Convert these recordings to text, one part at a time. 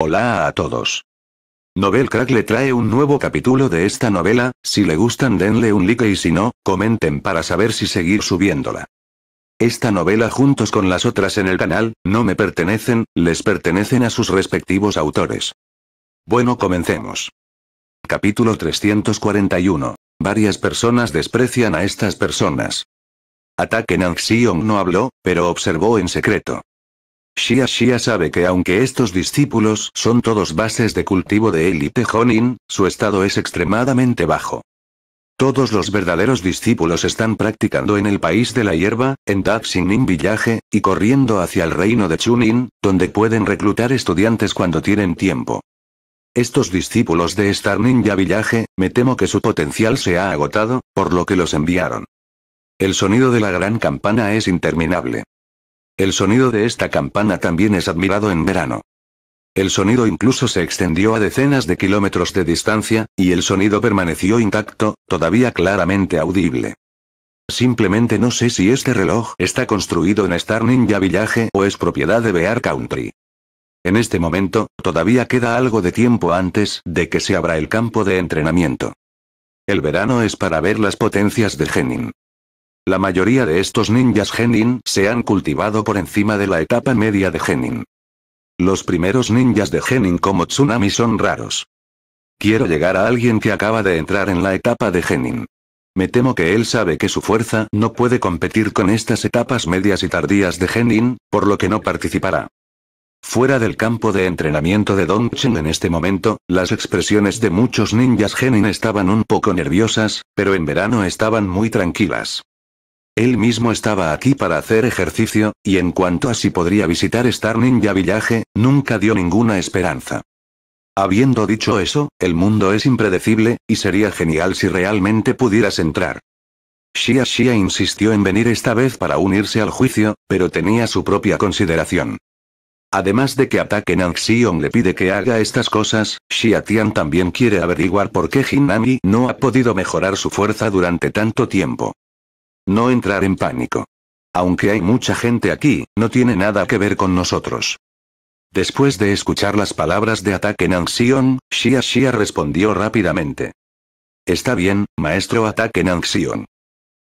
Hola a todos. Novel Crack le trae un nuevo capítulo de esta novela, si le gustan denle un like y si no, comenten para saber si seguir subiéndola. Esta novela juntos con las otras en el canal, no me pertenecen, les pertenecen a sus respectivos autores. Bueno comencemos. Capítulo 341. Varias personas desprecian a estas personas. Ataque Nanxion no habló, pero observó en secreto. Shia Shia sabe que aunque estos discípulos son todos bases de cultivo de élite Honin, su estado es extremadamente bajo. Todos los verdaderos discípulos están practicando en el país de la hierba, en Nin Villaje, y corriendo hacia el reino de Chunin, donde pueden reclutar estudiantes cuando tienen tiempo. Estos discípulos de Star Ninja Villaje, me temo que su potencial se ha agotado, por lo que los enviaron. El sonido de la gran campana es interminable. El sonido de esta campana también es admirado en verano. El sonido incluso se extendió a decenas de kilómetros de distancia, y el sonido permaneció intacto, todavía claramente audible. Simplemente no sé si este reloj está construido en Star Ninja Village o es propiedad de Bear Country. En este momento, todavía queda algo de tiempo antes de que se abra el campo de entrenamiento. El verano es para ver las potencias de Henning. La mayoría de estos ninjas genin se han cultivado por encima de la etapa media de genin. Los primeros ninjas de genin como tsunami son raros. Quiero llegar a alguien que acaba de entrar en la etapa de genin. Me temo que él sabe que su fuerza no puede competir con estas etapas medias y tardías de genin, por lo que no participará. Fuera del campo de entrenamiento de Don en este momento, las expresiones de muchos ninjas genin estaban un poco nerviosas, pero en verano estaban muy tranquilas. Él mismo estaba aquí para hacer ejercicio, y en cuanto a si podría visitar Star Ninja Villaje, nunca dio ninguna esperanza. Habiendo dicho eso, el mundo es impredecible, y sería genial si realmente pudieras entrar. Shia Shia insistió en venir esta vez para unirse al juicio, pero tenía su propia consideración. Además de que Ataque Xion le pide que haga estas cosas, Shia Tian también quiere averiguar por qué Hinami no ha podido mejorar su fuerza durante tanto tiempo. No entrar en pánico. Aunque hay mucha gente aquí, no tiene nada que ver con nosotros. Después de escuchar las palabras de ataque en Anxion, Shia Shia respondió rápidamente. Está bien, maestro ataque en Anxion.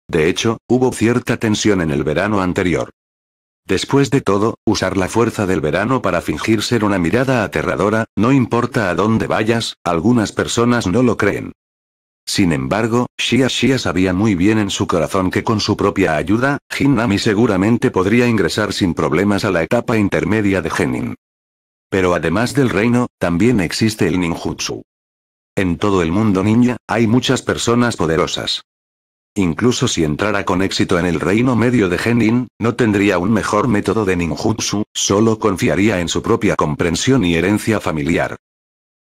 De hecho, hubo cierta tensión en el verano anterior. Después de todo, usar la fuerza del verano para fingir ser una mirada aterradora, no importa a dónde vayas, algunas personas no lo creen. Sin embargo, Shia Shia sabía muy bien en su corazón que con su propia ayuda, Hinami seguramente podría ingresar sin problemas a la etapa intermedia de Genin. Pero además del reino, también existe el ninjutsu. En todo el mundo ninja, hay muchas personas poderosas. Incluso si entrara con éxito en el reino medio de Genin, no tendría un mejor método de ninjutsu, solo confiaría en su propia comprensión y herencia familiar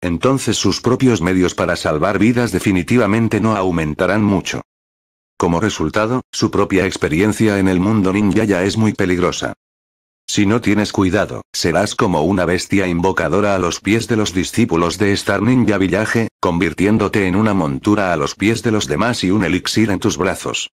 entonces sus propios medios para salvar vidas definitivamente no aumentarán mucho. Como resultado, su propia experiencia en el mundo ninja ya es muy peligrosa. Si no tienes cuidado, serás como una bestia invocadora a los pies de los discípulos de Star Ninja Village, convirtiéndote en una montura a los pies de los demás y un elixir en tus brazos.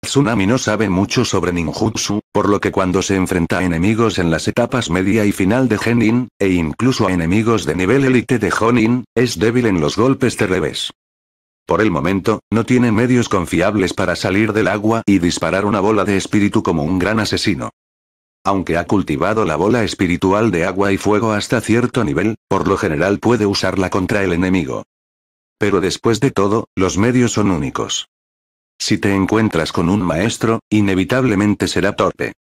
Tsunami no sabe mucho sobre ninjutsu, por lo que cuando se enfrenta a enemigos en las etapas media y final de Genin, e incluso a enemigos de nivel élite de honin, es débil en los golpes de revés. Por el momento, no tiene medios confiables para salir del agua y disparar una bola de espíritu como un gran asesino. Aunque ha cultivado la bola espiritual de agua y fuego hasta cierto nivel, por lo general puede usarla contra el enemigo. Pero después de todo, los medios son únicos. Si te encuentras con un maestro, inevitablemente será torpe.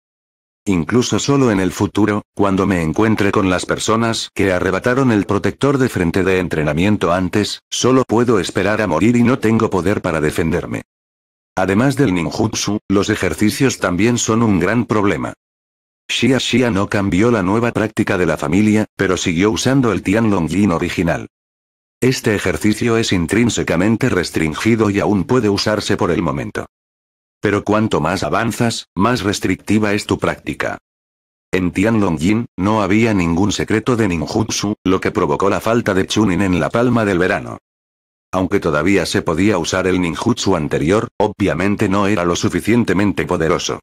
Incluso solo en el futuro, cuando me encuentre con las personas que arrebataron el protector de frente de entrenamiento antes, solo puedo esperar a morir y no tengo poder para defenderme. Además del ninjutsu, los ejercicios también son un gran problema. Shia Shia no cambió la nueva práctica de la familia, pero siguió usando el Jin original. Este ejercicio es intrínsecamente restringido y aún puede usarse por el momento. Pero cuanto más avanzas, más restrictiva es tu práctica. En Tianlongjin, no había ningún secreto de ninjutsu, lo que provocó la falta de chunin en la palma del verano. Aunque todavía se podía usar el ninjutsu anterior, obviamente no era lo suficientemente poderoso.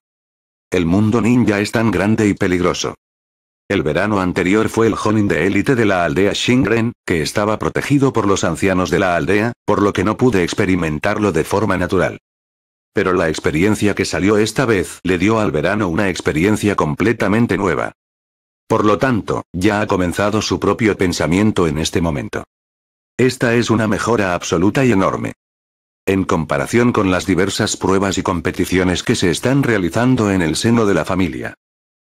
El mundo ninja es tan grande y peligroso. El verano anterior fue el honing de élite de la aldea Shingren, que estaba protegido por los ancianos de la aldea, por lo que no pude experimentarlo de forma natural. Pero la experiencia que salió esta vez le dio al verano una experiencia completamente nueva. Por lo tanto, ya ha comenzado su propio pensamiento en este momento. Esta es una mejora absoluta y enorme. En comparación con las diversas pruebas y competiciones que se están realizando en el seno de la familia,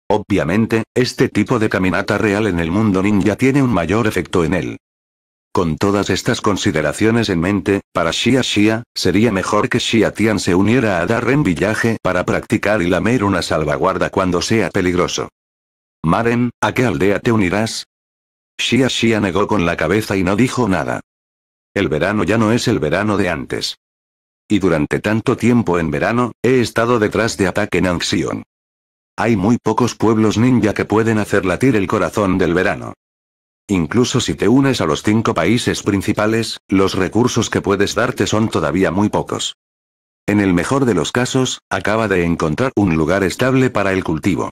Obviamente, este tipo de caminata real en el mundo ninja tiene un mayor efecto en él. Con todas estas consideraciones en mente, para Shia Shia, sería mejor que Shia Tian se uniera a Darren Villaje para practicar y lamer una salvaguarda cuando sea peligroso. Maren, ¿a qué aldea te unirás? Shia Shia negó con la cabeza y no dijo nada. El verano ya no es el verano de antes. Y durante tanto tiempo en verano, he estado detrás de ataque en Anxion. Hay muy pocos pueblos ninja que pueden hacer latir el corazón del verano. Incluso si te unes a los cinco países principales, los recursos que puedes darte son todavía muy pocos. En el mejor de los casos, acaba de encontrar un lugar estable para el cultivo.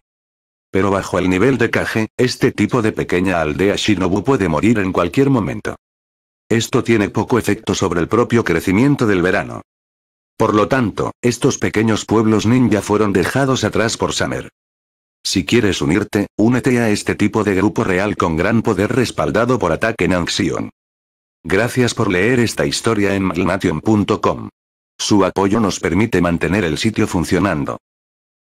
Pero bajo el nivel de caje, este tipo de pequeña aldea Shinobu puede morir en cualquier momento. Esto tiene poco efecto sobre el propio crecimiento del verano. Por lo tanto, estos pequeños pueblos ninja fueron dejados atrás por Summer. Si quieres unirte, únete a este tipo de grupo real con gran poder respaldado por ataque en Gracias por leer esta historia en maglnation.com. Su apoyo nos permite mantener el sitio funcionando.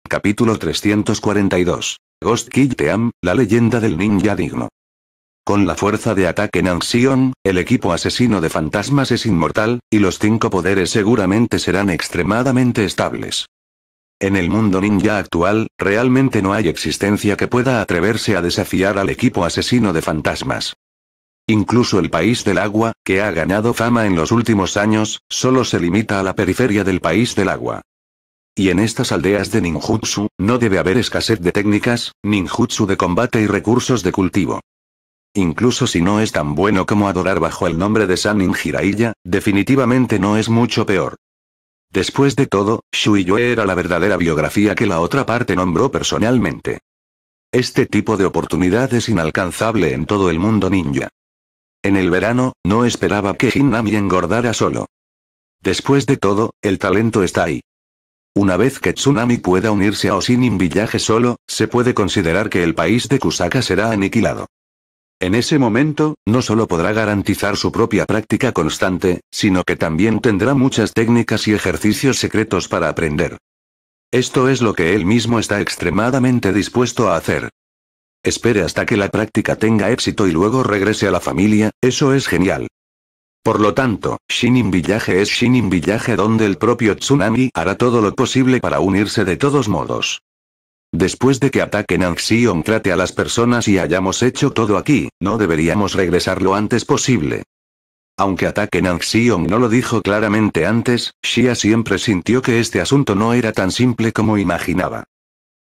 Capítulo 342. Ghost Kid Team, la leyenda del ninja digno. Con la fuerza de ataque Nanxion, el equipo asesino de fantasmas es inmortal, y los cinco poderes seguramente serán extremadamente estables. En el mundo ninja actual, realmente no hay existencia que pueda atreverse a desafiar al equipo asesino de fantasmas. Incluso el país del agua, que ha ganado fama en los últimos años, solo se limita a la periferia del país del agua. Y en estas aldeas de ninjutsu, no debe haber escasez de técnicas, ninjutsu de combate y recursos de cultivo incluso si no es tan bueno como adorar bajo el nombre de Sanin Jiraiya, definitivamente no es mucho peor. Después de todo, yo era la verdadera biografía que la otra parte nombró personalmente. Este tipo de oportunidad es inalcanzable en todo el mundo ninja. En el verano, no esperaba que Hinami engordara solo. Después de todo, el talento está ahí. Una vez que Tsunami pueda unirse a Osinin Village solo, se puede considerar que el país de Kusaka será aniquilado. En ese momento, no solo podrá garantizar su propia práctica constante, sino que también tendrá muchas técnicas y ejercicios secretos para aprender. Esto es lo que él mismo está extremadamente dispuesto a hacer. Espere hasta que la práctica tenga éxito y luego regrese a la familia, eso es genial. Por lo tanto, Shinin Village es Shinin Village donde el propio Tsunami hará todo lo posible para unirse de todos modos. Después de que ataquen a trate a las personas y hayamos hecho todo aquí, no deberíamos regresar lo antes posible. Aunque ataquen a no lo dijo claramente antes, Xia siempre sintió que este asunto no era tan simple como imaginaba.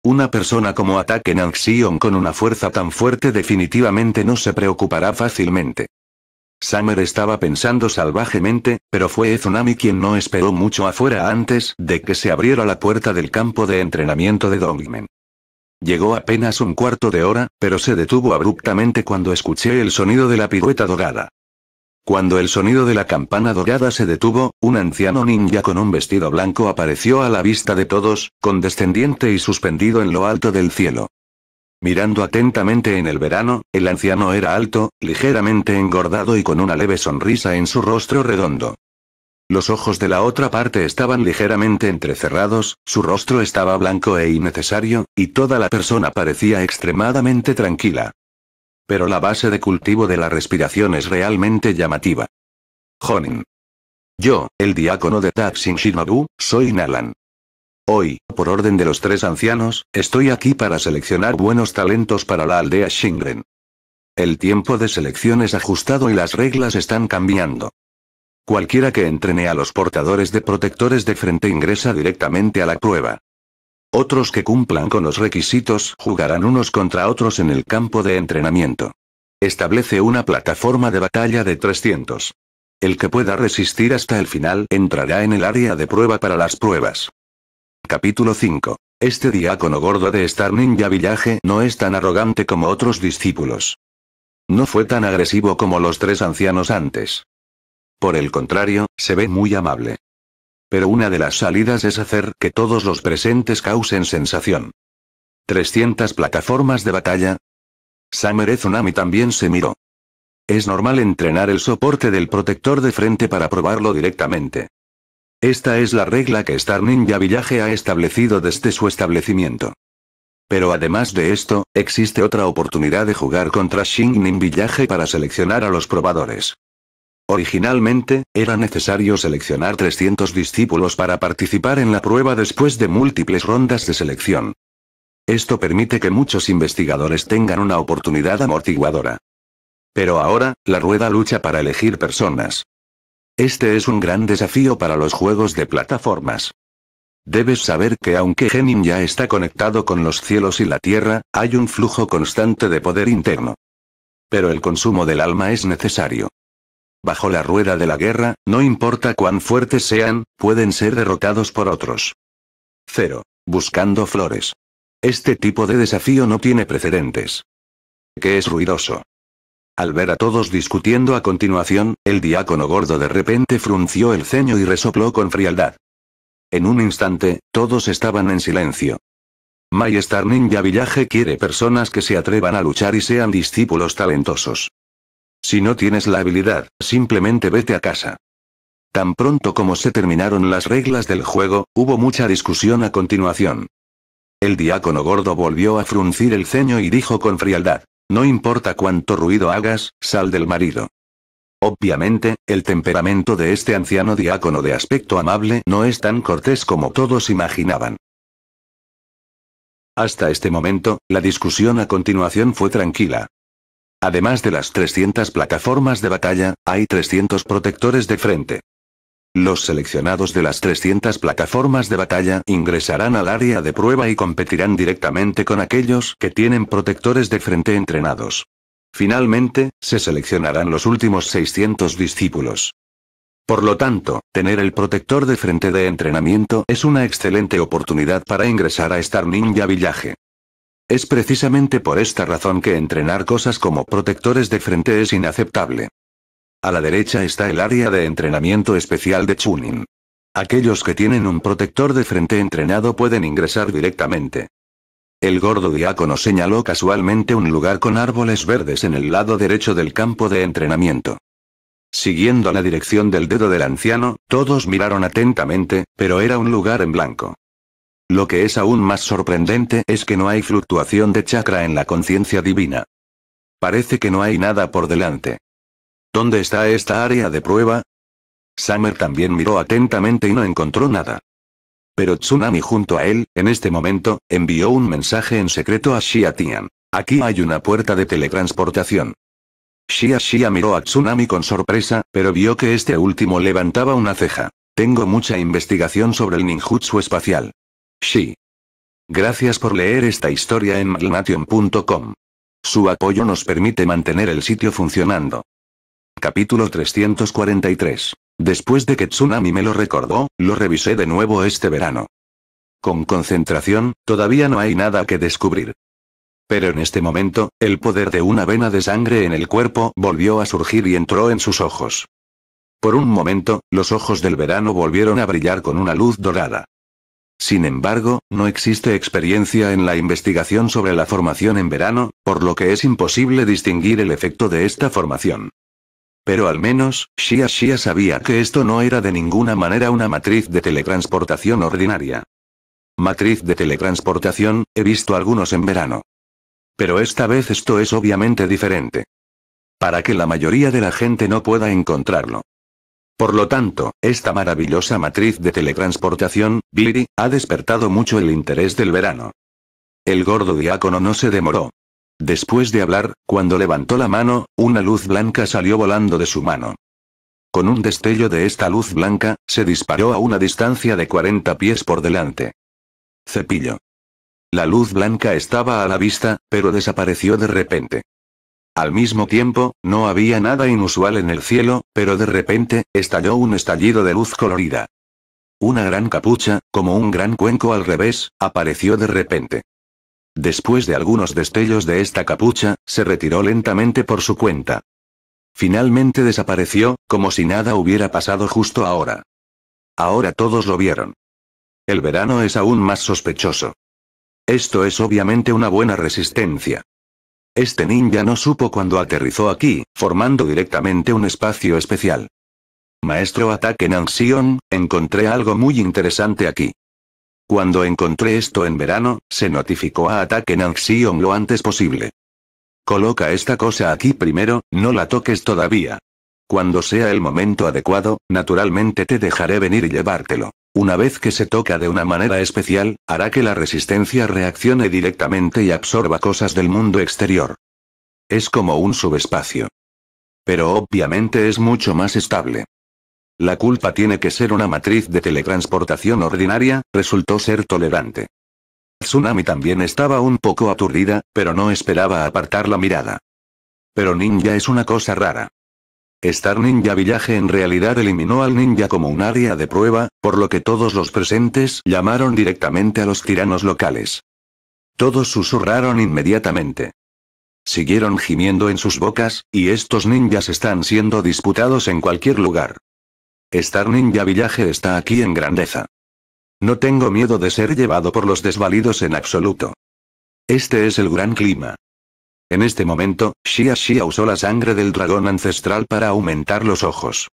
Una persona como ataquen a con una fuerza tan fuerte definitivamente no se preocupará fácilmente. Summer estaba pensando salvajemente, pero fue Ezunami quien no esperó mucho afuera antes de que se abriera la puerta del campo de entrenamiento de Dongmen. Llegó apenas un cuarto de hora, pero se detuvo abruptamente cuando escuché el sonido de la pirueta dorada. Cuando el sonido de la campana dorada se detuvo, un anciano ninja con un vestido blanco apareció a la vista de todos, condescendiente y suspendido en lo alto del cielo. Mirando atentamente en el verano, el anciano era alto, ligeramente engordado y con una leve sonrisa en su rostro redondo. Los ojos de la otra parte estaban ligeramente entrecerrados, su rostro estaba blanco e innecesario, y toda la persona parecía extremadamente tranquila. Pero la base de cultivo de la respiración es realmente llamativa. Jonin. Yo, el diácono de Taksin Shinobu, soy Nalan. Hoy, por orden de los tres ancianos, estoy aquí para seleccionar buenos talentos para la aldea Shingren. El tiempo de selección es ajustado y las reglas están cambiando. Cualquiera que entrene a los portadores de protectores de frente ingresa directamente a la prueba. Otros que cumplan con los requisitos jugarán unos contra otros en el campo de entrenamiento. Establece una plataforma de batalla de 300. El que pueda resistir hasta el final entrará en el área de prueba para las pruebas. Capítulo 5. Este diácono gordo de Star Ninja Villaje no es tan arrogante como otros discípulos. No fue tan agresivo como los tres ancianos antes. Por el contrario, se ve muy amable. Pero una de las salidas es hacer que todos los presentes causen sensación. 300 plataformas de batalla. Summer también se miró. Es normal entrenar el soporte del protector de frente para probarlo directamente. Esta es la regla que Star Ninja Village ha establecido desde su establecimiento. Pero además de esto, existe otra oportunidad de jugar contra Nin Village para seleccionar a los probadores. Originalmente, era necesario seleccionar 300 discípulos para participar en la prueba después de múltiples rondas de selección. Esto permite que muchos investigadores tengan una oportunidad amortiguadora. Pero ahora, la rueda lucha para elegir personas. Este es un gran desafío para los juegos de plataformas. Debes saber que aunque Genin ya está conectado con los cielos y la tierra, hay un flujo constante de poder interno. Pero el consumo del alma es necesario. Bajo la rueda de la guerra, no importa cuán fuertes sean, pueden ser derrotados por otros. 0. Buscando flores. Este tipo de desafío no tiene precedentes. Que es ruidoso. Al ver a todos discutiendo a continuación, el diácono gordo de repente frunció el ceño y resopló con frialdad. En un instante, todos estaban en silencio. Maestar Ninja Villaje quiere personas que se atrevan a luchar y sean discípulos talentosos. Si no tienes la habilidad, simplemente vete a casa. Tan pronto como se terminaron las reglas del juego, hubo mucha discusión a continuación. El diácono gordo volvió a fruncir el ceño y dijo con frialdad. No importa cuánto ruido hagas, sal del marido. Obviamente, el temperamento de este anciano diácono de aspecto amable no es tan cortés como todos imaginaban. Hasta este momento, la discusión a continuación fue tranquila. Además de las 300 plataformas de batalla, hay 300 protectores de frente. Los seleccionados de las 300 plataformas de batalla ingresarán al área de prueba y competirán directamente con aquellos que tienen protectores de frente entrenados. Finalmente, se seleccionarán los últimos 600 discípulos. Por lo tanto, tener el protector de frente de entrenamiento es una excelente oportunidad para ingresar a Star Ninja villaje. Es precisamente por esta razón que entrenar cosas como protectores de frente es inaceptable. A la derecha está el área de entrenamiento especial de Chunin. Aquellos que tienen un protector de frente entrenado pueden ingresar directamente. El gordo diácono señaló casualmente un lugar con árboles verdes en el lado derecho del campo de entrenamiento. Siguiendo la dirección del dedo del anciano, todos miraron atentamente, pero era un lugar en blanco. Lo que es aún más sorprendente es que no hay fluctuación de chakra en la conciencia divina. Parece que no hay nada por delante. ¿Dónde está esta área de prueba? Summer también miró atentamente y no encontró nada. Pero Tsunami junto a él, en este momento, envió un mensaje en secreto a Shia Tian. Aquí hay una puerta de teletransportación. Shia Shia miró a Tsunami con sorpresa, pero vio que este último levantaba una ceja. Tengo mucha investigación sobre el ninjutsu espacial. Shi. Gracias por leer esta historia en magnation.com. Su apoyo nos permite mantener el sitio funcionando. Capítulo 343. Después de que Tsunami me lo recordó, lo revisé de nuevo este verano. Con concentración, todavía no hay nada que descubrir. Pero en este momento, el poder de una vena de sangre en el cuerpo volvió a surgir y entró en sus ojos. Por un momento, los ojos del verano volvieron a brillar con una luz dorada. Sin embargo, no existe experiencia en la investigación sobre la formación en verano, por lo que es imposible distinguir el efecto de esta formación. Pero al menos, Shia Shia sabía que esto no era de ninguna manera una matriz de teletransportación ordinaria. Matriz de teletransportación, he visto algunos en verano. Pero esta vez esto es obviamente diferente. Para que la mayoría de la gente no pueda encontrarlo. Por lo tanto, esta maravillosa matriz de teletransportación, Billy, ha despertado mucho el interés del verano. El gordo diácono no se demoró, Después de hablar, cuando levantó la mano, una luz blanca salió volando de su mano. Con un destello de esta luz blanca, se disparó a una distancia de 40 pies por delante. Cepillo. La luz blanca estaba a la vista, pero desapareció de repente. Al mismo tiempo, no había nada inusual en el cielo, pero de repente, estalló un estallido de luz colorida. Una gran capucha, como un gran cuenco al revés, apareció de repente. Después de algunos destellos de esta capucha, se retiró lentamente por su cuenta. Finalmente desapareció, como si nada hubiera pasado justo ahora. Ahora todos lo vieron. El verano es aún más sospechoso. Esto es obviamente una buena resistencia. Este ninja no supo cuando aterrizó aquí, formando directamente un espacio especial. Maestro Ataque Nanxion, encontré algo muy interesante aquí. Cuando encontré esto en verano, se notificó a Ataque Anxion lo antes posible. Coloca esta cosa aquí primero, no la toques todavía. Cuando sea el momento adecuado, naturalmente te dejaré venir y llevártelo. Una vez que se toca de una manera especial, hará que la resistencia reaccione directamente y absorba cosas del mundo exterior. Es como un subespacio. Pero obviamente es mucho más estable. La culpa tiene que ser una matriz de teletransportación ordinaria, resultó ser tolerante. Tsunami también estaba un poco aturdida, pero no esperaba apartar la mirada. Pero ninja es una cosa rara. Estar Ninja villaje en realidad eliminó al ninja como un área de prueba, por lo que todos los presentes llamaron directamente a los tiranos locales. Todos susurraron inmediatamente. Siguieron gimiendo en sus bocas, y estos ninjas están siendo disputados en cualquier lugar. Star Ninja Village está aquí en grandeza. No tengo miedo de ser llevado por los desvalidos en absoluto. Este es el gran clima. En este momento, Shia Shia usó la sangre del dragón ancestral para aumentar los ojos.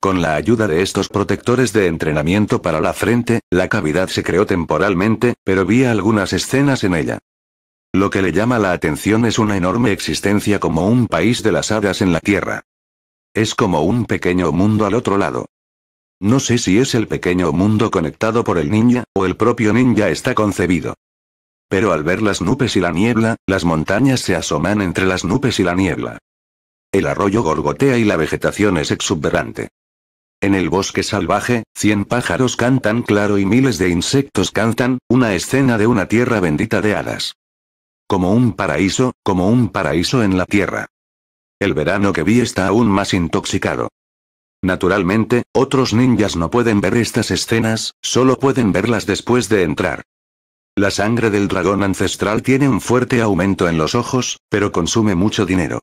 Con la ayuda de estos protectores de entrenamiento para la frente, la cavidad se creó temporalmente, pero vi algunas escenas en ella. Lo que le llama la atención es una enorme existencia como un país de las hadas en la Tierra. Es como un pequeño mundo al otro lado. No sé si es el pequeño mundo conectado por el ninja, o el propio ninja está concebido. Pero al ver las nubes y la niebla, las montañas se asoman entre las nubes y la niebla. El arroyo gorgotea y la vegetación es exuberante. En el bosque salvaje, cien pájaros cantan claro y miles de insectos cantan, una escena de una tierra bendita de hadas. Como un paraíso, como un paraíso en la tierra. El verano que vi está aún más intoxicado. Naturalmente, otros ninjas no pueden ver estas escenas, solo pueden verlas después de entrar. La sangre del dragón ancestral tiene un fuerte aumento en los ojos, pero consume mucho dinero.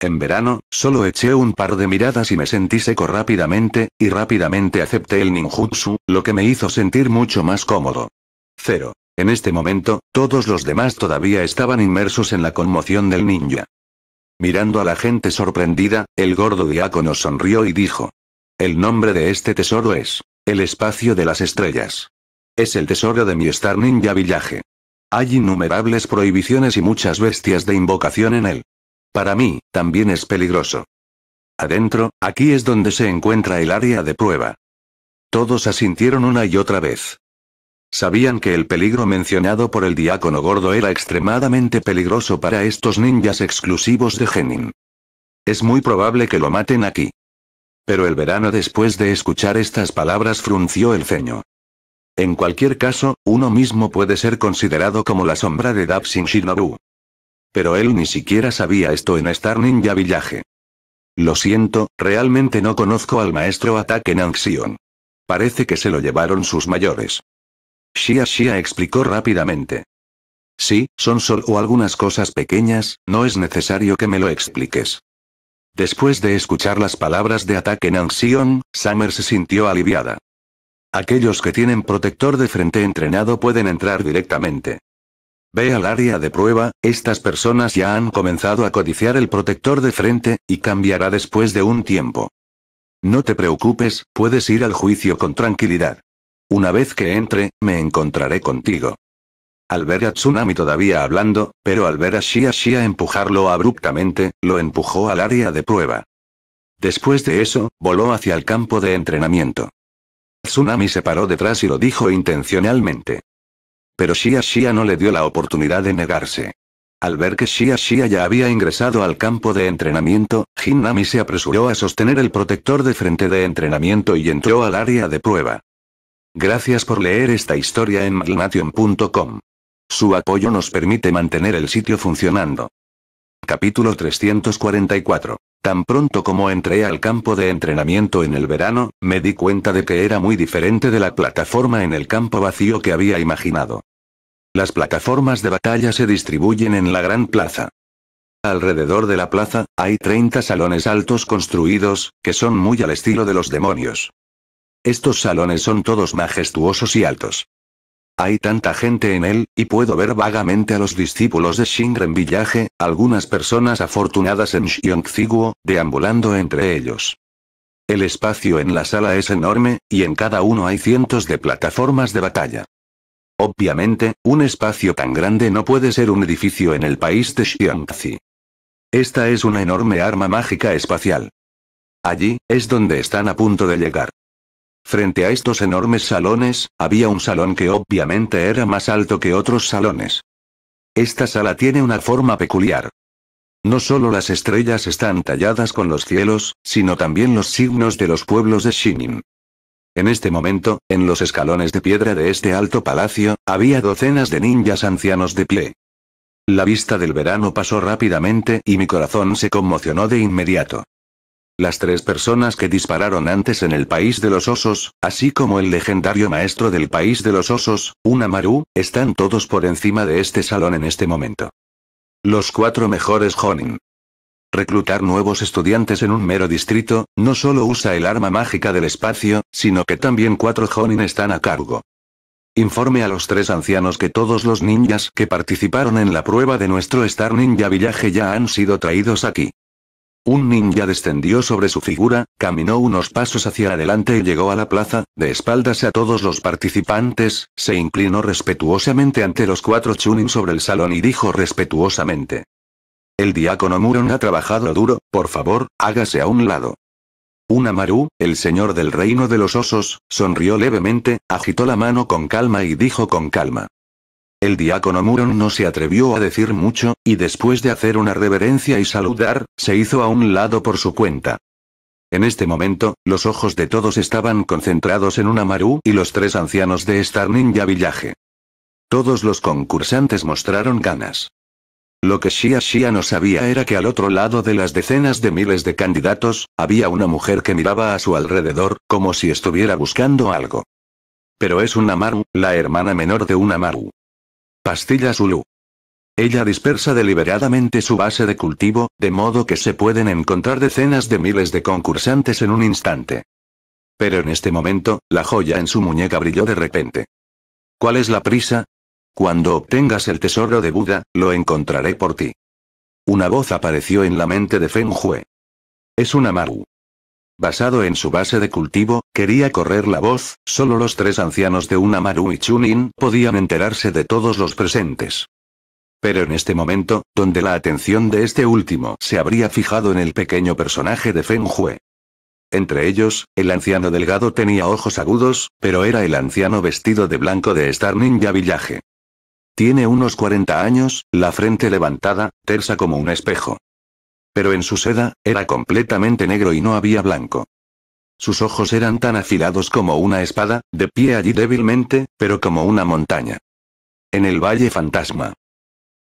En verano, solo eché un par de miradas y me sentí seco rápidamente, y rápidamente acepté el ninjutsu, lo que me hizo sentir mucho más cómodo. Cero. En este momento, todos los demás todavía estaban inmersos en la conmoción del ninja. Mirando a la gente sorprendida, el gordo diácono sonrió y dijo. El nombre de este tesoro es, el espacio de las estrellas. Es el tesoro de mi Star Ninja Villaje. Hay innumerables prohibiciones y muchas bestias de invocación en él. Para mí, también es peligroso. Adentro, aquí es donde se encuentra el área de prueba. Todos asintieron una y otra vez. Sabían que el peligro mencionado por el diácono gordo era extremadamente peligroso para estos ninjas exclusivos de Genin. Es muy probable que lo maten aquí. Pero el verano después de escuchar estas palabras frunció el ceño. En cualquier caso, uno mismo puede ser considerado como la sombra de Dapsin Shinobu. Pero él ni siquiera sabía esto en Star Ninja Village. Lo siento, realmente no conozco al maestro Ataque Nanxion. Parece que se lo llevaron sus mayores. Shia Shia explicó rápidamente. Sí, son solo algunas cosas pequeñas, no es necesario que me lo expliques. Después de escuchar las palabras de ataque en Anxion, Summer se sintió aliviada. Aquellos que tienen protector de frente entrenado pueden entrar directamente. Ve al área de prueba, estas personas ya han comenzado a codiciar el protector de frente, y cambiará después de un tiempo. No te preocupes, puedes ir al juicio con tranquilidad. Una vez que entre, me encontraré contigo. Al ver a Tsunami todavía hablando, pero al ver a Shia Shia empujarlo abruptamente, lo empujó al área de prueba. Después de eso, voló hacia el campo de entrenamiento. Tsunami se paró detrás y lo dijo intencionalmente. Pero Shia Shia no le dio la oportunidad de negarse. Al ver que Shia Shia ya había ingresado al campo de entrenamiento, Hinami se apresuró a sostener el protector de frente de entrenamiento y entró al área de prueba. Gracias por leer esta historia en Magnation.com. Su apoyo nos permite mantener el sitio funcionando. Capítulo 344. Tan pronto como entré al campo de entrenamiento en el verano, me di cuenta de que era muy diferente de la plataforma en el campo vacío que había imaginado. Las plataformas de batalla se distribuyen en la gran plaza. Alrededor de la plaza, hay 30 salones altos construidos, que son muy al estilo de los demonios. Estos salones son todos majestuosos y altos. Hay tanta gente en él, y puedo ver vagamente a los discípulos de Shingren Villaje, algunas personas afortunadas en Guo, deambulando entre ellos. El espacio en la sala es enorme, y en cada uno hay cientos de plataformas de batalla. Obviamente, un espacio tan grande no puede ser un edificio en el país de Xiongzi. Esta es una enorme arma mágica espacial. Allí, es donde están a punto de llegar. Frente a estos enormes salones, había un salón que obviamente era más alto que otros salones. Esta sala tiene una forma peculiar. No solo las estrellas están talladas con los cielos, sino también los signos de los pueblos de Shinin. En este momento, en los escalones de piedra de este alto palacio, había docenas de ninjas ancianos de pie. La vista del verano pasó rápidamente y mi corazón se conmocionó de inmediato. Las tres personas que dispararon antes en el País de los Osos, así como el legendario maestro del País de los Osos, Unamaru, están todos por encima de este salón en este momento. Los cuatro mejores Honin. Reclutar nuevos estudiantes en un mero distrito, no solo usa el arma mágica del espacio, sino que también cuatro Honin están a cargo. Informe a los tres ancianos que todos los ninjas que participaron en la prueba de nuestro Star Ninja Village ya han sido traídos aquí. Un ninja descendió sobre su figura, caminó unos pasos hacia adelante y llegó a la plaza, de espaldas a todos los participantes, se inclinó respetuosamente ante los cuatro chunin sobre el salón y dijo respetuosamente. El diácono Muron ha trabajado duro, por favor, hágase a un lado. Unamaru, el señor del reino de los osos, sonrió levemente, agitó la mano con calma y dijo con calma. El diácono Muron no se atrevió a decir mucho, y después de hacer una reverencia y saludar, se hizo a un lado por su cuenta. En este momento, los ojos de todos estaban concentrados en una Maru y los tres ancianos de Star Ninja Villaje. Todos los concursantes mostraron ganas. Lo que Shia Shia no sabía era que al otro lado de las decenas de miles de candidatos, había una mujer que miraba a su alrededor, como si estuviera buscando algo. Pero es una Maru, la hermana menor de una Maru. Pastilla Zulu. Ella dispersa deliberadamente su base de cultivo, de modo que se pueden encontrar decenas de miles de concursantes en un instante. Pero en este momento, la joya en su muñeca brilló de repente. ¿Cuál es la prisa? Cuando obtengas el tesoro de Buda, lo encontraré por ti. Una voz apareció en la mente de Feng Hue. Es una Maru. Basado en su base de cultivo, quería correr la voz, solo los tres ancianos de maru y Chunin podían enterarse de todos los presentes. Pero en este momento, donde la atención de este último se habría fijado en el pequeño personaje de Feng Entre ellos, el anciano delgado tenía ojos agudos, pero era el anciano vestido de blanco de Star Ninja Villaje. Tiene unos 40 años, la frente levantada, tersa como un espejo. Pero en su seda, era completamente negro y no había blanco. Sus ojos eran tan afilados como una espada, de pie allí débilmente, pero como una montaña. En el Valle Fantasma.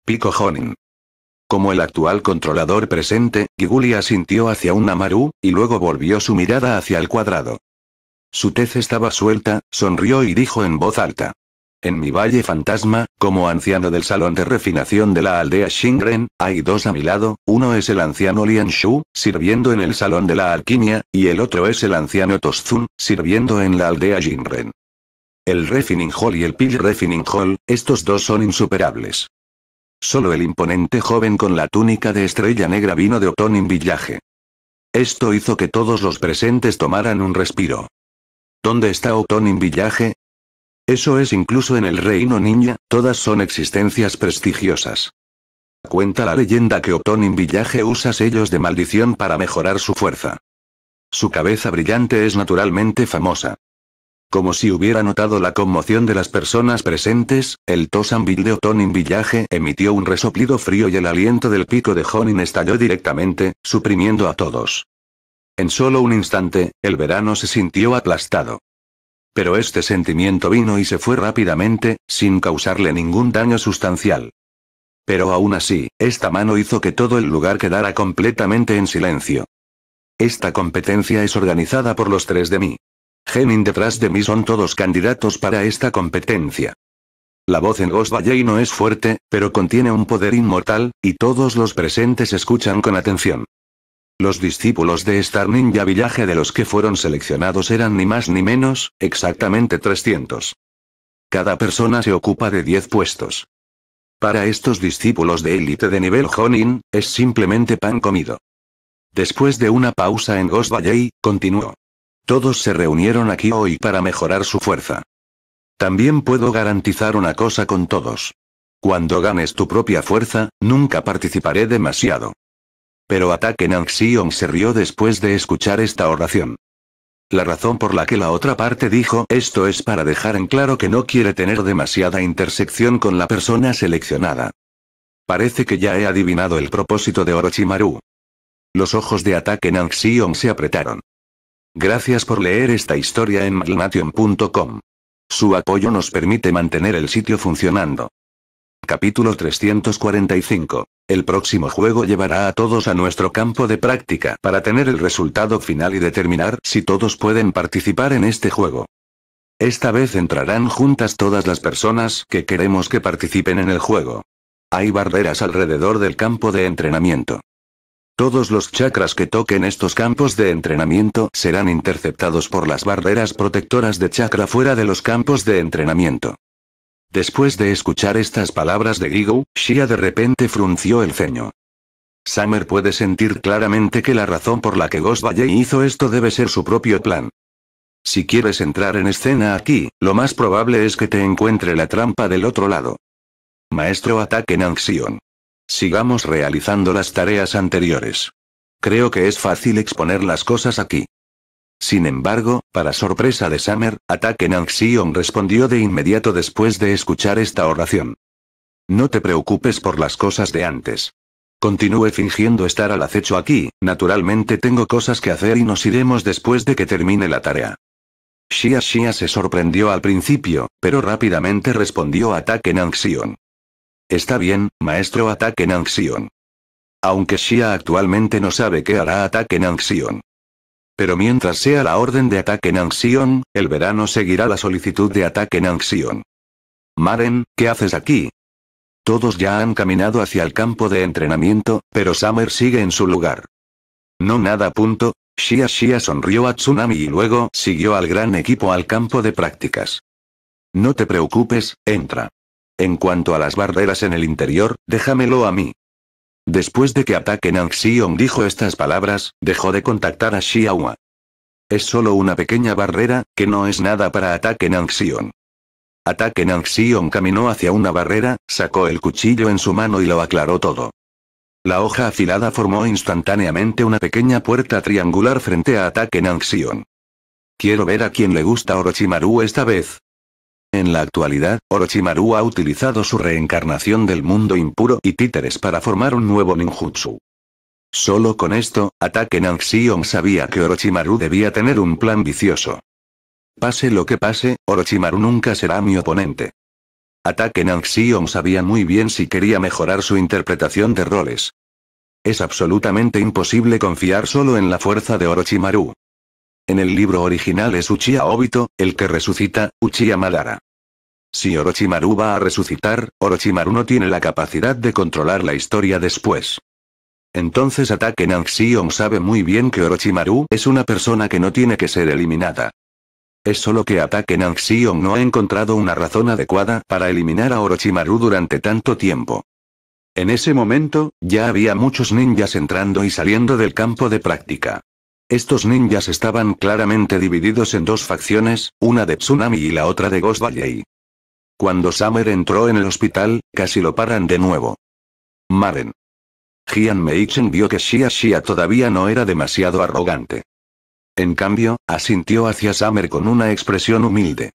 Pico Honin. Como el actual controlador presente, Gigulia asintió hacia un Amaru, y luego volvió su mirada hacia el cuadrado. Su tez estaba suelta, sonrió y dijo en voz alta. En mi valle fantasma, como anciano del salón de refinación de la aldea Shingren, hay dos a mi lado, uno es el anciano Lian Shu, sirviendo en el salón de la alquimia, y el otro es el anciano Tozun, sirviendo en la aldea xingren El Refining Hall y el Pill Refining Hall, estos dos son insuperables. Solo el imponente joven con la túnica de estrella negra vino de Otonin Villaje. Esto hizo que todos los presentes tomaran un respiro. ¿Dónde está Otonin Villaje? Eso es incluso en el reino ninja, todas son existencias prestigiosas. Cuenta la leyenda que Otonin Villaje usa sellos de maldición para mejorar su fuerza. Su cabeza brillante es naturalmente famosa. Como si hubiera notado la conmoción de las personas presentes, el Tosanville de Otonin Villaje emitió un resoplido frío y el aliento del pico de Honin estalló directamente, suprimiendo a todos. En solo un instante, el verano se sintió aplastado. Pero este sentimiento vino y se fue rápidamente, sin causarle ningún daño sustancial. Pero aún así, esta mano hizo que todo el lugar quedara completamente en silencio. Esta competencia es organizada por los tres de mí. Genin detrás de mí son todos candidatos para esta competencia. La voz en Ghost Valley no es fuerte, pero contiene un poder inmortal, y todos los presentes escuchan con atención. Los discípulos de Star Ninja Villaje de los que fueron seleccionados eran ni más ni menos, exactamente 300. Cada persona se ocupa de 10 puestos. Para estos discípulos de élite de nivel Honin, es simplemente pan comido. Después de una pausa en Ghost Valley, continuó. Todos se reunieron aquí hoy para mejorar su fuerza. También puedo garantizar una cosa con todos. Cuando ganes tu propia fuerza, nunca participaré demasiado. Pero Ataque Nanxion se rió después de escuchar esta oración. La razón por la que la otra parte dijo esto es para dejar en claro que no quiere tener demasiada intersección con la persona seleccionada. Parece que ya he adivinado el propósito de Orochimaru. Los ojos de Ataque Nanxion se apretaron. Gracias por leer esta historia en magnation.com. Su apoyo nos permite mantener el sitio funcionando. Capítulo 345. El próximo juego llevará a todos a nuestro campo de práctica para tener el resultado final y determinar si todos pueden participar en este juego. Esta vez entrarán juntas todas las personas que queremos que participen en el juego. Hay barreras alrededor del campo de entrenamiento. Todos los chakras que toquen estos campos de entrenamiento serán interceptados por las barreras protectoras de chakra fuera de los campos de entrenamiento. Después de escuchar estas palabras de Gigo, Shia de repente frunció el ceño. Summer puede sentir claramente que la razón por la que Ghost Valley hizo esto debe ser su propio plan. Si quieres entrar en escena aquí, lo más probable es que te encuentre la trampa del otro lado. Maestro ataque Nanxion. Sigamos realizando las tareas anteriores. Creo que es fácil exponer las cosas aquí. Sin embargo, para sorpresa de Summer, Ataque Nanxion respondió de inmediato después de escuchar esta oración. No te preocupes por las cosas de antes. Continúe fingiendo estar al acecho aquí, naturalmente tengo cosas que hacer y nos iremos después de que termine la tarea. Xia Xia se sorprendió al principio, pero rápidamente respondió Ataque Anxion. Está bien, maestro Ataque Anxion. Aunque Xia actualmente no sabe qué hará Ataque Nanxion. Pero mientras sea la orden de ataque en Anxion, el verano seguirá la solicitud de ataque en Anxion. Maren, ¿qué haces aquí? Todos ya han caminado hacia el campo de entrenamiento, pero Summer sigue en su lugar. No nada punto. Shia Shia sonrió a Tsunami y luego siguió al gran equipo al campo de prácticas. No te preocupes, entra. En cuanto a las barreras en el interior, déjamelo a mí. Después de que ataque Nang dijo estas palabras, dejó de contactar a Shiawa. Es solo una pequeña barrera, que no es nada para ataque Nang Ataque Nang caminó hacia una barrera, sacó el cuchillo en su mano y lo aclaró todo. La hoja afilada formó instantáneamente una pequeña puerta triangular frente a ataque Nang Quiero ver a quién le gusta Orochimaru esta vez. En la actualidad, Orochimaru ha utilizado su reencarnación del mundo impuro y títeres para formar un nuevo ninjutsu. Solo con esto, Ataque Nanxion sabía que Orochimaru debía tener un plan vicioso. Pase lo que pase, Orochimaru nunca será mi oponente. Ataque Nanxion sabía muy bien si quería mejorar su interpretación de roles. Es absolutamente imposible confiar solo en la fuerza de Orochimaru. En el libro original es Uchiha Obito, el que resucita, Uchiha Madara. Si Orochimaru va a resucitar, Orochimaru no tiene la capacidad de controlar la historia después. Entonces Ataque Nanxion sabe muy bien que Orochimaru es una persona que no tiene que ser eliminada. Es solo que Ataque Nanxion no ha encontrado una razón adecuada para eliminar a Orochimaru durante tanto tiempo. En ese momento, ya había muchos ninjas entrando y saliendo del campo de práctica. Estos ninjas estaban claramente divididos en dos facciones, una de Tsunami y la otra de Ghost Valley. Cuando Summer entró en el hospital, casi lo paran de nuevo. Maren. Gian Meichen vio que Xia Xia todavía no era demasiado arrogante. En cambio, asintió hacia Summer con una expresión humilde.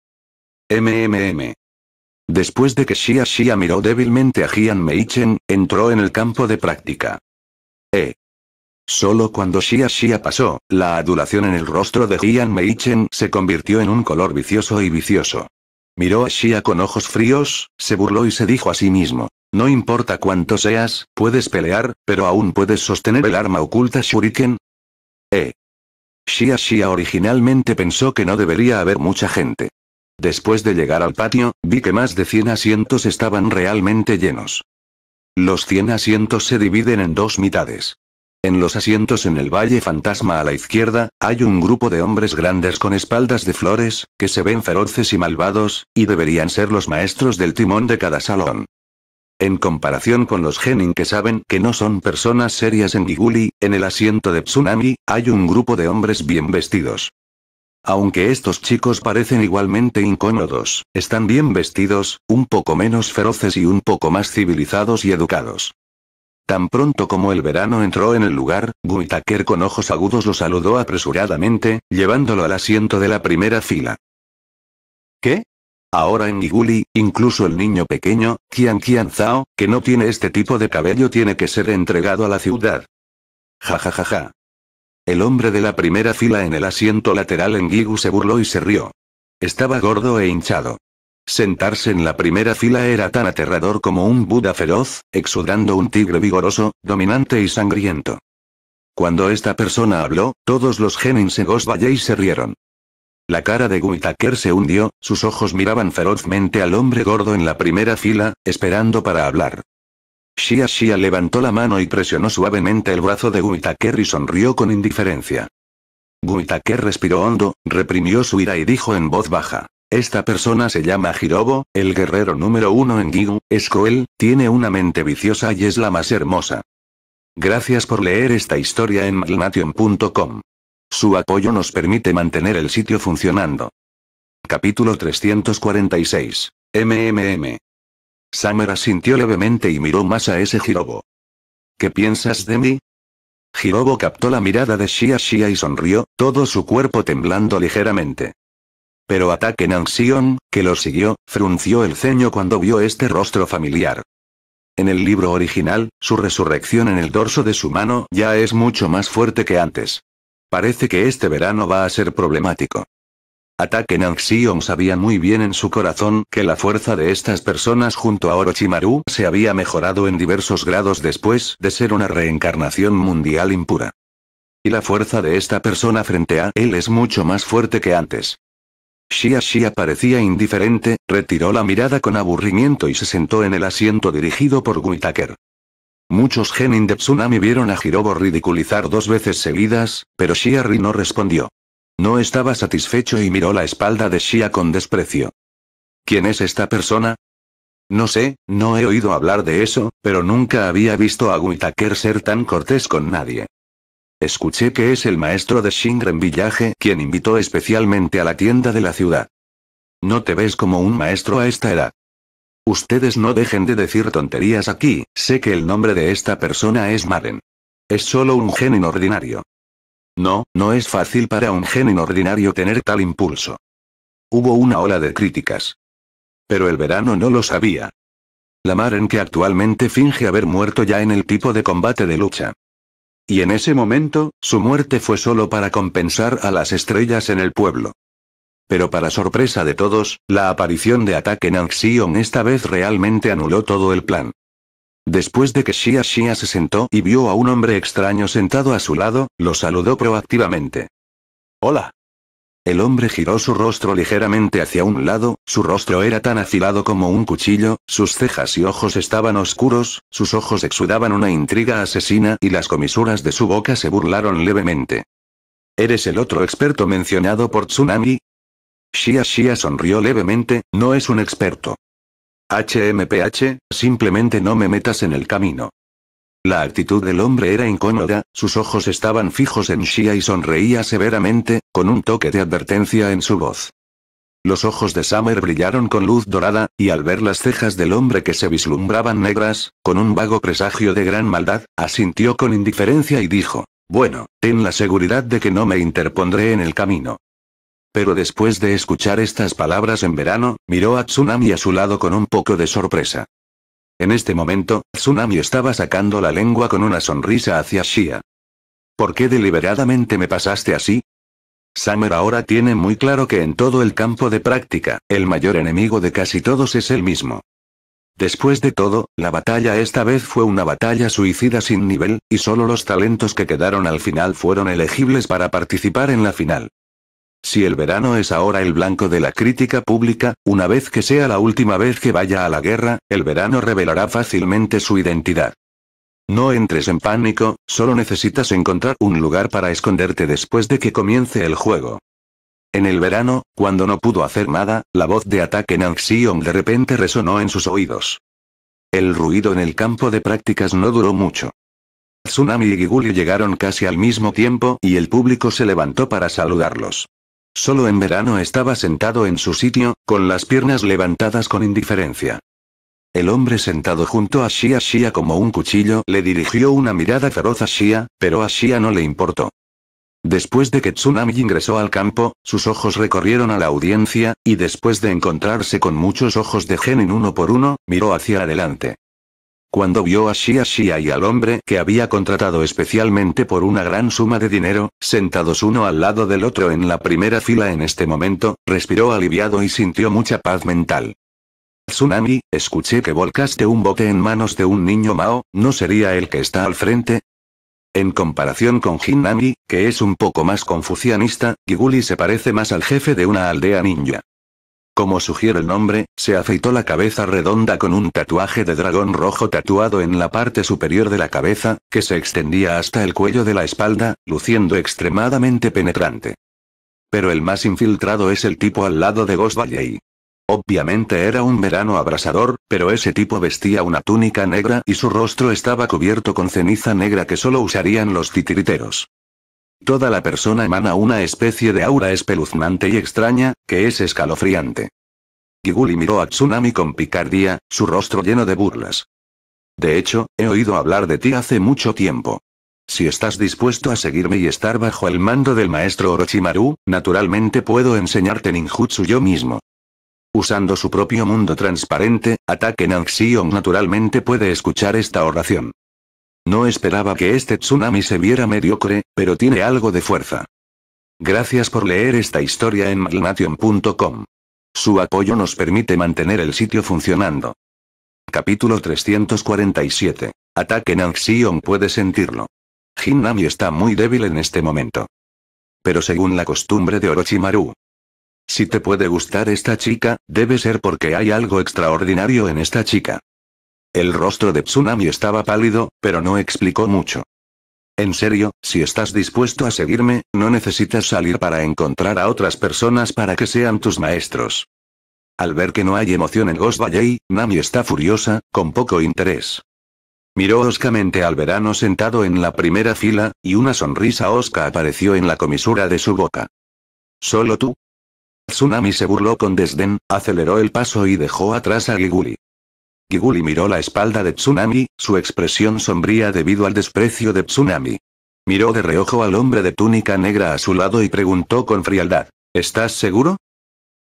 MMM. Después de que Xia Xia miró débilmente a Gian Meichen, entró en el campo de práctica. E. Solo cuando Xia Xia pasó, la adulación en el rostro de Gian Meichen se convirtió en un color vicioso y vicioso. Miró a Shia con ojos fríos, se burló y se dijo a sí mismo. No importa cuánto seas, puedes pelear, pero aún puedes sostener el arma oculta Shuriken. Eh. Shia Shia originalmente pensó que no debería haber mucha gente. Después de llegar al patio, vi que más de 100 asientos estaban realmente llenos. Los 100 asientos se dividen en dos mitades. En los asientos en el Valle Fantasma a la izquierda, hay un grupo de hombres grandes con espaldas de flores, que se ven feroces y malvados, y deberían ser los maestros del timón de cada salón. En comparación con los genin que saben que no son personas serias en Giguli, en el asiento de Tsunami, hay un grupo de hombres bien vestidos. Aunque estos chicos parecen igualmente incómodos, están bien vestidos, un poco menos feroces y un poco más civilizados y educados. Tan pronto como el verano entró en el lugar, Taker con ojos agudos lo saludó apresuradamente, llevándolo al asiento de la primera fila. ¿Qué? Ahora en Giguli, incluso el niño pequeño, Qian Qian Zhao, que no tiene este tipo de cabello tiene que ser entregado a la ciudad. Ja ja ja El hombre de la primera fila en el asiento lateral en Gigu se burló y se rió. Estaba gordo e hinchado. Sentarse en la primera fila era tan aterrador como un Buda feroz, exudando un tigre vigoroso, dominante y sangriento. Cuando esta persona habló, todos los genin segos gozballe y se rieron. La cara de Guitaker se hundió, sus ojos miraban ferozmente al hombre gordo en la primera fila, esperando para hablar. Shia Shia levantó la mano y presionó suavemente el brazo de Guitaker y sonrió con indiferencia. Guitaker respiró hondo, reprimió su ira y dijo en voz baja. Esta persona se llama Hirobo, el guerrero número uno en Gigu, es tiene una mente viciosa y es la más hermosa. Gracias por leer esta historia en Malmation.com. Su apoyo nos permite mantener el sitio funcionando. Capítulo 346. MMM. Samara sintió levemente y miró más a ese Girobo. ¿Qué piensas de mí? Hirobo captó la mirada de Shia Shia y sonrió, todo su cuerpo temblando ligeramente. Pero ataque Anxion, que lo siguió, frunció el ceño cuando vio este rostro familiar. En el libro original, su resurrección en el dorso de su mano ya es mucho más fuerte que antes. Parece que este verano va a ser problemático. Ataque Nanxion sabía muy bien en su corazón que la fuerza de estas personas junto a Orochimaru se había mejorado en diversos grados después de ser una reencarnación mundial impura. Y la fuerza de esta persona frente a él es mucho más fuerte que antes. Shia Shia parecía indiferente, retiró la mirada con aburrimiento y se sentó en el asiento dirigido por Guitaker. Muchos genin de Tsunami vieron a Hirobo ridiculizar dos veces seguidas, pero Ri no respondió. No estaba satisfecho y miró la espalda de Shia con desprecio. ¿Quién es esta persona? No sé, no he oído hablar de eso, pero nunca había visto a Guitaker ser tan cortés con nadie. Escuché que es el maestro de Shingren Villaje quien invitó especialmente a la tienda de la ciudad. No te ves como un maestro a esta edad. Ustedes no dejen de decir tonterías aquí, sé que el nombre de esta persona es Maren. Es solo un gen inordinario. No, no es fácil para un gen inordinario tener tal impulso. Hubo una ola de críticas. Pero el verano no lo sabía. La Maren que actualmente finge haber muerto ya en el tipo de combate de lucha. Y en ese momento, su muerte fue solo para compensar a las estrellas en el pueblo. Pero para sorpresa de todos, la aparición de ataque en esta vez realmente anuló todo el plan. Después de que Shia Shia se sentó y vio a un hombre extraño sentado a su lado, lo saludó proactivamente. Hola. El hombre giró su rostro ligeramente hacia un lado, su rostro era tan afilado como un cuchillo, sus cejas y ojos estaban oscuros, sus ojos exudaban una intriga asesina y las comisuras de su boca se burlaron levemente. ¿Eres el otro experto mencionado por Tsunami? Shia Shia sonrió levemente, no es un experto. HMPH, simplemente no me metas en el camino. La actitud del hombre era incómoda, sus ojos estaban fijos en Shia y sonreía severamente, con un toque de advertencia en su voz. Los ojos de Summer brillaron con luz dorada, y al ver las cejas del hombre que se vislumbraban negras, con un vago presagio de gran maldad, asintió con indiferencia y dijo, Bueno, ten la seguridad de que no me interpondré en el camino. Pero después de escuchar estas palabras en verano, miró a Tsunami a su lado con un poco de sorpresa. En este momento, Tsunami estaba sacando la lengua con una sonrisa hacia Shia. ¿Por qué deliberadamente me pasaste así? Summer ahora tiene muy claro que en todo el campo de práctica, el mayor enemigo de casi todos es el mismo. Después de todo, la batalla esta vez fue una batalla suicida sin nivel, y solo los talentos que quedaron al final fueron elegibles para participar en la final. Si el verano es ahora el blanco de la crítica pública, una vez que sea la última vez que vaya a la guerra, el verano revelará fácilmente su identidad. No entres en pánico, solo necesitas encontrar un lugar para esconderte después de que comience el juego. En el verano, cuando no pudo hacer nada, la voz de ataque en de repente resonó en sus oídos. El ruido en el campo de prácticas no duró mucho. Tsunami y Giguli llegaron casi al mismo tiempo y el público se levantó para saludarlos. Solo en verano estaba sentado en su sitio, con las piernas levantadas con indiferencia. El hombre sentado junto a Shia Shia como un cuchillo le dirigió una mirada feroz a Shia, pero a Shia no le importó. Después de que Tsunami ingresó al campo, sus ojos recorrieron a la audiencia, y después de encontrarse con muchos ojos de Genin uno por uno, miró hacia adelante. Cuando vio a Shia Shia y al hombre que había contratado especialmente por una gran suma de dinero, sentados uno al lado del otro en la primera fila en este momento, respiró aliviado y sintió mucha paz mental. Tsunami, escuché que volcaste un bote en manos de un niño Mao, ¿no sería el que está al frente? En comparación con Jinami, que es un poco más confucianista, Giguli se parece más al jefe de una aldea ninja. Como sugiere el nombre, se afeitó la cabeza redonda con un tatuaje de dragón rojo tatuado en la parte superior de la cabeza, que se extendía hasta el cuello de la espalda, luciendo extremadamente penetrante. Pero el más infiltrado es el tipo al lado de Ghost Obviamente era un verano abrasador, pero ese tipo vestía una túnica negra y su rostro estaba cubierto con ceniza negra que solo usarían los titiriteros. Toda la persona emana una especie de aura espeluznante y extraña, que es escalofriante. Giguli miró a Tsunami con picardía, su rostro lleno de burlas. De hecho, he oído hablar de ti hace mucho tiempo. Si estás dispuesto a seguirme y estar bajo el mando del maestro Orochimaru, naturalmente puedo enseñarte ninjutsu yo mismo. Usando su propio mundo transparente, Ataque Nanxion naturalmente puede escuchar esta oración. No esperaba que este tsunami se viera mediocre, pero tiene algo de fuerza. Gracias por leer esta historia en malnation.com. Su apoyo nos permite mantener el sitio funcionando. Capítulo 347. Ataque Nanxion puede sentirlo. Hinami está muy débil en este momento. Pero según la costumbre de Orochimaru. Si te puede gustar esta chica, debe ser porque hay algo extraordinario en esta chica. El rostro de Tsunami estaba pálido, pero no explicó mucho. En serio, si estás dispuesto a seguirme, no necesitas salir para encontrar a otras personas para que sean tus maestros. Al ver que no hay emoción en Ghost Valley, Nami está furiosa, con poco interés. Miró oscamente al verano sentado en la primera fila, y una sonrisa osca apareció en la comisura de su boca. ¿Solo tú? Tsunami se burló con desdén, aceleró el paso y dejó atrás a Giguli. Giguli miró la espalda de Tsunami, su expresión sombría debido al desprecio de Tsunami. Miró de reojo al hombre de túnica negra a su lado y preguntó con frialdad. ¿Estás seguro?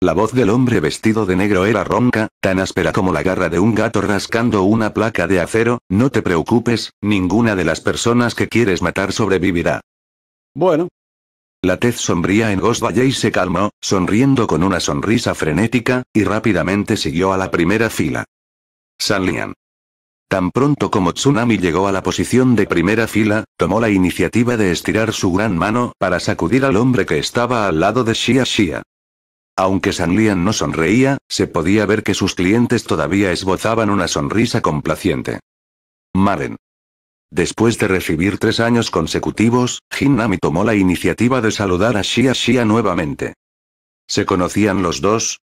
La voz del hombre vestido de negro era ronca, tan áspera como la garra de un gato rascando una placa de acero, no te preocupes, ninguna de las personas que quieres matar sobrevivirá. Bueno. La tez sombría en Ghost Valley se calmó, sonriendo con una sonrisa frenética, y rápidamente siguió a la primera fila. Sanlian. Tan pronto como Tsunami llegó a la posición de primera fila, tomó la iniciativa de estirar su gran mano para sacudir al hombre que estaba al lado de Shia Shia. Aunque Sanlian no sonreía, se podía ver que sus clientes todavía esbozaban una sonrisa complaciente. Maren. Después de recibir tres años consecutivos, Nami tomó la iniciativa de saludar a Shia Shia nuevamente. Se conocían los dos,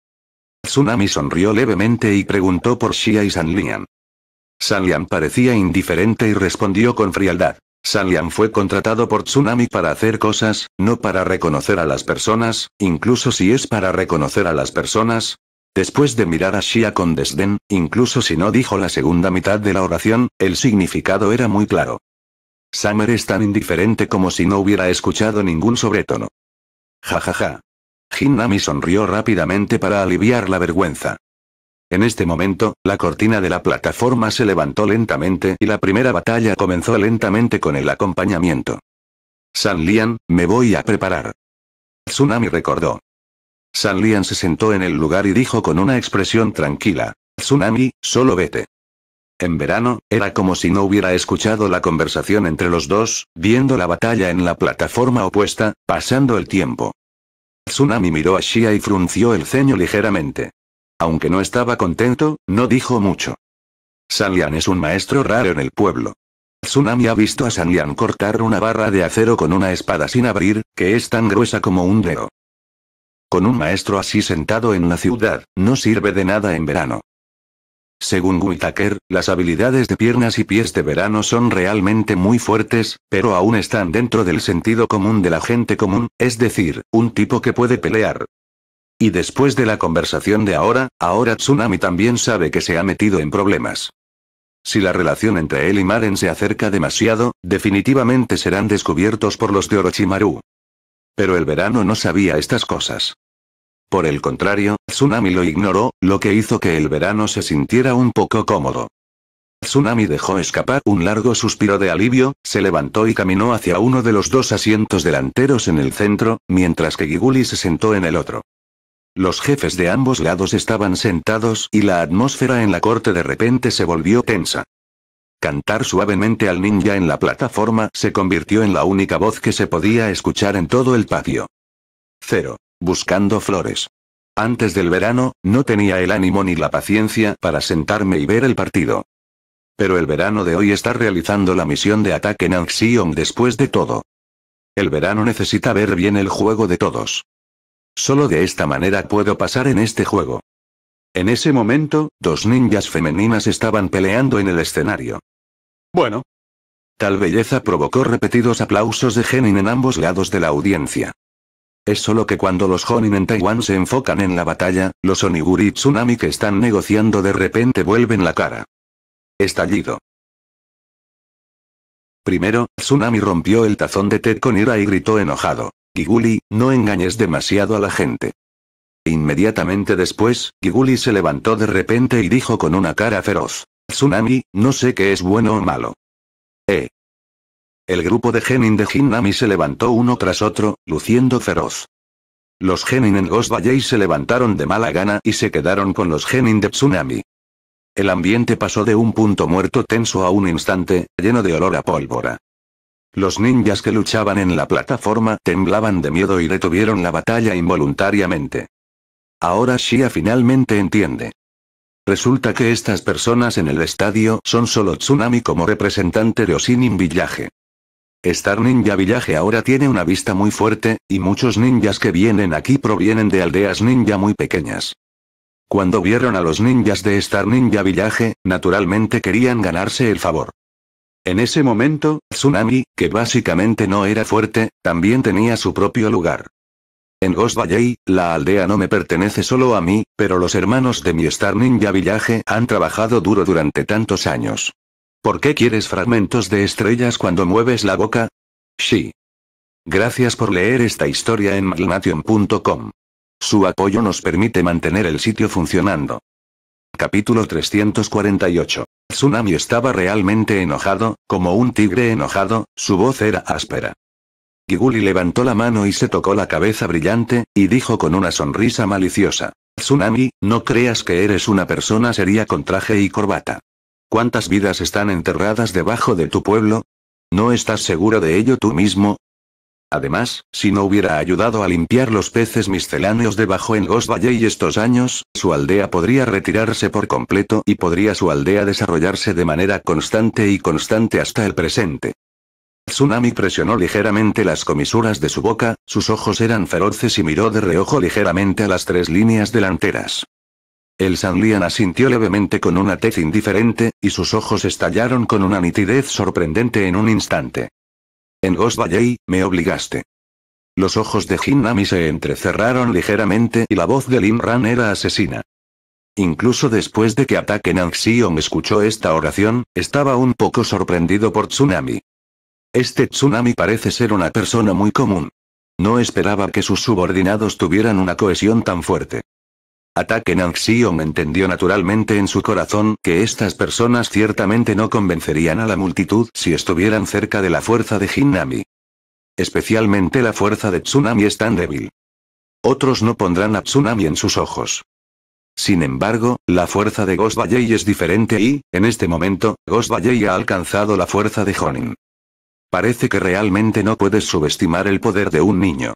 Tsunami sonrió levemente y preguntó por Shia y Sanlian. Sanlian parecía indiferente y respondió con frialdad. Sanlian fue contratado por Tsunami para hacer cosas, no para reconocer a las personas, incluso si es para reconocer a las personas. Después de mirar a Shia con desdén, incluso si no dijo la segunda mitad de la oración, el significado era muy claro. Summer es tan indiferente como si no hubiera escuchado ningún sobretono. Ja ja ja, Hinami sonrió rápidamente para aliviar la vergüenza. En este momento, la cortina de la plataforma se levantó lentamente y la primera batalla comenzó lentamente con el acompañamiento. San Lian, me voy a preparar. Tsunami recordó. San Lian se sentó en el lugar y dijo con una expresión tranquila. Tsunami, solo vete. En verano, era como si no hubiera escuchado la conversación entre los dos, viendo la batalla en la plataforma opuesta, pasando el tiempo. Tsunami miró a Shia y frunció el ceño ligeramente. Aunque no estaba contento, no dijo mucho. Sanlian es un maestro raro en el pueblo. Tsunami ha visto a Sanlian cortar una barra de acero con una espada sin abrir, que es tan gruesa como un dedo. Con un maestro así sentado en la ciudad, no sirve de nada en verano. Según Whitaker, las habilidades de piernas y pies de verano son realmente muy fuertes, pero aún están dentro del sentido común de la gente común, es decir, un tipo que puede pelear. Y después de la conversación de ahora, ahora Tsunami también sabe que se ha metido en problemas. Si la relación entre él y Maren se acerca demasiado, definitivamente serán descubiertos por los de Orochimaru. Pero el verano no sabía estas cosas. Por el contrario, Tsunami lo ignoró, lo que hizo que el verano se sintiera un poco cómodo. Tsunami dejó escapar un largo suspiro de alivio, se levantó y caminó hacia uno de los dos asientos delanteros en el centro, mientras que Giguli se sentó en el otro. Los jefes de ambos lados estaban sentados y la atmósfera en la corte de repente se volvió tensa. Cantar suavemente al ninja en la plataforma se convirtió en la única voz que se podía escuchar en todo el patio. Cero buscando flores. Antes del verano, no tenía el ánimo ni la paciencia para sentarme y ver el partido. Pero el verano de hoy está realizando la misión de ataque en Anxion después de todo. El verano necesita ver bien el juego de todos. Solo de esta manera puedo pasar en este juego. En ese momento, dos ninjas femeninas estaban peleando en el escenario. Bueno. Tal belleza provocó repetidos aplausos de Genin en ambos lados de la audiencia. Es solo que cuando los Honin en Taiwán se enfocan en la batalla, los Oniguri Tsunami que están negociando de repente vuelven la cara. Estallido. Primero, Tsunami rompió el tazón de Ted con ira y gritó enojado. Giguli, no engañes demasiado a la gente. Inmediatamente después, Giguli se levantó de repente y dijo con una cara feroz. Tsunami, no sé qué es bueno o malo. Eh, el grupo de Genin de Hinnami se levantó uno tras otro, luciendo feroz. Los Genin en Ghost Valley se levantaron de mala gana y se quedaron con los Genin de Tsunami. El ambiente pasó de un punto muerto tenso a un instante, lleno de olor a pólvora. Los ninjas que luchaban en la plataforma temblaban de miedo y detuvieron la batalla involuntariamente. Ahora Shia finalmente entiende. Resulta que estas personas en el estadio son solo Tsunami como representante de Osinin Village. Star Ninja Village ahora tiene una vista muy fuerte, y muchos ninjas que vienen aquí provienen de aldeas ninja muy pequeñas. Cuando vieron a los ninjas de Star Ninja Village, naturalmente querían ganarse el favor. En ese momento, Tsunami, que básicamente no era fuerte, también tenía su propio lugar. En Ghost Valley, la aldea no me pertenece solo a mí, pero los hermanos de mi Star Ninja Village han trabajado duro durante tantos años. ¿Por qué quieres fragmentos de estrellas cuando mueves la boca? Sí. Gracias por leer esta historia en malnation.com. Su apoyo nos permite mantener el sitio funcionando. Capítulo 348. Tsunami estaba realmente enojado, como un tigre enojado, su voz era áspera. Giguli levantó la mano y se tocó la cabeza brillante, y dijo con una sonrisa maliciosa. Tsunami, no creas que eres una persona seria con traje y corbata. ¿Cuántas vidas están enterradas debajo de tu pueblo? ¿No estás seguro de ello tú mismo? Además, si no hubiera ayudado a limpiar los peces misceláneos debajo en Gos Valley estos años, su aldea podría retirarse por completo y podría su aldea desarrollarse de manera constante y constante hasta el presente. Tsunami presionó ligeramente las comisuras de su boca, sus ojos eran feroces y miró de reojo ligeramente a las tres líneas delanteras. El Sanlian asintió levemente con una tez indiferente, y sus ojos estallaron con una nitidez sorprendente en un instante. En Ghost me obligaste. Los ojos de Hinami se entrecerraron ligeramente y la voz de Ran era asesina. Incluso después de que Ataque Nanxion escuchó esta oración, estaba un poco sorprendido por Tsunami. Este Tsunami parece ser una persona muy común. No esperaba que sus subordinados tuvieran una cohesión tan fuerte. Ataque Nanxion entendió naturalmente en su corazón que estas personas ciertamente no convencerían a la multitud si estuvieran cerca de la fuerza de Hinnami. Especialmente la fuerza de Tsunami es tan débil. Otros no pondrán a Tsunami en sus ojos. Sin embargo, la fuerza de Ghost Valley es diferente y, en este momento, Ghost Valley ha alcanzado la fuerza de Honin. Parece que realmente no puedes subestimar el poder de un niño.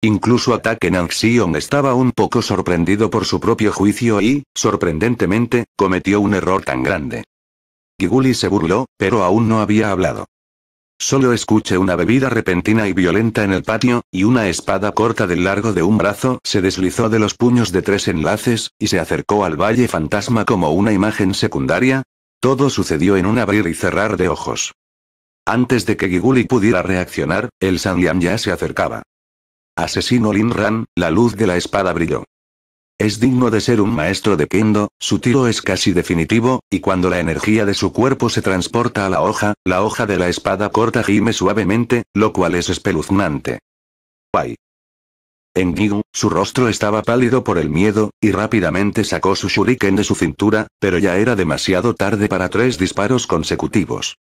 Incluso Ataque Nanxion estaba un poco sorprendido por su propio juicio y, sorprendentemente, cometió un error tan grande. Giguli se burló, pero aún no había hablado. Solo escuché una bebida repentina y violenta en el patio, y una espada corta del largo de un brazo se deslizó de los puños de tres enlaces, y se acercó al valle fantasma como una imagen secundaria. Todo sucedió en un abrir y cerrar de ojos. Antes de que Giguli pudiera reaccionar, el Sanlian ya se acercaba. Asesino Lin Ran, la luz de la espada brilló. Es digno de ser un maestro de Kendo, su tiro es casi definitivo, y cuando la energía de su cuerpo se transporta a la hoja, la hoja de la espada corta gime suavemente, lo cual es espeluznante. Guay. En Gigu, su rostro estaba pálido por el miedo, y rápidamente sacó su shuriken de su cintura, pero ya era demasiado tarde para tres disparos consecutivos.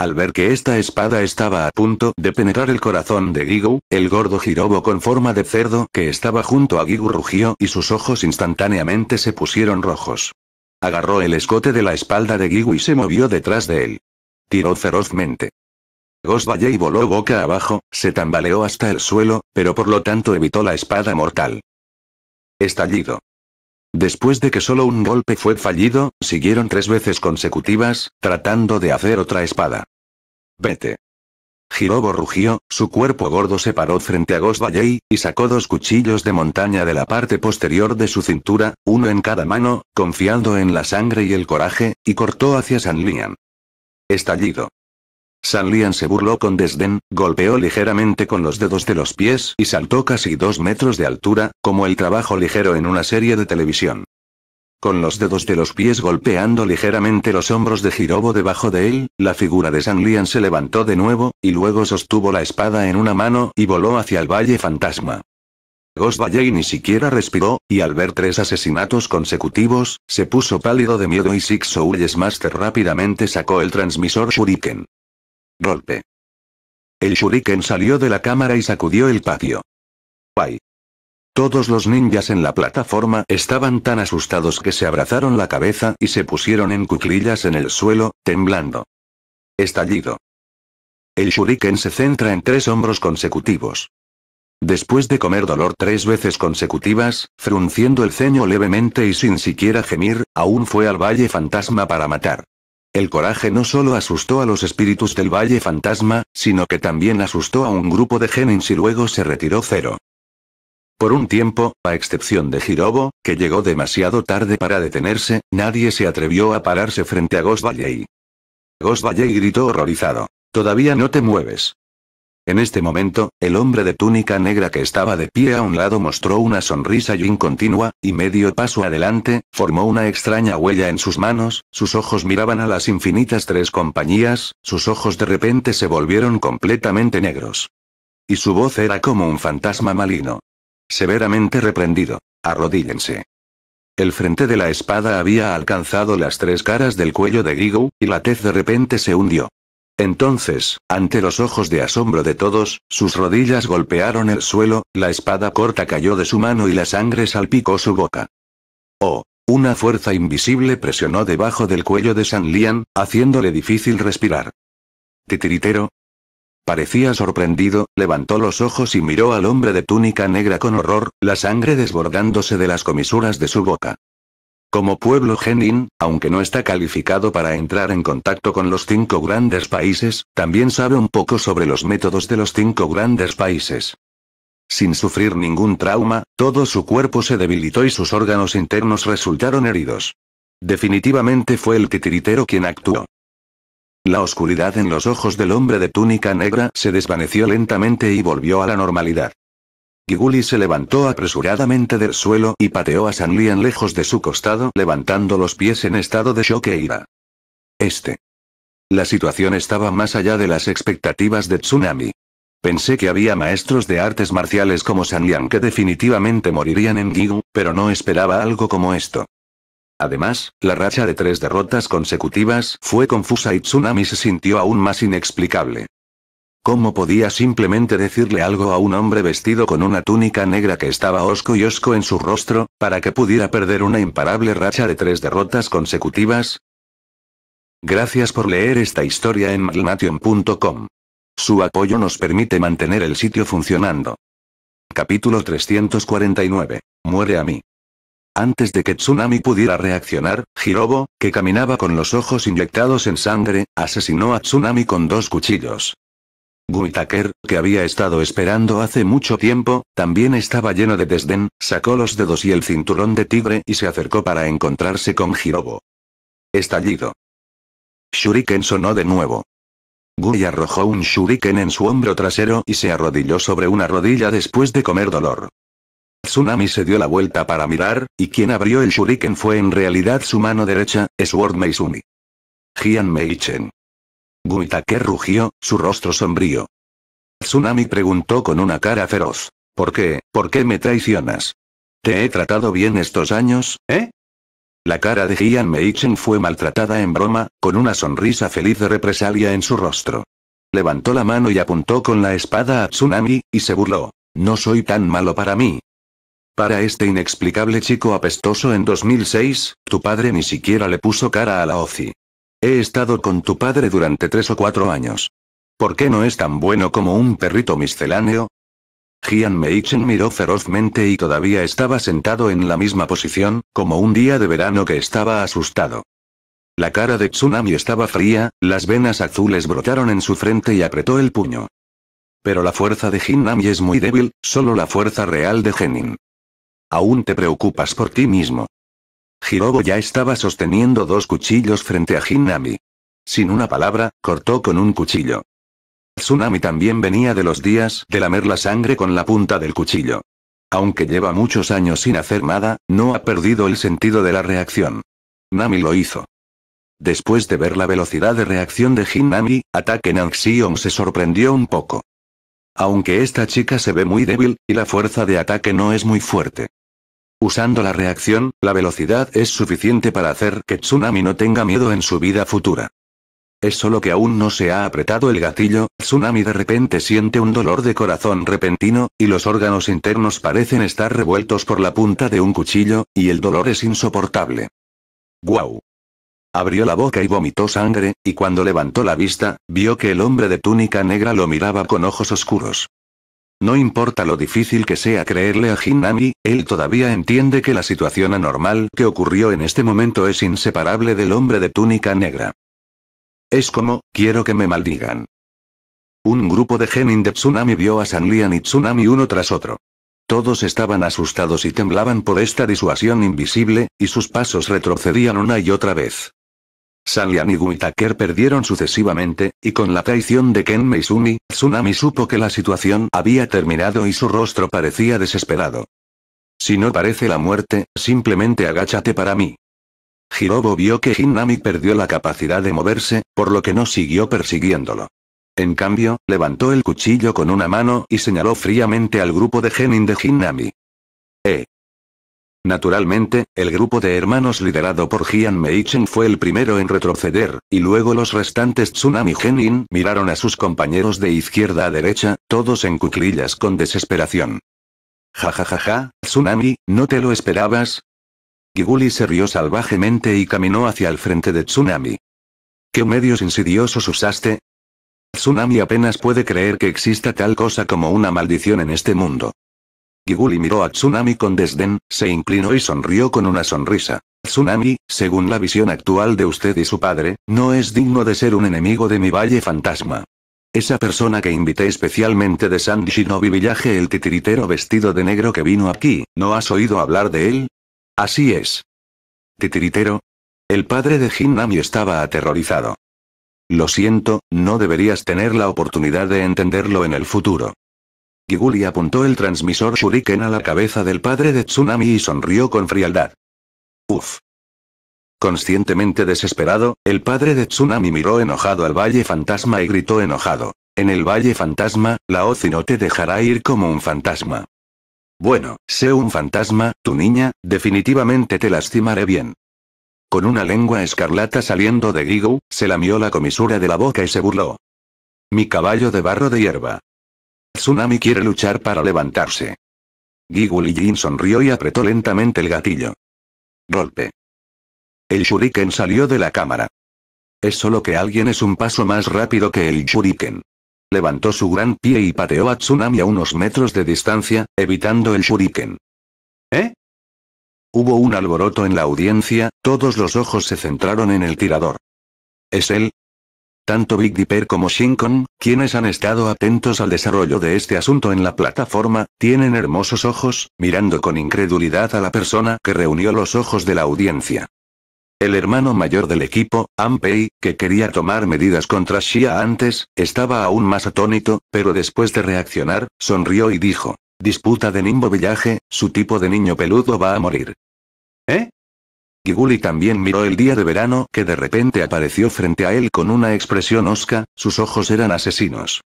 Al ver que esta espada estaba a punto de penetrar el corazón de Gigu, el gordo girobo con forma de cerdo que estaba junto a Gigu rugió y sus ojos instantáneamente se pusieron rojos. Agarró el escote de la espalda de Gigu y se movió detrás de él. Tiró ferozmente. Ghost y voló boca abajo, se tambaleó hasta el suelo, pero por lo tanto evitó la espada mortal. Estallido. Después de que solo un golpe fue fallido, siguieron tres veces consecutivas, tratando de hacer otra espada. Vete. Jirobo rugió, su cuerpo gordo se paró frente a Ghost Valley, y sacó dos cuchillos de montaña de la parte posterior de su cintura, uno en cada mano, confiando en la sangre y el coraje, y cortó hacia San Lian. Estallido. San se burló con desdén, golpeó ligeramente con los dedos de los pies y saltó casi dos metros de altura, como el trabajo ligero en una serie de televisión. Con los dedos de los pies golpeando ligeramente los hombros de Jirobo debajo de él, la figura de San se levantó de nuevo, y luego sostuvo la espada en una mano y voló hacia el Valle Fantasma. Ghost Valley ni siquiera respiró, y al ver tres asesinatos consecutivos, se puso pálido de miedo y Six Souls Master rápidamente sacó el transmisor Shuriken. Golpe. El shuriken salió de la cámara y sacudió el patio. ¡Ay! Todos los ninjas en la plataforma estaban tan asustados que se abrazaron la cabeza y se pusieron en cuclillas en el suelo, temblando. Estallido. El shuriken se centra en tres hombros consecutivos. Después de comer dolor tres veces consecutivas, frunciendo el ceño levemente y sin siquiera gemir, aún fue al Valle Fantasma para matar. El coraje no solo asustó a los espíritus del Valle Fantasma, sino que también asustó a un grupo de genins y luego se retiró cero. Por un tiempo, a excepción de Hirobo, que llegó demasiado tarde para detenerse, nadie se atrevió a pararse frente a Ghost Valley. Ghost Valley gritó horrorizado. Todavía no te mueves. En este momento, el hombre de túnica negra que estaba de pie a un lado mostró una sonrisa y incontinua, y medio paso adelante, formó una extraña huella en sus manos, sus ojos miraban a las infinitas tres compañías, sus ojos de repente se volvieron completamente negros. Y su voz era como un fantasma maligno. Severamente reprendido. Arrodíllense. El frente de la espada había alcanzado las tres caras del cuello de Gigo, y la tez de repente se hundió. Entonces, ante los ojos de asombro de todos, sus rodillas golpearon el suelo, la espada corta cayó de su mano y la sangre salpicó su boca. Oh, una fuerza invisible presionó debajo del cuello de San Lian, haciéndole difícil respirar. Titiritero. Parecía sorprendido, levantó los ojos y miró al hombre de túnica negra con horror, la sangre desbordándose de las comisuras de su boca. Como pueblo genin, aunque no está calificado para entrar en contacto con los cinco grandes países, también sabe un poco sobre los métodos de los cinco grandes países. Sin sufrir ningún trauma, todo su cuerpo se debilitó y sus órganos internos resultaron heridos. Definitivamente fue el titiritero quien actuó. La oscuridad en los ojos del hombre de túnica negra se desvaneció lentamente y volvió a la normalidad. Giguli se levantó apresuradamente del suelo y pateó a San lejos de su costado levantando los pies en estado de shock e ira. Este. La situación estaba más allá de las expectativas de Tsunami. Pensé que había maestros de artes marciales como Sanlian que definitivamente morirían en Gigu, pero no esperaba algo como esto. Además, la racha de tres derrotas consecutivas fue confusa y Tsunami se sintió aún más inexplicable. ¿Cómo podía simplemente decirle algo a un hombre vestido con una túnica negra que estaba osco y osco en su rostro, para que pudiera perder una imparable racha de tres derrotas consecutivas? Gracias por leer esta historia en malnation.com. Su apoyo nos permite mantener el sitio funcionando. Capítulo 349. Muere a mí. Antes de que Tsunami pudiera reaccionar, Hirobo, que caminaba con los ojos inyectados en sangre, asesinó a Tsunami con dos cuchillos. Guitaker, que había estado esperando hace mucho tiempo, también estaba lleno de desdén, sacó los dedos y el cinturón de tigre y se acercó para encontrarse con Jirobo. Estallido. Shuriken sonó de nuevo. Gui arrojó un shuriken en su hombro trasero y se arrodilló sobre una rodilla después de comer dolor. Tsunami se dio la vuelta para mirar, y quien abrió el shuriken fue en realidad su mano derecha, Sword Meisumi. Hian Meichen que rugió, su rostro sombrío. Tsunami preguntó con una cara feroz. ¿Por qué, por qué me traicionas? ¿Te he tratado bien estos años, eh? La cara de Gian Meichen fue maltratada en broma, con una sonrisa feliz de represalia en su rostro. Levantó la mano y apuntó con la espada a Tsunami, y se burló. No soy tan malo para mí. Para este inexplicable chico apestoso en 2006, tu padre ni siquiera le puso cara a la OCI. He estado con tu padre durante tres o cuatro años. ¿Por qué no es tan bueno como un perrito misceláneo? Jian Meichen miró ferozmente y todavía estaba sentado en la misma posición, como un día de verano que estaba asustado. La cara de Tsunami estaba fría, las venas azules brotaron en su frente y apretó el puño. Pero la fuerza de Nami es muy débil, solo la fuerza real de Genin. Aún te preocupas por ti mismo. Hirobo ya estaba sosteniendo dos cuchillos frente a Hinami. Sin una palabra, cortó con un cuchillo. Tsunami también venía de los días de lamer la sangre con la punta del cuchillo. Aunque lleva muchos años sin hacer nada, no ha perdido el sentido de la reacción. Nami lo hizo. Después de ver la velocidad de reacción de Hinami, Ataque Nanxion se sorprendió un poco. Aunque esta chica se ve muy débil, y la fuerza de ataque no es muy fuerte. Usando la reacción, la velocidad es suficiente para hacer que Tsunami no tenga miedo en su vida futura. Es solo que aún no se ha apretado el gatillo, Tsunami de repente siente un dolor de corazón repentino, y los órganos internos parecen estar revueltos por la punta de un cuchillo, y el dolor es insoportable. ¡Guau! Abrió la boca y vomitó sangre, y cuando levantó la vista, vio que el hombre de túnica negra lo miraba con ojos oscuros. No importa lo difícil que sea creerle a Hinami, él todavía entiende que la situación anormal que ocurrió en este momento es inseparable del hombre de túnica negra. Es como, quiero que me maldigan. Un grupo de genin de Tsunami vio a Sanlian y Tsunami uno tras otro. Todos estaban asustados y temblaban por esta disuasión invisible, y sus pasos retrocedían una y otra vez. Salian y Guitaker perdieron sucesivamente, y con la traición de Ken Meisumi, Tsunami supo que la situación había terminado y su rostro parecía desesperado. Si no parece la muerte, simplemente agáchate para mí. Hirobo vio que Hinami perdió la capacidad de moverse, por lo que no siguió persiguiéndolo. En cambio, levantó el cuchillo con una mano y señaló fríamente al grupo de genin de Hinami. Eh. Naturalmente, el grupo de hermanos liderado por Jian Meichen fue el primero en retroceder, y luego los restantes Tsunami Genin miraron a sus compañeros de izquierda a derecha, todos en cuclillas con desesperación. Ja ja ja ja, Tsunami, ¿no te lo esperabas? Giguli se rió salvajemente y caminó hacia el frente de Tsunami. ¿Qué medios insidiosos usaste? Tsunami apenas puede creer que exista tal cosa como una maldición en este mundo. Giguli miró a Tsunami con desdén, se inclinó y sonrió con una sonrisa. Tsunami, según la visión actual de usted y su padre, no es digno de ser un enemigo de mi valle fantasma. Esa persona que invité especialmente de San vi villaje, el titiritero vestido de negro que vino aquí, ¿no has oído hablar de él? Así es. ¿Titiritero? El padre de Hinami estaba aterrorizado. Lo siento, no deberías tener la oportunidad de entenderlo en el futuro. Giguli apuntó el transmisor shuriken a la cabeza del padre de Tsunami y sonrió con frialdad. Uf. Conscientemente desesperado, el padre de Tsunami miró enojado al Valle Fantasma y gritó enojado. En el Valle Fantasma, la Ozi no te dejará ir como un fantasma. Bueno, sé un fantasma, tu niña, definitivamente te lastimaré bien. Con una lengua escarlata saliendo de Gigu, se lamió la comisura de la boca y se burló. Mi caballo de barro de hierba. Tsunami quiere luchar para levantarse. Giggle Jin sonrió y apretó lentamente el gatillo. Golpe. El shuriken salió de la cámara. Es solo que alguien es un paso más rápido que el shuriken. Levantó su gran pie y pateó a Tsunami a unos metros de distancia, evitando el shuriken. ¿Eh? Hubo un alboroto en la audiencia, todos los ojos se centraron en el tirador. Es él, tanto Big Dipper como Shinkon, quienes han estado atentos al desarrollo de este asunto en la plataforma, tienen hermosos ojos, mirando con incredulidad a la persona que reunió los ojos de la audiencia. El hermano mayor del equipo, Ampei, que quería tomar medidas contra Shia antes, estaba aún más atónito, pero después de reaccionar, sonrió y dijo, Disputa de Nimbo Villaje, su tipo de niño peludo va a morir. ¿Eh? Giguli también miró el día de verano que de repente apareció frente a él con una expresión osca, sus ojos eran asesinos.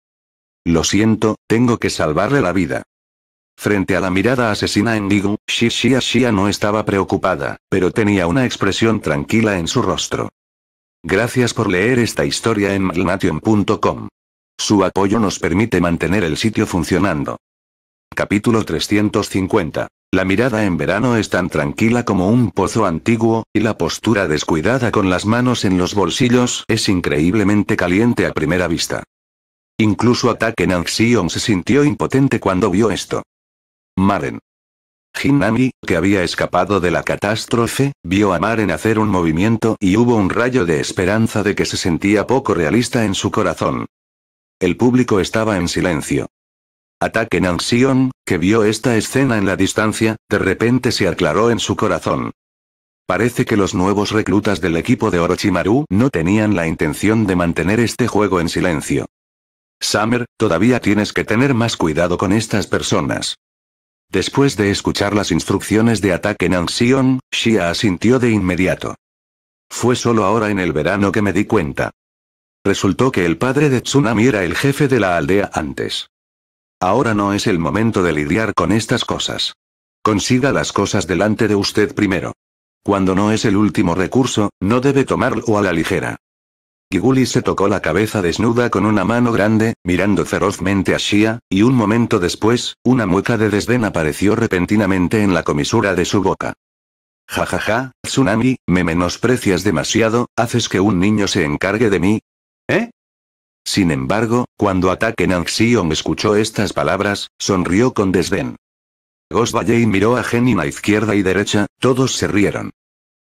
Lo siento, tengo que salvarle la vida. Frente a la mirada asesina en Gigu, Shishia Shia no estaba preocupada, pero tenía una expresión tranquila en su rostro. Gracias por leer esta historia en Malmation.com. Su apoyo nos permite mantener el sitio funcionando. Capítulo 350 la mirada en verano es tan tranquila como un pozo antiguo, y la postura descuidada con las manos en los bolsillos es increíblemente caliente a primera vista. Incluso Ataque Anxion se sintió impotente cuando vio esto. Maren. Hinami, que había escapado de la catástrofe, vio a Maren hacer un movimiento y hubo un rayo de esperanza de que se sentía poco realista en su corazón. El público estaba en silencio. Ataque Nansion, que vio esta escena en la distancia, de repente se aclaró en su corazón. Parece que los nuevos reclutas del equipo de Orochimaru no tenían la intención de mantener este juego en silencio. Summer, todavía tienes que tener más cuidado con estas personas. Después de escuchar las instrucciones de ataque en Shia asintió de inmediato. Fue solo ahora en el verano que me di cuenta. Resultó que el padre de Tsunami era el jefe de la aldea antes. Ahora no es el momento de lidiar con estas cosas. Consiga las cosas delante de usted primero. Cuando no es el último recurso, no debe tomarlo a la ligera. Giguli se tocó la cabeza desnuda con una mano grande, mirando ferozmente a Shia, y un momento después, una mueca de desdén apareció repentinamente en la comisura de su boca. Ja ja ja, Tsunami, me menosprecias demasiado, haces que un niño se encargue de mí, sin embargo, cuando Ataque Nanxion escuchó estas palabras, sonrió con desdén. Ghost Valley miró a Genin a izquierda y derecha, todos se rieron.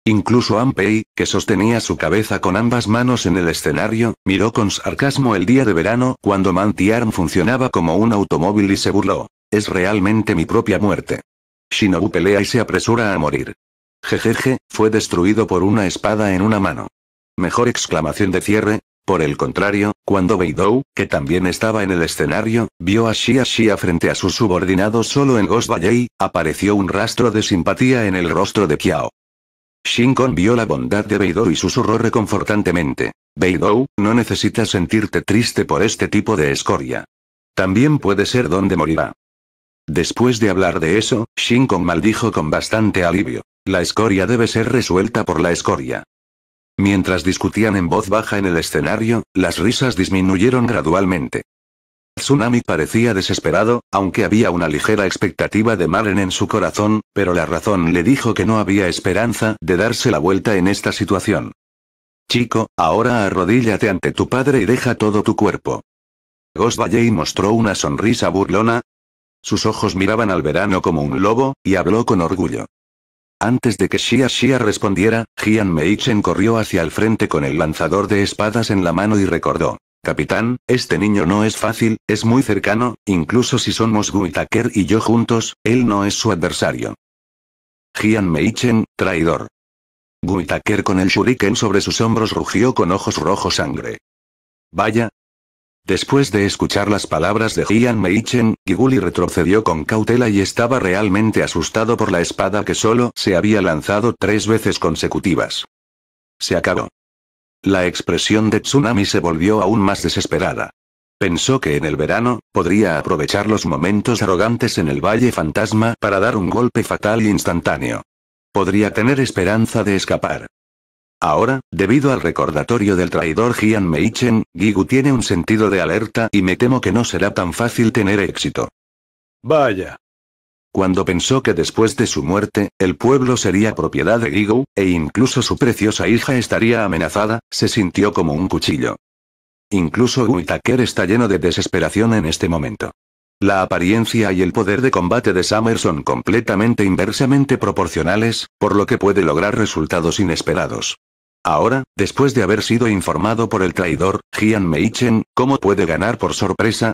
Incluso Ampei, que sostenía su cabeza con ambas manos en el escenario, miró con sarcasmo el día de verano cuando Mantiarm funcionaba como un automóvil y se burló. Es realmente mi propia muerte. Shinobu pelea y se apresura a morir. Jejeje, fue destruido por una espada en una mano. Mejor exclamación de cierre, por el contrario, cuando Beidou, que también estaba en el escenario, vio a Shia Shia frente a su subordinado solo en Ghost Valley, apareció un rastro de simpatía en el rostro de Kiao. Shinkon vio la bondad de Beidou y susurró reconfortantemente. Beidou, no necesitas sentirte triste por este tipo de escoria. También puede ser donde morirá. Después de hablar de eso, Shinkon maldijo con bastante alivio. La escoria debe ser resuelta por la escoria. Mientras discutían en voz baja en el escenario, las risas disminuyeron gradualmente. Tsunami parecía desesperado, aunque había una ligera expectativa de Maren en su corazón, pero la razón le dijo que no había esperanza de darse la vuelta en esta situación. Chico, ahora arrodíllate ante tu padre y deja todo tu cuerpo. Ghost Valley mostró una sonrisa burlona. Sus ojos miraban al verano como un lobo, y habló con orgullo. Antes de que Xia Xia respondiera, Gian Meichen corrió hacia el frente con el lanzador de espadas en la mano y recordó. Capitán, este niño no es fácil, es muy cercano, incluso si somos Guitaker y yo juntos, él no es su adversario. Gian Meichen, traidor. Guitaker con el shuriken sobre sus hombros rugió con ojos rojos sangre. Vaya, Después de escuchar las palabras de Jian Meichen, Giguli retrocedió con cautela y estaba realmente asustado por la espada que solo se había lanzado tres veces consecutivas. Se acabó. La expresión de Tsunami se volvió aún más desesperada. Pensó que en el verano, podría aprovechar los momentos arrogantes en el Valle Fantasma para dar un golpe fatal e instantáneo. Podría tener esperanza de escapar. Ahora, debido al recordatorio del traidor Jian Meichen, Gigu tiene un sentido de alerta y me temo que no será tan fácil tener éxito. Vaya. Cuando pensó que después de su muerte, el pueblo sería propiedad de Gigu, e incluso su preciosa hija estaría amenazada, se sintió como un cuchillo. Incluso Whitaker está lleno de desesperación en este momento. La apariencia y el poder de combate de Summer son completamente inversamente proporcionales, por lo que puede lograr resultados inesperados. Ahora, después de haber sido informado por el traidor, Jian Meichen, ¿cómo puede ganar por sorpresa?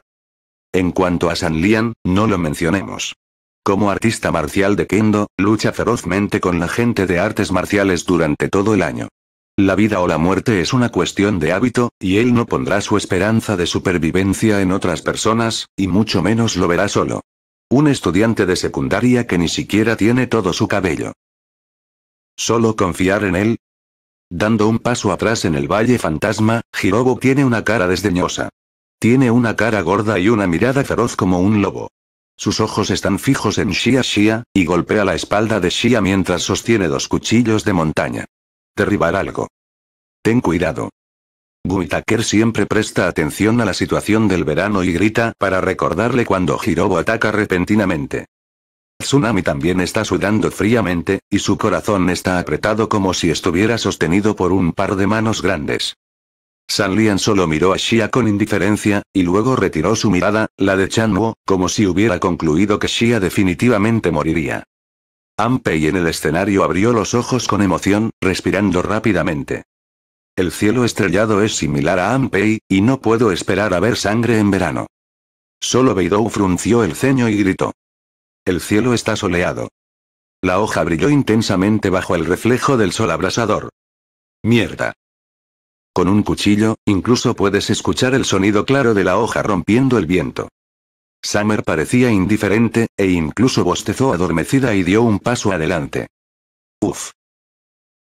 En cuanto a San Lian, no lo mencionemos. Como artista marcial de Kendo, lucha ferozmente con la gente de artes marciales durante todo el año. La vida o la muerte es una cuestión de hábito, y él no pondrá su esperanza de supervivencia en otras personas, y mucho menos lo verá solo. Un estudiante de secundaria que ni siquiera tiene todo su cabello. Solo confiar en él, Dando un paso atrás en el Valle Fantasma, Hirobo tiene una cara desdeñosa. Tiene una cara gorda y una mirada feroz como un lobo. Sus ojos están fijos en Shia Shia, y golpea la espalda de Shia mientras sostiene dos cuchillos de montaña. Derribar algo. Ten cuidado. Guitaker siempre presta atención a la situación del verano y grita para recordarle cuando Hirobo ataca repentinamente. Tsunami también está sudando fríamente, y su corazón está apretado como si estuviera sostenido por un par de manos grandes. San Lian solo miró a Shia con indiferencia, y luego retiró su mirada, la de Chanwo, como si hubiera concluido que Shia definitivamente moriría. Ampei en el escenario abrió los ojos con emoción, respirando rápidamente. El cielo estrellado es similar a Ampei, y no puedo esperar a ver sangre en verano. Solo Beidou frunció el ceño y gritó. El cielo está soleado. La hoja brilló intensamente bajo el reflejo del sol abrasador. Mierda. Con un cuchillo, incluso puedes escuchar el sonido claro de la hoja rompiendo el viento. Summer parecía indiferente, e incluso bostezó adormecida y dio un paso adelante. Uf.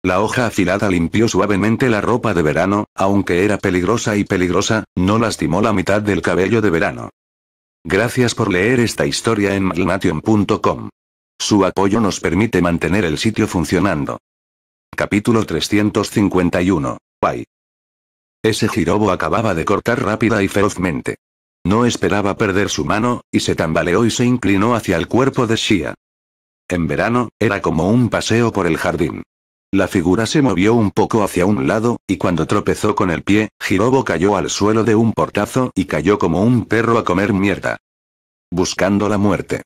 La hoja afilada limpió suavemente la ropa de verano, aunque era peligrosa y peligrosa, no lastimó la mitad del cabello de verano. Gracias por leer esta historia en Malnation.com. Su apoyo nos permite mantener el sitio funcionando. Capítulo 351. Pai. Ese girobo acababa de cortar rápida y ferozmente. No esperaba perder su mano, y se tambaleó y se inclinó hacia el cuerpo de Shia. En verano, era como un paseo por el jardín. La figura se movió un poco hacia un lado, y cuando tropezó con el pie, Jirobo cayó al suelo de un portazo y cayó como un perro a comer mierda. Buscando la muerte.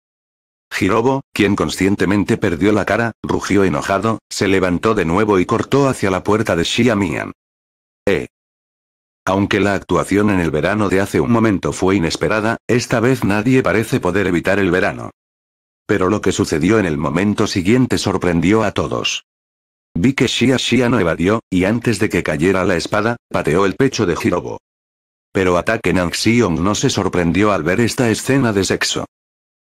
Jirobo, quien conscientemente perdió la cara, rugió enojado, se levantó de nuevo y cortó hacia la puerta de Xiamian. Eh. Aunque la actuación en el verano de hace un momento fue inesperada, esta vez nadie parece poder evitar el verano. Pero lo que sucedió en el momento siguiente sorprendió a todos. Vi que Shia Shia no evadió, y antes de que cayera la espada, pateó el pecho de Jirobo. Pero Ataque Xiong no se sorprendió al ver esta escena de sexo.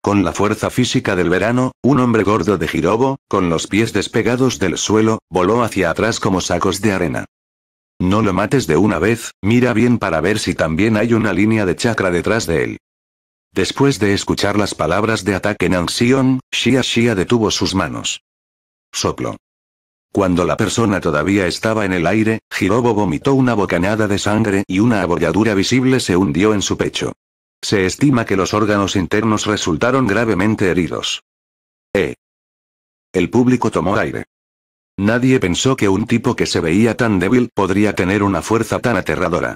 Con la fuerza física del verano, un hombre gordo de Jirobo, con los pies despegados del suelo, voló hacia atrás como sacos de arena. No lo mates de una vez, mira bien para ver si también hay una línea de chakra detrás de él. Después de escuchar las palabras de ataque xiong Shia Shia detuvo sus manos. Soplo. Cuando la persona todavía estaba en el aire, Girobo vomitó una bocanada de sangre y una abolladura visible se hundió en su pecho. Se estima que los órganos internos resultaron gravemente heridos. E. El público tomó aire. Nadie pensó que un tipo que se veía tan débil podría tener una fuerza tan aterradora.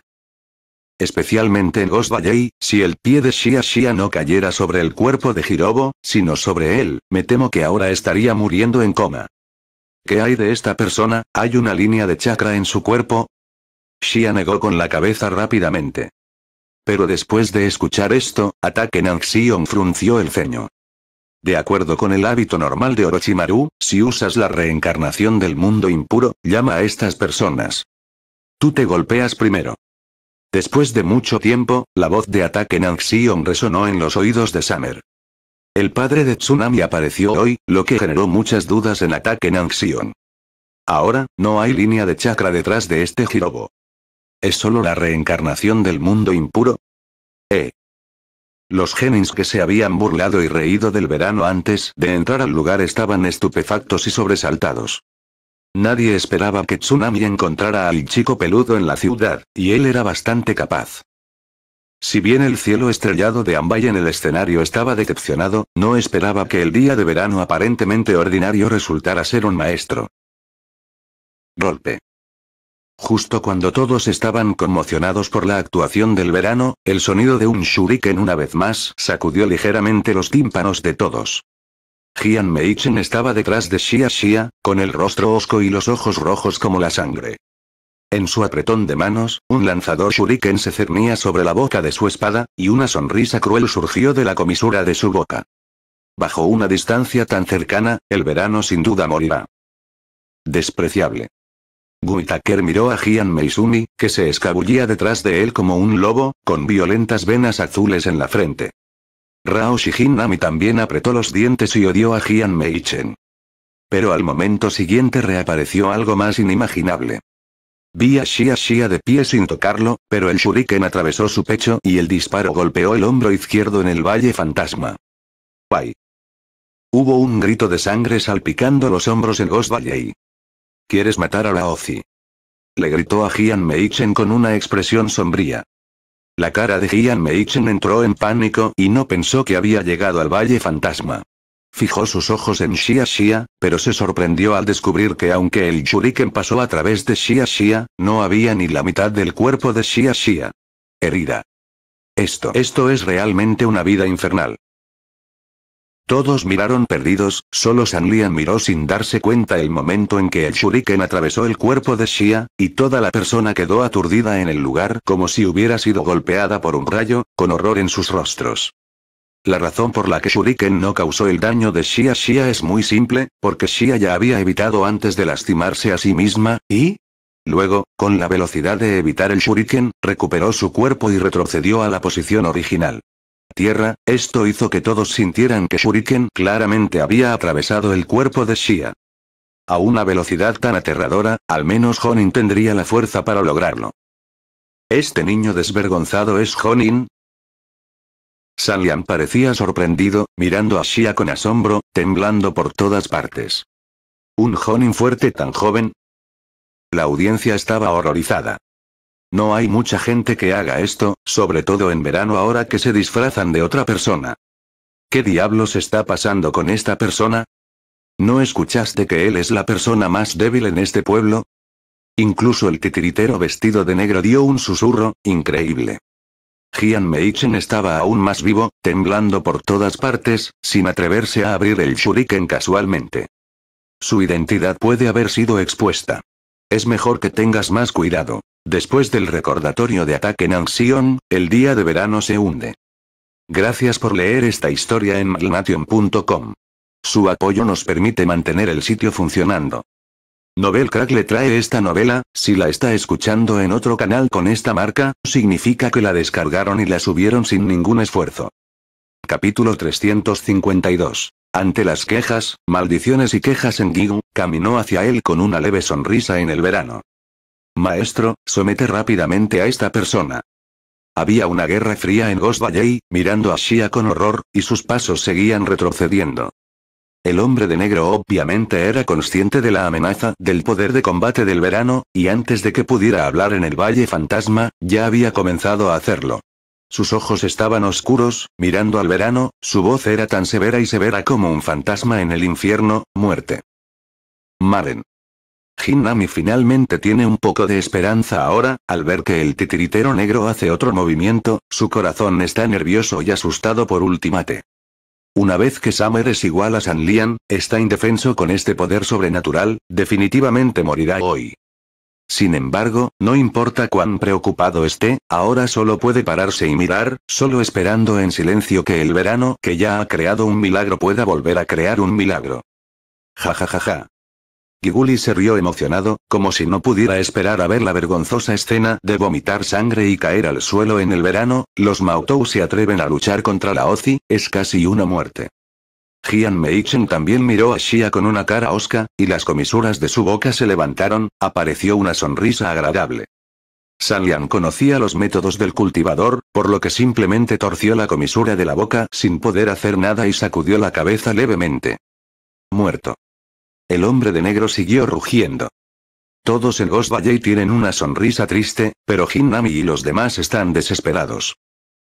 Especialmente en Ghost Valley, si el pie de Shia Shia no cayera sobre el cuerpo de Girobo, sino sobre él, me temo que ahora estaría muriendo en coma. ¿Qué hay de esta persona? ¿Hay una línea de chakra en su cuerpo? Shia negó con la cabeza rápidamente. Pero después de escuchar esto, Ataque Anxion frunció el ceño. De acuerdo con el hábito normal de Orochimaru, si usas la reencarnación del mundo impuro, llama a estas personas. Tú te golpeas primero. Después de mucho tiempo, la voz de Ataque Nanxion resonó en los oídos de Samer. El padre de Tsunami apareció hoy, lo que generó muchas dudas en ataque Nanxion. Ahora, no hay línea de chakra detrás de este girobo. ¿Es solo la reencarnación del mundo impuro? Eh. Los genins que se habían burlado y reído del verano antes de entrar al lugar estaban estupefactos y sobresaltados. Nadie esperaba que Tsunami encontrara al chico peludo en la ciudad, y él era bastante capaz. Si bien el cielo estrellado de Ambay en el escenario estaba decepcionado, no esperaba que el día de verano aparentemente ordinario resultara ser un maestro. Golpe. Justo cuando todos estaban conmocionados por la actuación del verano, el sonido de un shuriken una vez más sacudió ligeramente los tímpanos de todos. Jian Meichen estaba detrás de Shia Shia, con el rostro osco y los ojos rojos como la sangre. En su apretón de manos, un lanzador shuriken se cernía sobre la boca de su espada, y una sonrisa cruel surgió de la comisura de su boca. Bajo una distancia tan cercana, el verano sin duda morirá. Despreciable. Guitaker miró a Gian Meizumi, que se escabullía detrás de él como un lobo, con violentas venas azules en la frente. Rao Shihinami también apretó los dientes y odió a Gian Meichen. Pero al momento siguiente reapareció algo más inimaginable. Vi Shia Shia de pie sin tocarlo, pero el shuriken atravesó su pecho y el disparo golpeó el hombro izquierdo en el valle fantasma. ¡Bye! Hubo un grito de sangre salpicando los hombros en Ghost Valley. ¿Quieres matar a la Ozi? Le gritó a Gian Meichen con una expresión sombría. La cara de Gian Meichen entró en pánico y no pensó que había llegado al Valle Fantasma. Fijó sus ojos en Shia Shia, pero se sorprendió al descubrir que aunque el shuriken pasó a través de Shia Shia, no había ni la mitad del cuerpo de Shia Shia. Herida. Esto, esto es realmente una vida infernal. Todos miraron perdidos, solo Sanlian miró sin darse cuenta el momento en que el shuriken atravesó el cuerpo de Shia, y toda la persona quedó aturdida en el lugar como si hubiera sido golpeada por un rayo, con horror en sus rostros. La razón por la que Shuriken no causó el daño de Shia Shia es muy simple, porque Shia ya había evitado antes de lastimarse a sí misma, y... Luego, con la velocidad de evitar el shuriken, recuperó su cuerpo y retrocedió a la posición original. Tierra, esto hizo que todos sintieran que Shuriken claramente había atravesado el cuerpo de Shia. A una velocidad tan aterradora, al menos Honin tendría la fuerza para lograrlo. Este niño desvergonzado es Honin, Salian parecía sorprendido, mirando a Shia con asombro, temblando por todas partes. ¿Un Jonin fuerte tan joven? La audiencia estaba horrorizada. No hay mucha gente que haga esto, sobre todo en verano ahora que se disfrazan de otra persona. ¿Qué diablos está pasando con esta persona? ¿No escuchaste que él es la persona más débil en este pueblo? Incluso el titiritero vestido de negro dio un susurro, increíble. Jian Meichen estaba aún más vivo, temblando por todas partes, sin atreverse a abrir el shuriken casualmente. Su identidad puede haber sido expuesta. Es mejor que tengas más cuidado. Después del recordatorio de ataque en Anxion, el día de verano se hunde. Gracias por leer esta historia en magnation.com. Su apoyo nos permite mantener el sitio funcionando. Nobel Crack le trae esta novela, si la está escuchando en otro canal con esta marca, significa que la descargaron y la subieron sin ningún esfuerzo. Capítulo 352. Ante las quejas, maldiciones y quejas en Gigu, caminó hacia él con una leve sonrisa en el verano. Maestro, somete rápidamente a esta persona. Había una guerra fría en Ghost Valley, mirando a Shia con horror, y sus pasos seguían retrocediendo. El hombre de negro obviamente era consciente de la amenaza del poder de combate del verano, y antes de que pudiera hablar en el Valle Fantasma, ya había comenzado a hacerlo. Sus ojos estaban oscuros, mirando al verano, su voz era tan severa y severa como un fantasma en el infierno, muerte. Maren. Hinami finalmente tiene un poco de esperanza ahora, al ver que el titiritero negro hace otro movimiento, su corazón está nervioso y asustado por ultimate. Una vez que Summer es igual a San Lian, está indefenso con este poder sobrenatural, definitivamente morirá hoy. Sin embargo, no importa cuán preocupado esté, ahora solo puede pararse y mirar, solo esperando en silencio que el verano que ya ha creado un milagro pueda volver a crear un milagro. Ja ja ja ja. Guli se rió emocionado, como si no pudiera esperar a ver la vergonzosa escena de vomitar sangre y caer al suelo en el verano, los Maotou se atreven a luchar contra la Ozi, es casi una muerte. Jian Meichen también miró a Shia con una cara osca, y las comisuras de su boca se levantaron, apareció una sonrisa agradable. Sanlian conocía los métodos del cultivador, por lo que simplemente torció la comisura de la boca sin poder hacer nada y sacudió la cabeza levemente. Muerto. El hombre de negro siguió rugiendo. Todos en los Valley tienen una sonrisa triste, pero Hinnami y los demás están desesperados.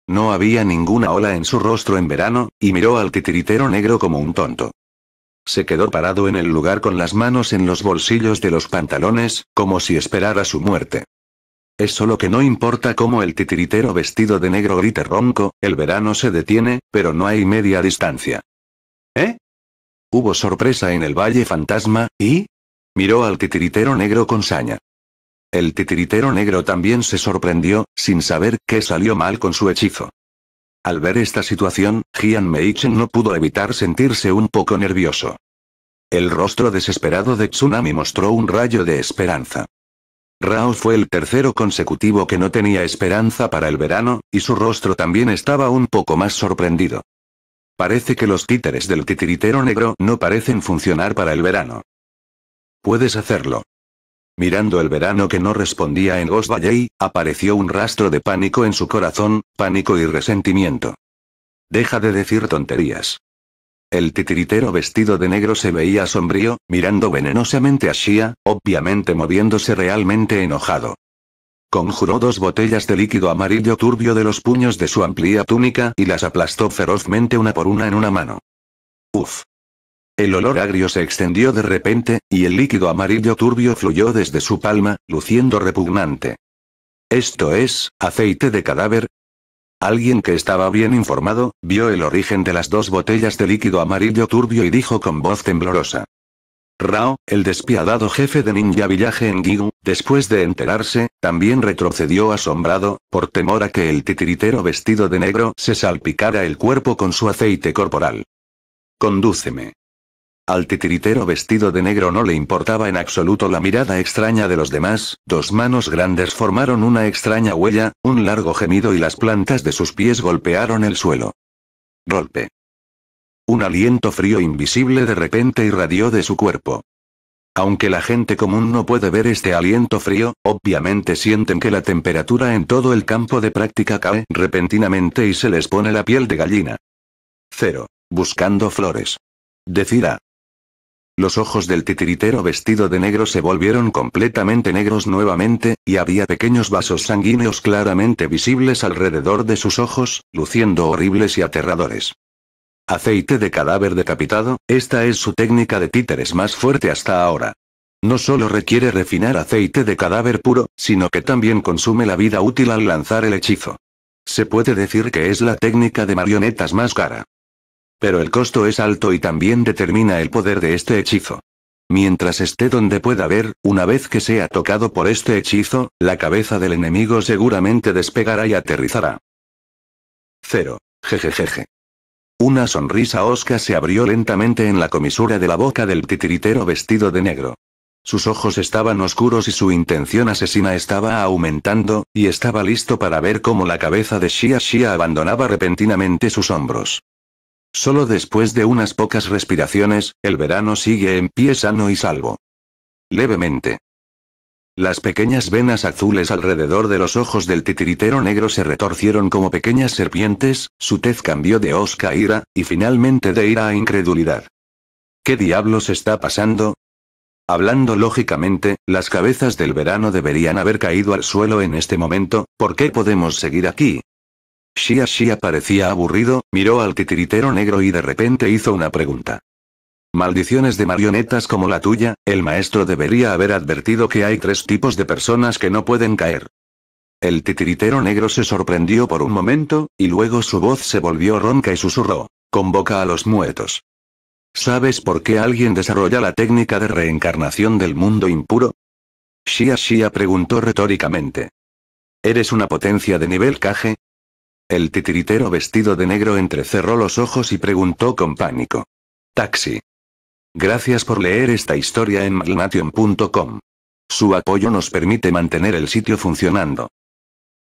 No había ninguna ola en su rostro en verano, y miró al titiritero negro como un tonto. Se quedó parado en el lugar con las manos en los bolsillos de los pantalones, como si esperara su muerte. Es solo que no importa cómo el titiritero vestido de negro grite ronco, el verano se detiene, pero no hay media distancia. ¿Eh? Hubo sorpresa en el Valle Fantasma, y... Miró al titiritero negro con saña. El titiritero negro también se sorprendió, sin saber qué salió mal con su hechizo. Al ver esta situación, Jian Meichen no pudo evitar sentirse un poco nervioso. El rostro desesperado de Tsunami mostró un rayo de esperanza. Rao fue el tercero consecutivo que no tenía esperanza para el verano, y su rostro también estaba un poco más sorprendido. Parece que los títeres del titiritero negro no parecen funcionar para el verano. Puedes hacerlo. Mirando el verano que no respondía en Ghost Valley, apareció un rastro de pánico en su corazón, pánico y resentimiento. Deja de decir tonterías. El titiritero vestido de negro se veía sombrío, mirando venenosamente a Shia, obviamente moviéndose realmente enojado. Conjuró dos botellas de líquido amarillo turbio de los puños de su amplia túnica y las aplastó ferozmente una por una en una mano. Uf. El olor agrio se extendió de repente, y el líquido amarillo turbio fluyó desde su palma, luciendo repugnante. Esto es, aceite de cadáver. Alguien que estaba bien informado, vio el origen de las dos botellas de líquido amarillo turbio y dijo con voz temblorosa. Rao, el despiadado jefe de Ninja villaje en Gigu, después de enterarse, también retrocedió asombrado, por temor a que el titiritero vestido de negro se salpicara el cuerpo con su aceite corporal. Condúceme. Al titiritero vestido de negro no le importaba en absoluto la mirada extraña de los demás, dos manos grandes formaron una extraña huella, un largo gemido y las plantas de sus pies golpearon el suelo. Golpe. Un aliento frío invisible de repente irradió de su cuerpo. Aunque la gente común no puede ver este aliento frío, obviamente sienten que la temperatura en todo el campo de práctica cae repentinamente y se les pone la piel de gallina. 0. Buscando flores. Decida. Los ojos del titiritero vestido de negro se volvieron completamente negros nuevamente, y había pequeños vasos sanguíneos claramente visibles alrededor de sus ojos, luciendo horribles y aterradores. Aceite de cadáver decapitado, esta es su técnica de títeres más fuerte hasta ahora. No solo requiere refinar aceite de cadáver puro, sino que también consume la vida útil al lanzar el hechizo. Se puede decir que es la técnica de marionetas más cara. Pero el costo es alto y también determina el poder de este hechizo. Mientras esté donde pueda ver, una vez que sea tocado por este hechizo, la cabeza del enemigo seguramente despegará y aterrizará. 0. Jejejeje. Una sonrisa osca se abrió lentamente en la comisura de la boca del titiritero vestido de negro. Sus ojos estaban oscuros y su intención asesina estaba aumentando, y estaba listo para ver cómo la cabeza de Shia Shia abandonaba repentinamente sus hombros. Solo después de unas pocas respiraciones, el verano sigue en pie sano y salvo. Levemente. Las pequeñas venas azules alrededor de los ojos del titiritero negro se retorcieron como pequeñas serpientes, su tez cambió de osca ira, y finalmente de ira a incredulidad. ¿Qué diablos está pasando? Hablando lógicamente, las cabezas del verano deberían haber caído al suelo en este momento, ¿por qué podemos seguir aquí? Shia Shia parecía aburrido, miró al titiritero negro y de repente hizo una pregunta. Maldiciones de marionetas como la tuya, el maestro debería haber advertido que hay tres tipos de personas que no pueden caer. El titiritero negro se sorprendió por un momento, y luego su voz se volvió ronca y susurró. Convoca a los muertos. ¿Sabes por qué alguien desarrolla la técnica de reencarnación del mundo impuro? Shia Shia preguntó retóricamente. ¿Eres una potencia de nivel caje? El titiritero vestido de negro entrecerró los ojos y preguntó con pánico. Taxi. Gracias por leer esta historia en malnation.com. Su apoyo nos permite mantener el sitio funcionando.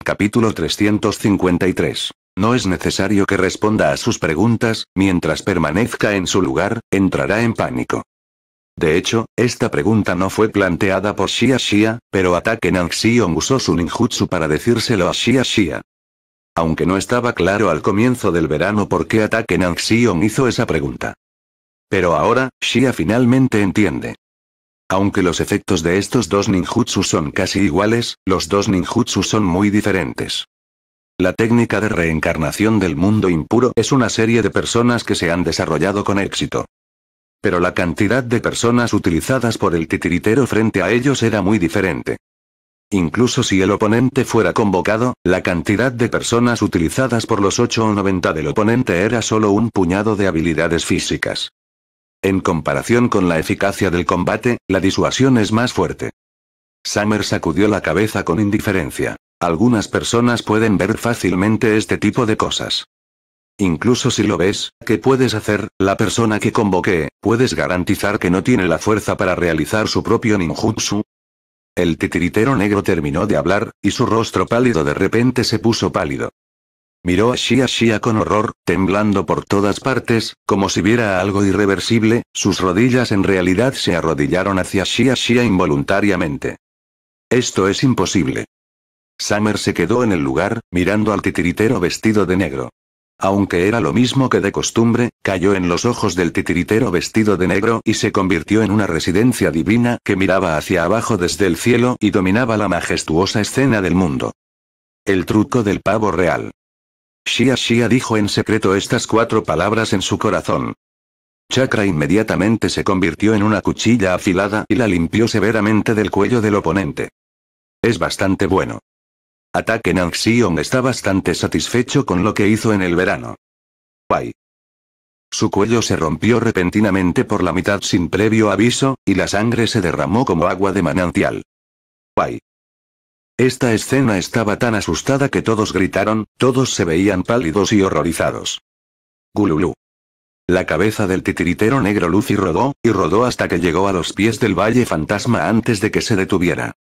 Capítulo 353. No es necesario que responda a sus preguntas, mientras permanezca en su lugar, entrará en pánico. De hecho, esta pregunta no fue planteada por Shia Shia, pero Ataque Nanxion usó su ninjutsu para decírselo a Shia Shia. Aunque no estaba claro al comienzo del verano por qué Ataque Nanxion hizo esa pregunta. Pero ahora, Shia finalmente entiende. Aunque los efectos de estos dos ninjutsu son casi iguales, los dos ninjutsu son muy diferentes. La técnica de reencarnación del mundo impuro es una serie de personas que se han desarrollado con éxito. Pero la cantidad de personas utilizadas por el titiritero frente a ellos era muy diferente. Incluso si el oponente fuera convocado, la cantidad de personas utilizadas por los 8 o 90 del oponente era solo un puñado de habilidades físicas. En comparación con la eficacia del combate, la disuasión es más fuerte. Summer sacudió la cabeza con indiferencia. Algunas personas pueden ver fácilmente este tipo de cosas. Incluso si lo ves, ¿qué puedes hacer? La persona que convoqué, ¿puedes garantizar que no tiene la fuerza para realizar su propio ninjutsu? El titiritero negro terminó de hablar, y su rostro pálido de repente se puso pálido. Miró a Shia Shia con horror, temblando por todas partes, como si viera algo irreversible, sus rodillas en realidad se arrodillaron hacia Shia Shia involuntariamente. Esto es imposible. Summer se quedó en el lugar, mirando al titiritero vestido de negro. Aunque era lo mismo que de costumbre, cayó en los ojos del titiritero vestido de negro y se convirtió en una residencia divina que miraba hacia abajo desde el cielo y dominaba la majestuosa escena del mundo. El truco del pavo real. Shia Xia dijo en secreto estas cuatro palabras en su corazón. Chakra inmediatamente se convirtió en una cuchilla afilada y la limpió severamente del cuello del oponente. Es bastante bueno. Ataque Xiong está bastante satisfecho con lo que hizo en el verano. Pai. Su cuello se rompió repentinamente por la mitad sin previo aviso, y la sangre se derramó como agua de manantial. Pai. Esta escena estaba tan asustada que todos gritaron, todos se veían pálidos y horrorizados. Gululú. La cabeza del titiritero negro Lucy rodó, y rodó hasta que llegó a los pies del valle fantasma antes de que se detuviera.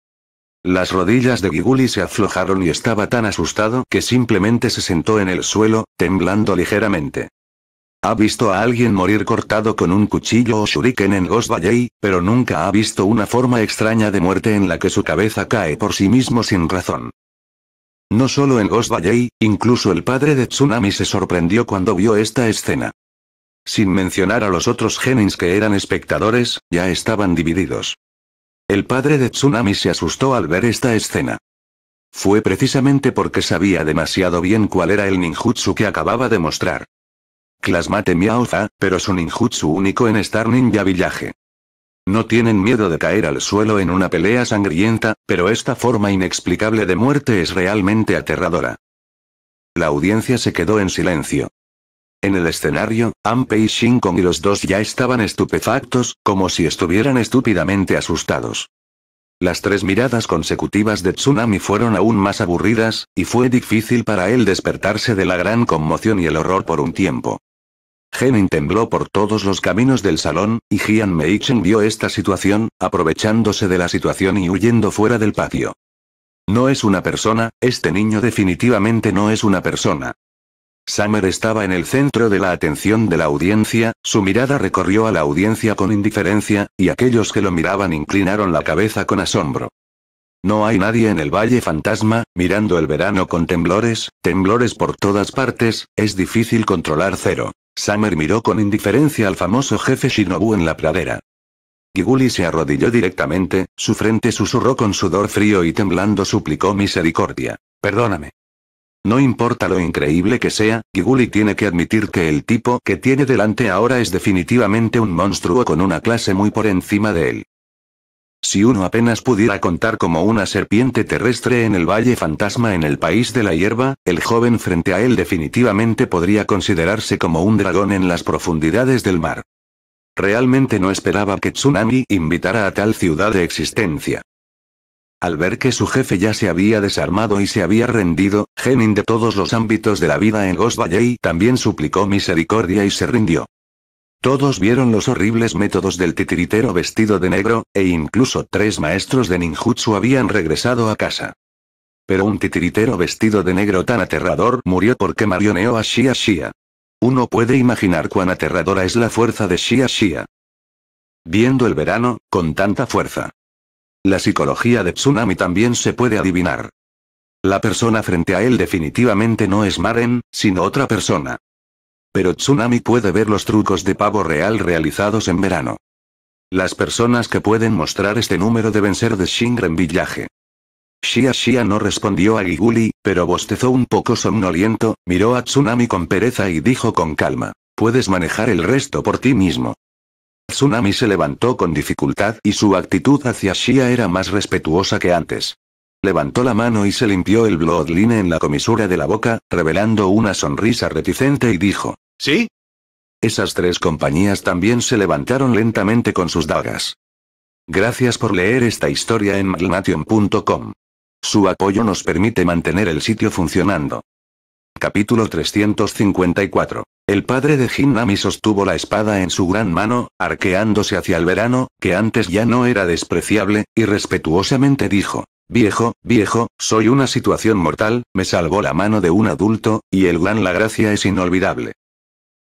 Las rodillas de Giguli se aflojaron y estaba tan asustado que simplemente se sentó en el suelo, temblando ligeramente. Ha visto a alguien morir cortado con un cuchillo o shuriken en Ghost Valley, pero nunca ha visto una forma extraña de muerte en la que su cabeza cae por sí mismo sin razón. No solo en Ghost Valley, incluso el padre de Tsunami se sorprendió cuando vio esta escena. Sin mencionar a los otros genins que eran espectadores, ya estaban divididos. El padre de Tsunami se asustó al ver esta escena. Fue precisamente porque sabía demasiado bien cuál era el ninjutsu que acababa de mostrar. Clasmate Miaoza, pero su ninjutsu único en Star Ninja Villaje. No tienen miedo de caer al suelo en una pelea sangrienta, pero esta forma inexplicable de muerte es realmente aterradora. La audiencia se quedó en silencio. En el escenario, Ampe y y los dos ya estaban estupefactos, como si estuvieran estúpidamente asustados. Las tres miradas consecutivas de Tsunami fueron aún más aburridas, y fue difícil para él despertarse de la gran conmoción y el horror por un tiempo. Henning tembló por todos los caminos del salón, y Gian Meichen vio esta situación, aprovechándose de la situación y huyendo fuera del patio. No es una persona, este niño definitivamente no es una persona. Summer estaba en el centro de la atención de la audiencia, su mirada recorrió a la audiencia con indiferencia, y aquellos que lo miraban inclinaron la cabeza con asombro. No hay nadie en el Valle Fantasma, mirando el verano con temblores, temblores por todas partes, es difícil controlar cero. Summer miró con indiferencia al famoso jefe Shinobu en la pradera. Giguli se arrodilló directamente, su frente susurró con sudor frío y temblando suplicó misericordia. Perdóname. No importa lo increíble que sea, Giguli tiene que admitir que el tipo que tiene delante ahora es definitivamente un monstruo con una clase muy por encima de él. Si uno apenas pudiera contar como una serpiente terrestre en el Valle Fantasma en el País de la Hierba, el joven frente a él definitivamente podría considerarse como un dragón en las profundidades del mar. Realmente no esperaba que Tsunami invitara a tal ciudad de existencia. Al ver que su jefe ya se había desarmado y se había rendido, Genin de todos los ámbitos de la vida en Ghost Valley también suplicó misericordia y se rindió. Todos vieron los horribles métodos del titiritero vestido de negro, e incluso tres maestros de ninjutsu habían regresado a casa. Pero un titiritero vestido de negro tan aterrador murió porque marioneó a Shia Shia. Uno puede imaginar cuán aterradora es la fuerza de Shia Shia. Viendo el verano, con tanta fuerza. La psicología de Tsunami también se puede adivinar. La persona frente a él definitivamente no es Maren, sino otra persona. Pero Tsunami puede ver los trucos de pavo real realizados en verano. Las personas que pueden mostrar este número deben ser de Shingren Village. Shia Shia no respondió a Giguli, pero bostezó un poco somnoliento, miró a Tsunami con pereza y dijo con calma, puedes manejar el resto por ti mismo. Tsunami se levantó con dificultad y su actitud hacia Shia era más respetuosa que antes. Levantó la mano y se limpió el bloodline en la comisura de la boca, revelando una sonrisa reticente y dijo. ¿Sí? Esas tres compañías también se levantaron lentamente con sus dagas. Gracias por leer esta historia en malnation.com. Su apoyo nos permite mantener el sitio funcionando. Capítulo 354. El padre de Hinami sostuvo la espada en su gran mano, arqueándose hacia el verano, que antes ya no era despreciable, y respetuosamente dijo. Viejo, viejo, soy una situación mortal, me salvó la mano de un adulto, y el gran la gracia es inolvidable.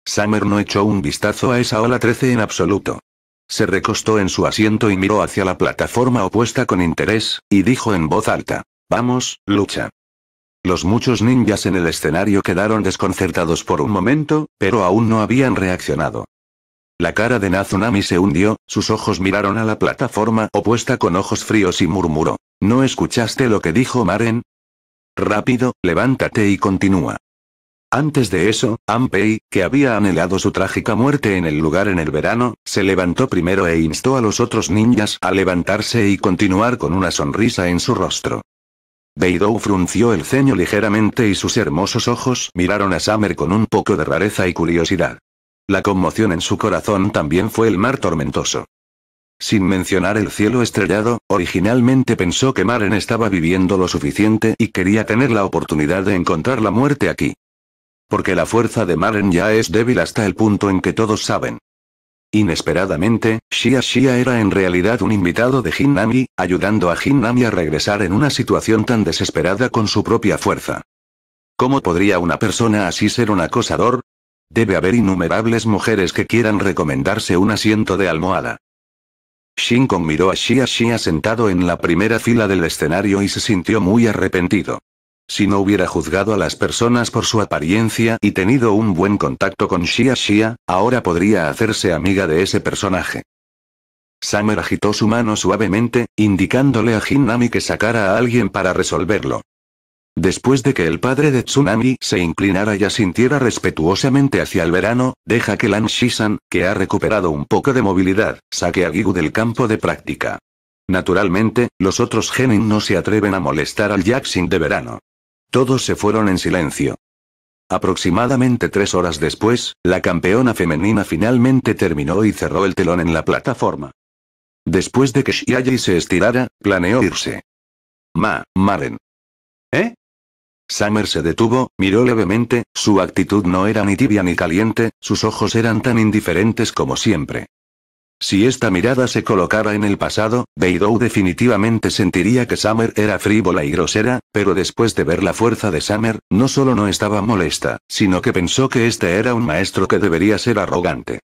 Summer no echó un vistazo a esa ola 13 en absoluto. Se recostó en su asiento y miró hacia la plataforma opuesta con interés, y dijo en voz alta, Vamos, lucha. Los muchos ninjas en el escenario quedaron desconcertados por un momento, pero aún no habían reaccionado. La cara de Nazunami se hundió, sus ojos miraron a la plataforma opuesta con ojos fríos y murmuró, ¿No escuchaste lo que dijo Maren? Rápido, levántate y continúa. Antes de eso, Ampei, que había anhelado su trágica muerte en el lugar en el verano, se levantó primero e instó a los otros ninjas a levantarse y continuar con una sonrisa en su rostro. Beidou frunció el ceño ligeramente y sus hermosos ojos miraron a Summer con un poco de rareza y curiosidad. La conmoción en su corazón también fue el mar tormentoso. Sin mencionar el cielo estrellado, originalmente pensó que Maren estaba viviendo lo suficiente y quería tener la oportunidad de encontrar la muerte aquí. Porque la fuerza de Maren ya es débil hasta el punto en que todos saben. Inesperadamente, Shia Shia era en realidad un invitado de Hinnami, ayudando a Hinnami a regresar en una situación tan desesperada con su propia fuerza. ¿Cómo podría una persona así ser un acosador? Debe haber innumerables mujeres que quieran recomendarse un asiento de almohada. Shinkon miró a Shia Shia sentado en la primera fila del escenario y se sintió muy arrepentido. Si no hubiera juzgado a las personas por su apariencia y tenido un buen contacto con Shia Shia, ahora podría hacerse amiga de ese personaje. Summer agitó su mano suavemente, indicándole a Hinami que sacara a alguien para resolverlo. Después de que el padre de Tsunami se inclinara y asintiera respetuosamente hacia el verano, deja que Lan Shisan, que ha recuperado un poco de movilidad, saque a Gigu del campo de práctica. Naturalmente, los otros genin no se atreven a molestar al Jackson de verano. Todos se fueron en silencio. Aproximadamente tres horas después, la campeona femenina finalmente terminó y cerró el telón en la plataforma. Después de que Shiayi se estirara, planeó irse. Ma, Maren. ¿Eh? Summer se detuvo, miró levemente, su actitud no era ni tibia ni caliente, sus ojos eran tan indiferentes como siempre. Si esta mirada se colocara en el pasado, Beidou definitivamente sentiría que Summer era frívola y grosera, pero después de ver la fuerza de Summer, no solo no estaba molesta, sino que pensó que este era un maestro que debería ser arrogante.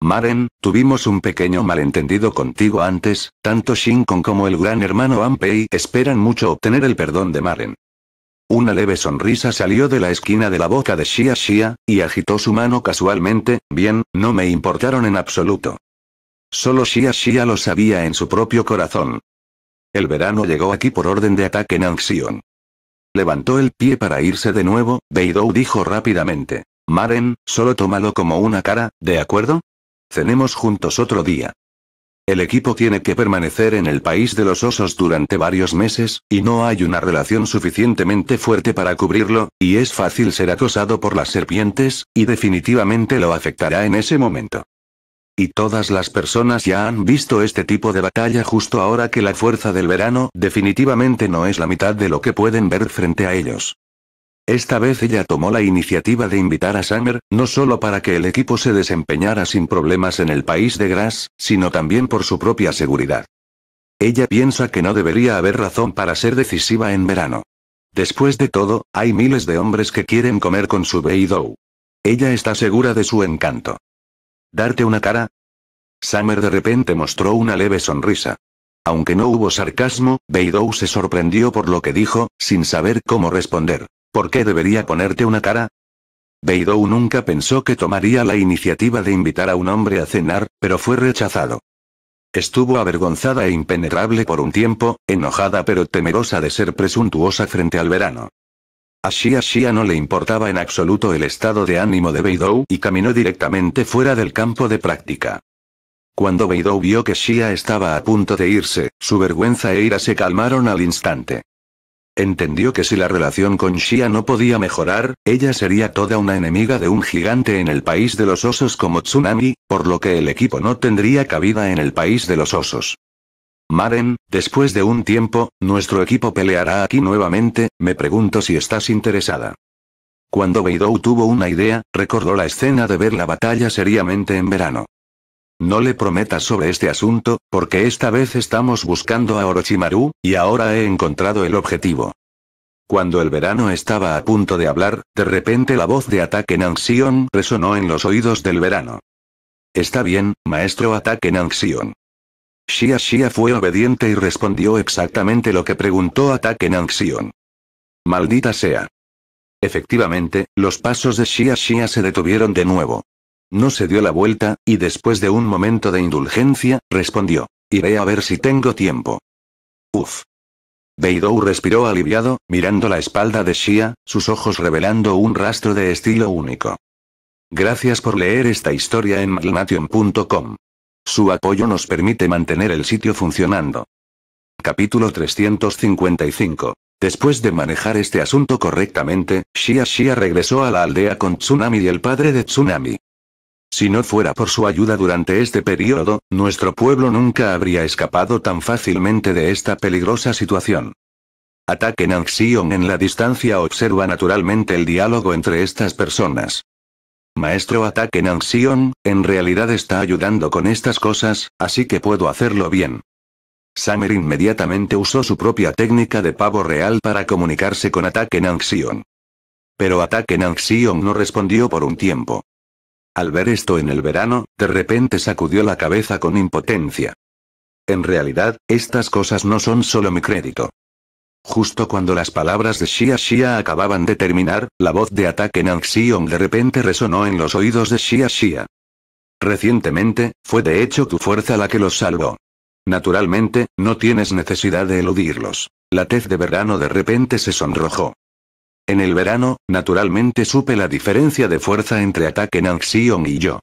Maren, tuvimos un pequeño malentendido contigo antes, tanto Shinkon como el gran hermano Ampei esperan mucho obtener el perdón de Maren. Una leve sonrisa salió de la esquina de la boca de Xia Xia, y agitó su mano casualmente, bien, no me importaron en absoluto. Solo Xia Shia lo sabía en su propio corazón. El verano llegó aquí por orden de ataque en Nanxion. Levantó el pie para irse de nuevo, Beidou dijo rápidamente. Maren, solo tómalo como una cara, ¿de acuerdo? Cenemos juntos otro día. El equipo tiene que permanecer en el país de los osos durante varios meses, y no hay una relación suficientemente fuerte para cubrirlo, y es fácil ser acosado por las serpientes, y definitivamente lo afectará en ese momento. Y todas las personas ya han visto este tipo de batalla justo ahora que la fuerza del verano definitivamente no es la mitad de lo que pueden ver frente a ellos. Esta vez ella tomó la iniciativa de invitar a Summer, no solo para que el equipo se desempeñara sin problemas en el país de Grass, sino también por su propia seguridad. Ella piensa que no debería haber razón para ser decisiva en verano. Después de todo, hay miles de hombres que quieren comer con su Beidou. Ella está segura de su encanto. ¿Darte una cara? Summer de repente mostró una leve sonrisa. Aunque no hubo sarcasmo, Beidou se sorprendió por lo que dijo, sin saber cómo responder. ¿Por qué debería ponerte una cara? Beidou nunca pensó que tomaría la iniciativa de invitar a un hombre a cenar, pero fue rechazado. Estuvo avergonzada e impenetrable por un tiempo, enojada pero temerosa de ser presuntuosa frente al verano. A Shia Shia no le importaba en absoluto el estado de ánimo de Beidou y caminó directamente fuera del campo de práctica. Cuando Beidou vio que Shia estaba a punto de irse, su vergüenza e ira se calmaron al instante entendió que si la relación con Shia no podía mejorar, ella sería toda una enemiga de un gigante en el país de los osos como Tsunami, por lo que el equipo no tendría cabida en el país de los osos. Maren, después de un tiempo, nuestro equipo peleará aquí nuevamente, me pregunto si estás interesada. Cuando Beidou tuvo una idea, recordó la escena de ver la batalla seriamente en verano. No le prometas sobre este asunto, porque esta vez estamos buscando a Orochimaru, y ahora he encontrado el objetivo. Cuando el verano estaba a punto de hablar, de repente la voz de Ataque Nanxion resonó en los oídos del verano. Está bien, maestro Ataque Nanxion. Shia Shia fue obediente y respondió exactamente lo que preguntó Ataque Nanxion. Maldita sea. Efectivamente, los pasos de Shia Shia se detuvieron de nuevo. No se dio la vuelta, y después de un momento de indulgencia, respondió, iré a ver si tengo tiempo. Uf. Beidou respiró aliviado, mirando la espalda de Shia, sus ojos revelando un rastro de estilo único. Gracias por leer esta historia en maglnation.com. Su apoyo nos permite mantener el sitio funcionando. Capítulo 355. Después de manejar este asunto correctamente, Shia Shia regresó a la aldea con Tsunami y el padre de Tsunami. Si no fuera por su ayuda durante este periodo, nuestro pueblo nunca habría escapado tan fácilmente de esta peligrosa situación. Ataque Nanxion en la distancia observa naturalmente el diálogo entre estas personas. Maestro ataque Nanxion, en realidad está ayudando con estas cosas, así que puedo hacerlo bien. Summer inmediatamente usó su propia técnica de pavo real para comunicarse con ataque Nanxion. Pero Ataque Nanxion no respondió por un tiempo. Al ver esto en el verano, de repente sacudió la cabeza con impotencia. En realidad, estas cosas no son solo mi crédito. Justo cuando las palabras de Shia Shia acababan de terminar, la voz de ataque Anxion de repente resonó en los oídos de Shia Shia. Recientemente, fue de hecho tu fuerza la que los salvó. Naturalmente, no tienes necesidad de eludirlos. La tez de verano de repente se sonrojó. En el verano, naturalmente supe la diferencia de fuerza entre ataque Nanxion y yo.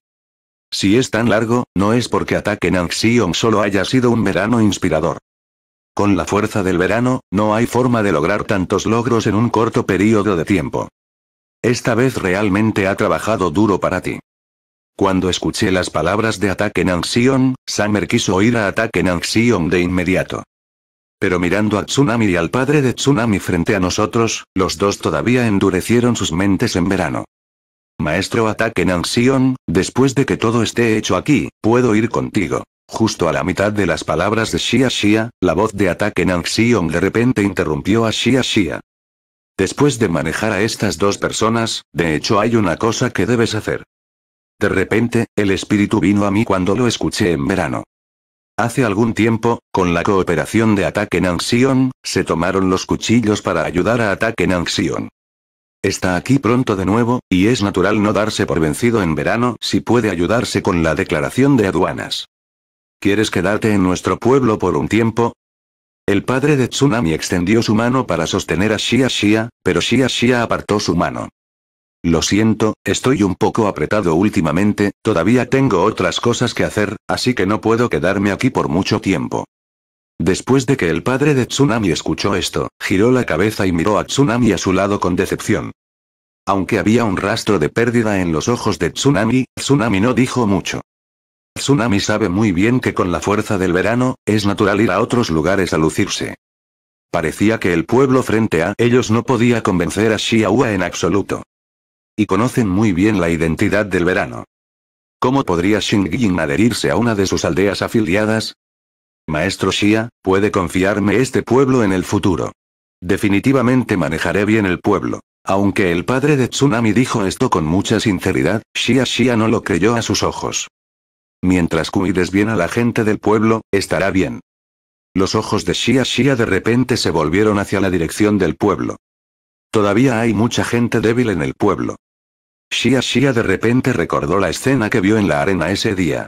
Si es tan largo, no es porque ataque Nanxion solo haya sido un verano inspirador. Con la fuerza del verano, no hay forma de lograr tantos logros en un corto periodo de tiempo. Esta vez realmente ha trabajado duro para ti. Cuando escuché las palabras de ataque Nanxion, Summer quiso oír a ataque Nanxion de inmediato pero mirando a Tsunami y al padre de Tsunami frente a nosotros, los dos todavía endurecieron sus mentes en verano. Maestro Ataque Xion, después de que todo esté hecho aquí, puedo ir contigo. Justo a la mitad de las palabras de Shia Shia, la voz de Ataque Xiong de repente interrumpió a Shia Shia. Después de manejar a estas dos personas, de hecho hay una cosa que debes hacer. De repente, el espíritu vino a mí cuando lo escuché en verano. Hace algún tiempo, con la cooperación de Ataque Nanxion, se tomaron los cuchillos para ayudar a Ataque Nanxion. Está aquí pronto de nuevo, y es natural no darse por vencido en verano si puede ayudarse con la declaración de aduanas. ¿Quieres quedarte en nuestro pueblo por un tiempo? El padre de Tsunami extendió su mano para sostener a Shia Shia, pero Shia Shia apartó su mano. Lo siento, estoy un poco apretado últimamente, todavía tengo otras cosas que hacer, así que no puedo quedarme aquí por mucho tiempo. Después de que el padre de Tsunami escuchó esto, giró la cabeza y miró a Tsunami a su lado con decepción. Aunque había un rastro de pérdida en los ojos de Tsunami, Tsunami no dijo mucho. Tsunami sabe muy bien que con la fuerza del verano, es natural ir a otros lugares a lucirse. Parecía que el pueblo frente a ellos no podía convencer a Shiawa en absoluto. Y conocen muy bien la identidad del verano. ¿Cómo podría Xingying adherirse a una de sus aldeas afiliadas? Maestro Xia, puede confiarme este pueblo en el futuro. Definitivamente manejaré bien el pueblo. Aunque el padre de Tsunami dijo esto con mucha sinceridad, Xia Xia no lo creyó a sus ojos. Mientras cuides bien a la gente del pueblo, estará bien. Los ojos de Xia Xia de repente se volvieron hacia la dirección del pueblo. Todavía hay mucha gente débil en el pueblo. Shia Shia de repente recordó la escena que vio en la arena ese día.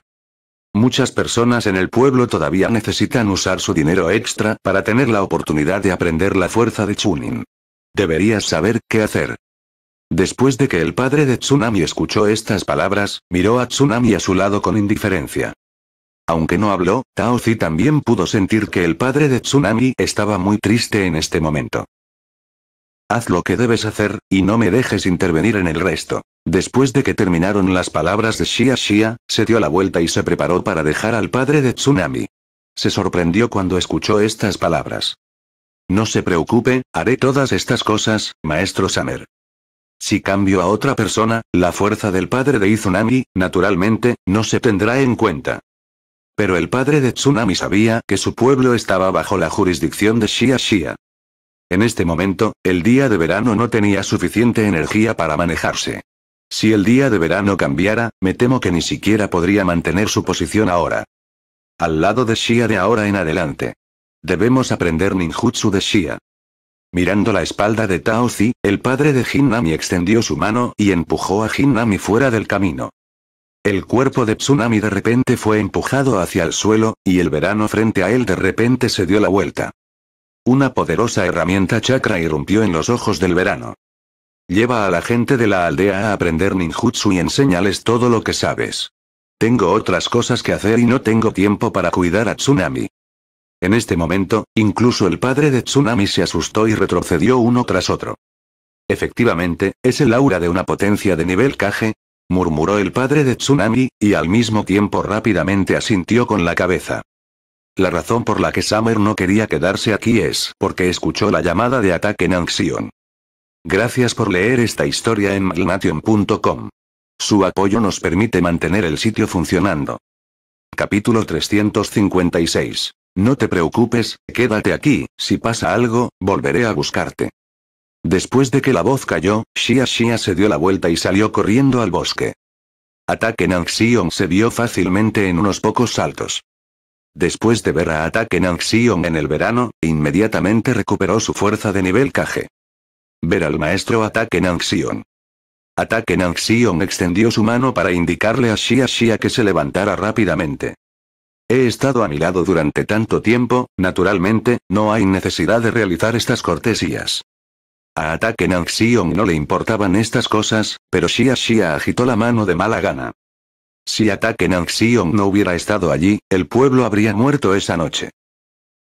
Muchas personas en el pueblo todavía necesitan usar su dinero extra para tener la oportunidad de aprender la fuerza de Chunin. Deberías saber qué hacer. Después de que el padre de Tsunami escuchó estas palabras, miró a Tsunami a su lado con indiferencia. Aunque no habló, Zi también pudo sentir que el padre de Tsunami estaba muy triste en este momento. Haz lo que debes hacer, y no me dejes intervenir en el resto. Después de que terminaron las palabras de Shia Shia, se dio la vuelta y se preparó para dejar al padre de Tsunami. Se sorprendió cuando escuchó estas palabras. No se preocupe, haré todas estas cosas, maestro Samer. Si cambio a otra persona, la fuerza del padre de Tsunami, naturalmente, no se tendrá en cuenta. Pero el padre de Tsunami sabía que su pueblo estaba bajo la jurisdicción de Shia Shia. En este momento, el día de verano no tenía suficiente energía para manejarse. Si el día de verano cambiara, me temo que ni siquiera podría mantener su posición ahora. Al lado de Shia de ahora en adelante. Debemos aprender ninjutsu de Shia. Mirando la espalda de Zi, el padre de Hinami extendió su mano y empujó a Nami fuera del camino. El cuerpo de Tsunami de repente fue empujado hacia el suelo, y el verano frente a él de repente se dio la vuelta. Una poderosa herramienta chakra irrumpió en los ojos del verano. Lleva a la gente de la aldea a aprender ninjutsu y enseñales todo lo que sabes. Tengo otras cosas que hacer y no tengo tiempo para cuidar a Tsunami. En este momento, incluso el padre de Tsunami se asustó y retrocedió uno tras otro. Efectivamente, es el aura de una potencia de nivel Kage, murmuró el padre de Tsunami, y al mismo tiempo rápidamente asintió con la cabeza. La razón por la que Summer no quería quedarse aquí es porque escuchó la llamada de ataque en Anxion. Gracias por leer esta historia en malnation.com. Su apoyo nos permite mantener el sitio funcionando. Capítulo 356. No te preocupes, quédate aquí, si pasa algo, volveré a buscarte. Después de que la voz cayó, Shia Shia se dio la vuelta y salió corriendo al bosque. Ataque en Anxion se vio fácilmente en unos pocos saltos. Después de ver a Ataque Nanxion en el verano, inmediatamente recuperó su fuerza de nivel KG. Ver al maestro Ataque Nanxion. Ataque Nanxion extendió su mano para indicarle a Shia Shia que se levantara rápidamente. He estado a mi lado durante tanto tiempo, naturalmente, no hay necesidad de realizar estas cortesías. A Ataque Nanxion no le importaban estas cosas, pero Shia Shia agitó la mano de mala gana. Si ataque Nanxion no hubiera estado allí, el pueblo habría muerto esa noche.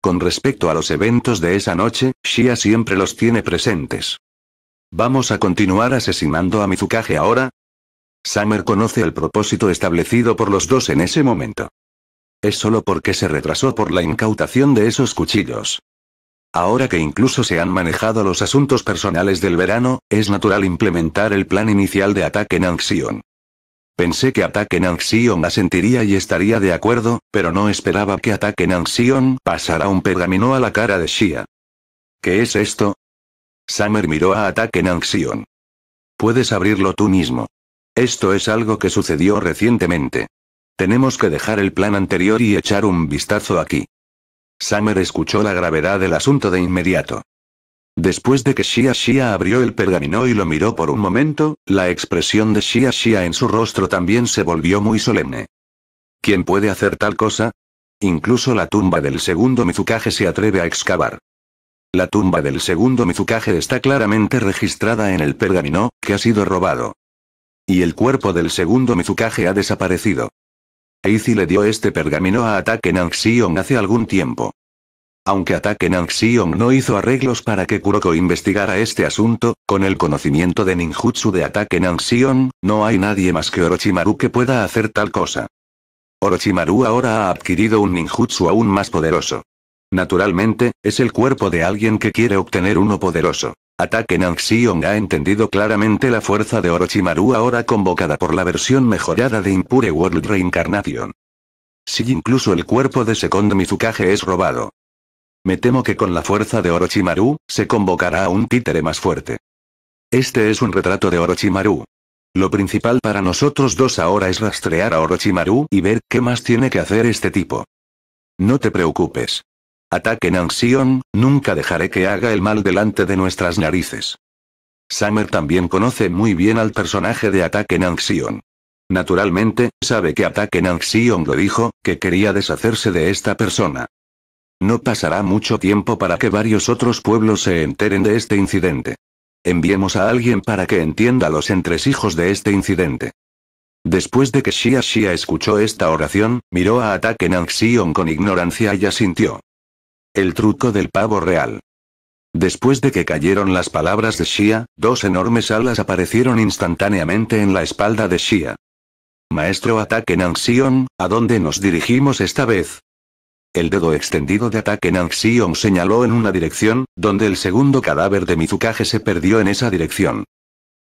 Con respecto a los eventos de esa noche, Shia siempre los tiene presentes. ¿Vamos a continuar asesinando a Mizukage ahora? Summer conoce el propósito establecido por los dos en ese momento. Es solo porque se retrasó por la incautación de esos cuchillos. Ahora que incluso se han manejado los asuntos personales del verano, es natural implementar el plan inicial de ataque Nanxion. Pensé que Ataque Xion la sentiría y estaría de acuerdo, pero no esperaba que Ataque Nanxion pasara un pergamino a la cara de Shia. ¿Qué es esto? Summer miró a Ataque Nanxion. Puedes abrirlo tú mismo. Esto es algo que sucedió recientemente. Tenemos que dejar el plan anterior y echar un vistazo aquí. Summer escuchó la gravedad del asunto de inmediato. Después de que Shia Shia abrió el pergamino y lo miró por un momento, la expresión de Shia Shia en su rostro también se volvió muy solemne. ¿Quién puede hacer tal cosa? Incluso la tumba del segundo Mizukage se atreve a excavar. La tumba del segundo Mizukage está claramente registrada en el pergamino, que ha sido robado. Y el cuerpo del segundo Mizukage ha desaparecido. Eizi le dio este pergamino a Ataque Xion hace algún tiempo. Aunque Ataque Anxion no hizo arreglos para que Kuroko investigara este asunto, con el conocimiento de ninjutsu de Ataque Anxion, no hay nadie más que Orochimaru que pueda hacer tal cosa. Orochimaru ahora ha adquirido un ninjutsu aún más poderoso. Naturalmente, es el cuerpo de alguien que quiere obtener uno poderoso. Ataque Anxion ha entendido claramente la fuerza de Orochimaru ahora convocada por la versión mejorada de Impure World Reincarnation. Si incluso el cuerpo de Second Mizukage es robado, me temo que con la fuerza de Orochimaru, se convocará a un títere más fuerte. Este es un retrato de Orochimaru. Lo principal para nosotros dos ahora es rastrear a Orochimaru y ver qué más tiene que hacer este tipo. No te preocupes. Ataque Anxion, nunca dejaré que haga el mal delante de nuestras narices. Summer también conoce muy bien al personaje de Ataque Nanxion. Naturalmente, sabe que Ataque Nanxion lo dijo, que quería deshacerse de esta persona. No pasará mucho tiempo para que varios otros pueblos se enteren de este incidente. Enviemos a alguien para que entienda los entresijos de este incidente. Después de que Shia Shia escuchó esta oración, miró a Ataque Nanxion con ignorancia y asintió. El truco del pavo real. Después de que cayeron las palabras de Shia, dos enormes alas aparecieron instantáneamente en la espalda de Shia. Maestro Ataque Nanxion, ¿a dónde nos dirigimos esta vez? El dedo extendido de ataque Nanxion señaló en una dirección, donde el segundo cadáver de Mizukage se perdió en esa dirección.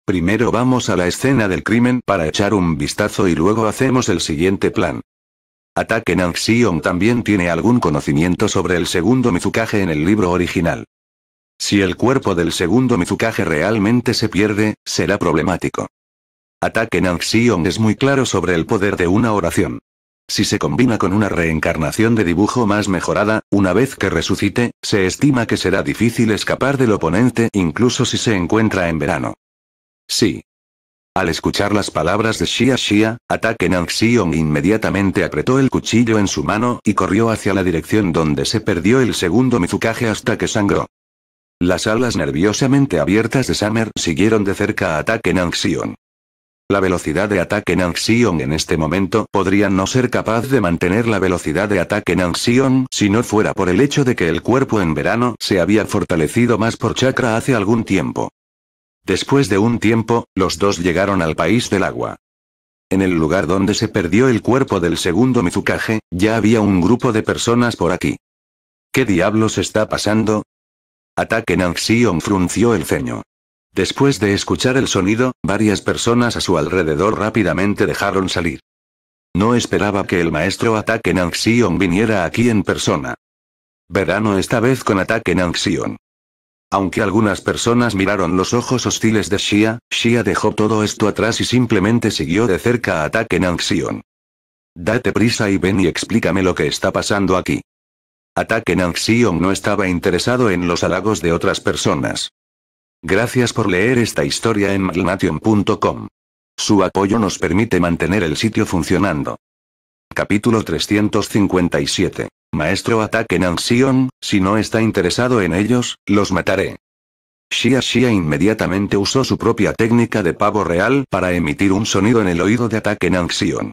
Primero vamos a la escena del crimen para echar un vistazo y luego hacemos el siguiente plan. Ataque Nanxion también tiene algún conocimiento sobre el segundo Mizukage en el libro original. Si el cuerpo del segundo Mizukage realmente se pierde, será problemático. Ataque Nanxion es muy claro sobre el poder de una oración. Si se combina con una reencarnación de dibujo más mejorada, una vez que resucite, se estima que será difícil escapar del oponente incluso si se encuentra en verano. Sí. Al escuchar las palabras de Shia Shia, Ataque Nanxion inmediatamente apretó el cuchillo en su mano y corrió hacia la dirección donde se perdió el segundo Mizukage hasta que sangró. Las alas nerviosamente abiertas de Summer siguieron de cerca a Ataque Nanxion. La velocidad de ataque Nanxion en este momento podría no ser capaz de mantener la velocidad de ataque Nanxion si no fuera por el hecho de que el cuerpo en verano se había fortalecido más por chakra hace algún tiempo. Después de un tiempo, los dos llegaron al país del agua. En el lugar donde se perdió el cuerpo del segundo Mizukage, ya había un grupo de personas por aquí. ¿Qué diablos está pasando? Ataque Nanxion frunció el ceño. Después de escuchar el sonido, varias personas a su alrededor rápidamente dejaron salir. No esperaba que el maestro Ataque Nanxion viniera aquí en persona. Verano esta vez con Ataque Nanxion. Aunque algunas personas miraron los ojos hostiles de Shia, Shia dejó todo esto atrás y simplemente siguió de cerca a Ataque Nanxion. Date prisa y ven y explícame lo que está pasando aquí. Ataque Nanxion no estaba interesado en los halagos de otras personas. Gracias por leer esta historia en malnation.com. Su apoyo nos permite mantener el sitio funcionando. Capítulo 357. Maestro ataque Nanxion, si no está interesado en ellos, los mataré. Shia Shia inmediatamente usó su propia técnica de pavo real para emitir un sonido en el oído de ataque Nanxion.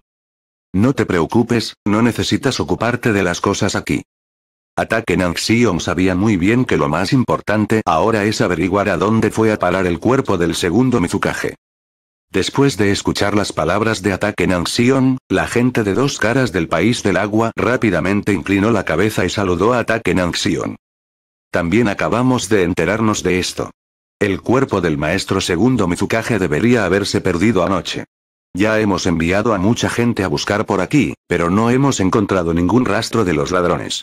No te preocupes, no necesitas ocuparte de las cosas aquí. Ataque Anxion sabía muy bien que lo más importante ahora es averiguar a dónde fue a parar el cuerpo del segundo Mizukage. Después de escuchar las palabras de ataque Anxion, la gente de dos caras del país del agua rápidamente inclinó la cabeza y saludó a ataque Anxion. También acabamos de enterarnos de esto. El cuerpo del maestro segundo Mizukage debería haberse perdido anoche. Ya hemos enviado a mucha gente a buscar por aquí, pero no hemos encontrado ningún rastro de los ladrones.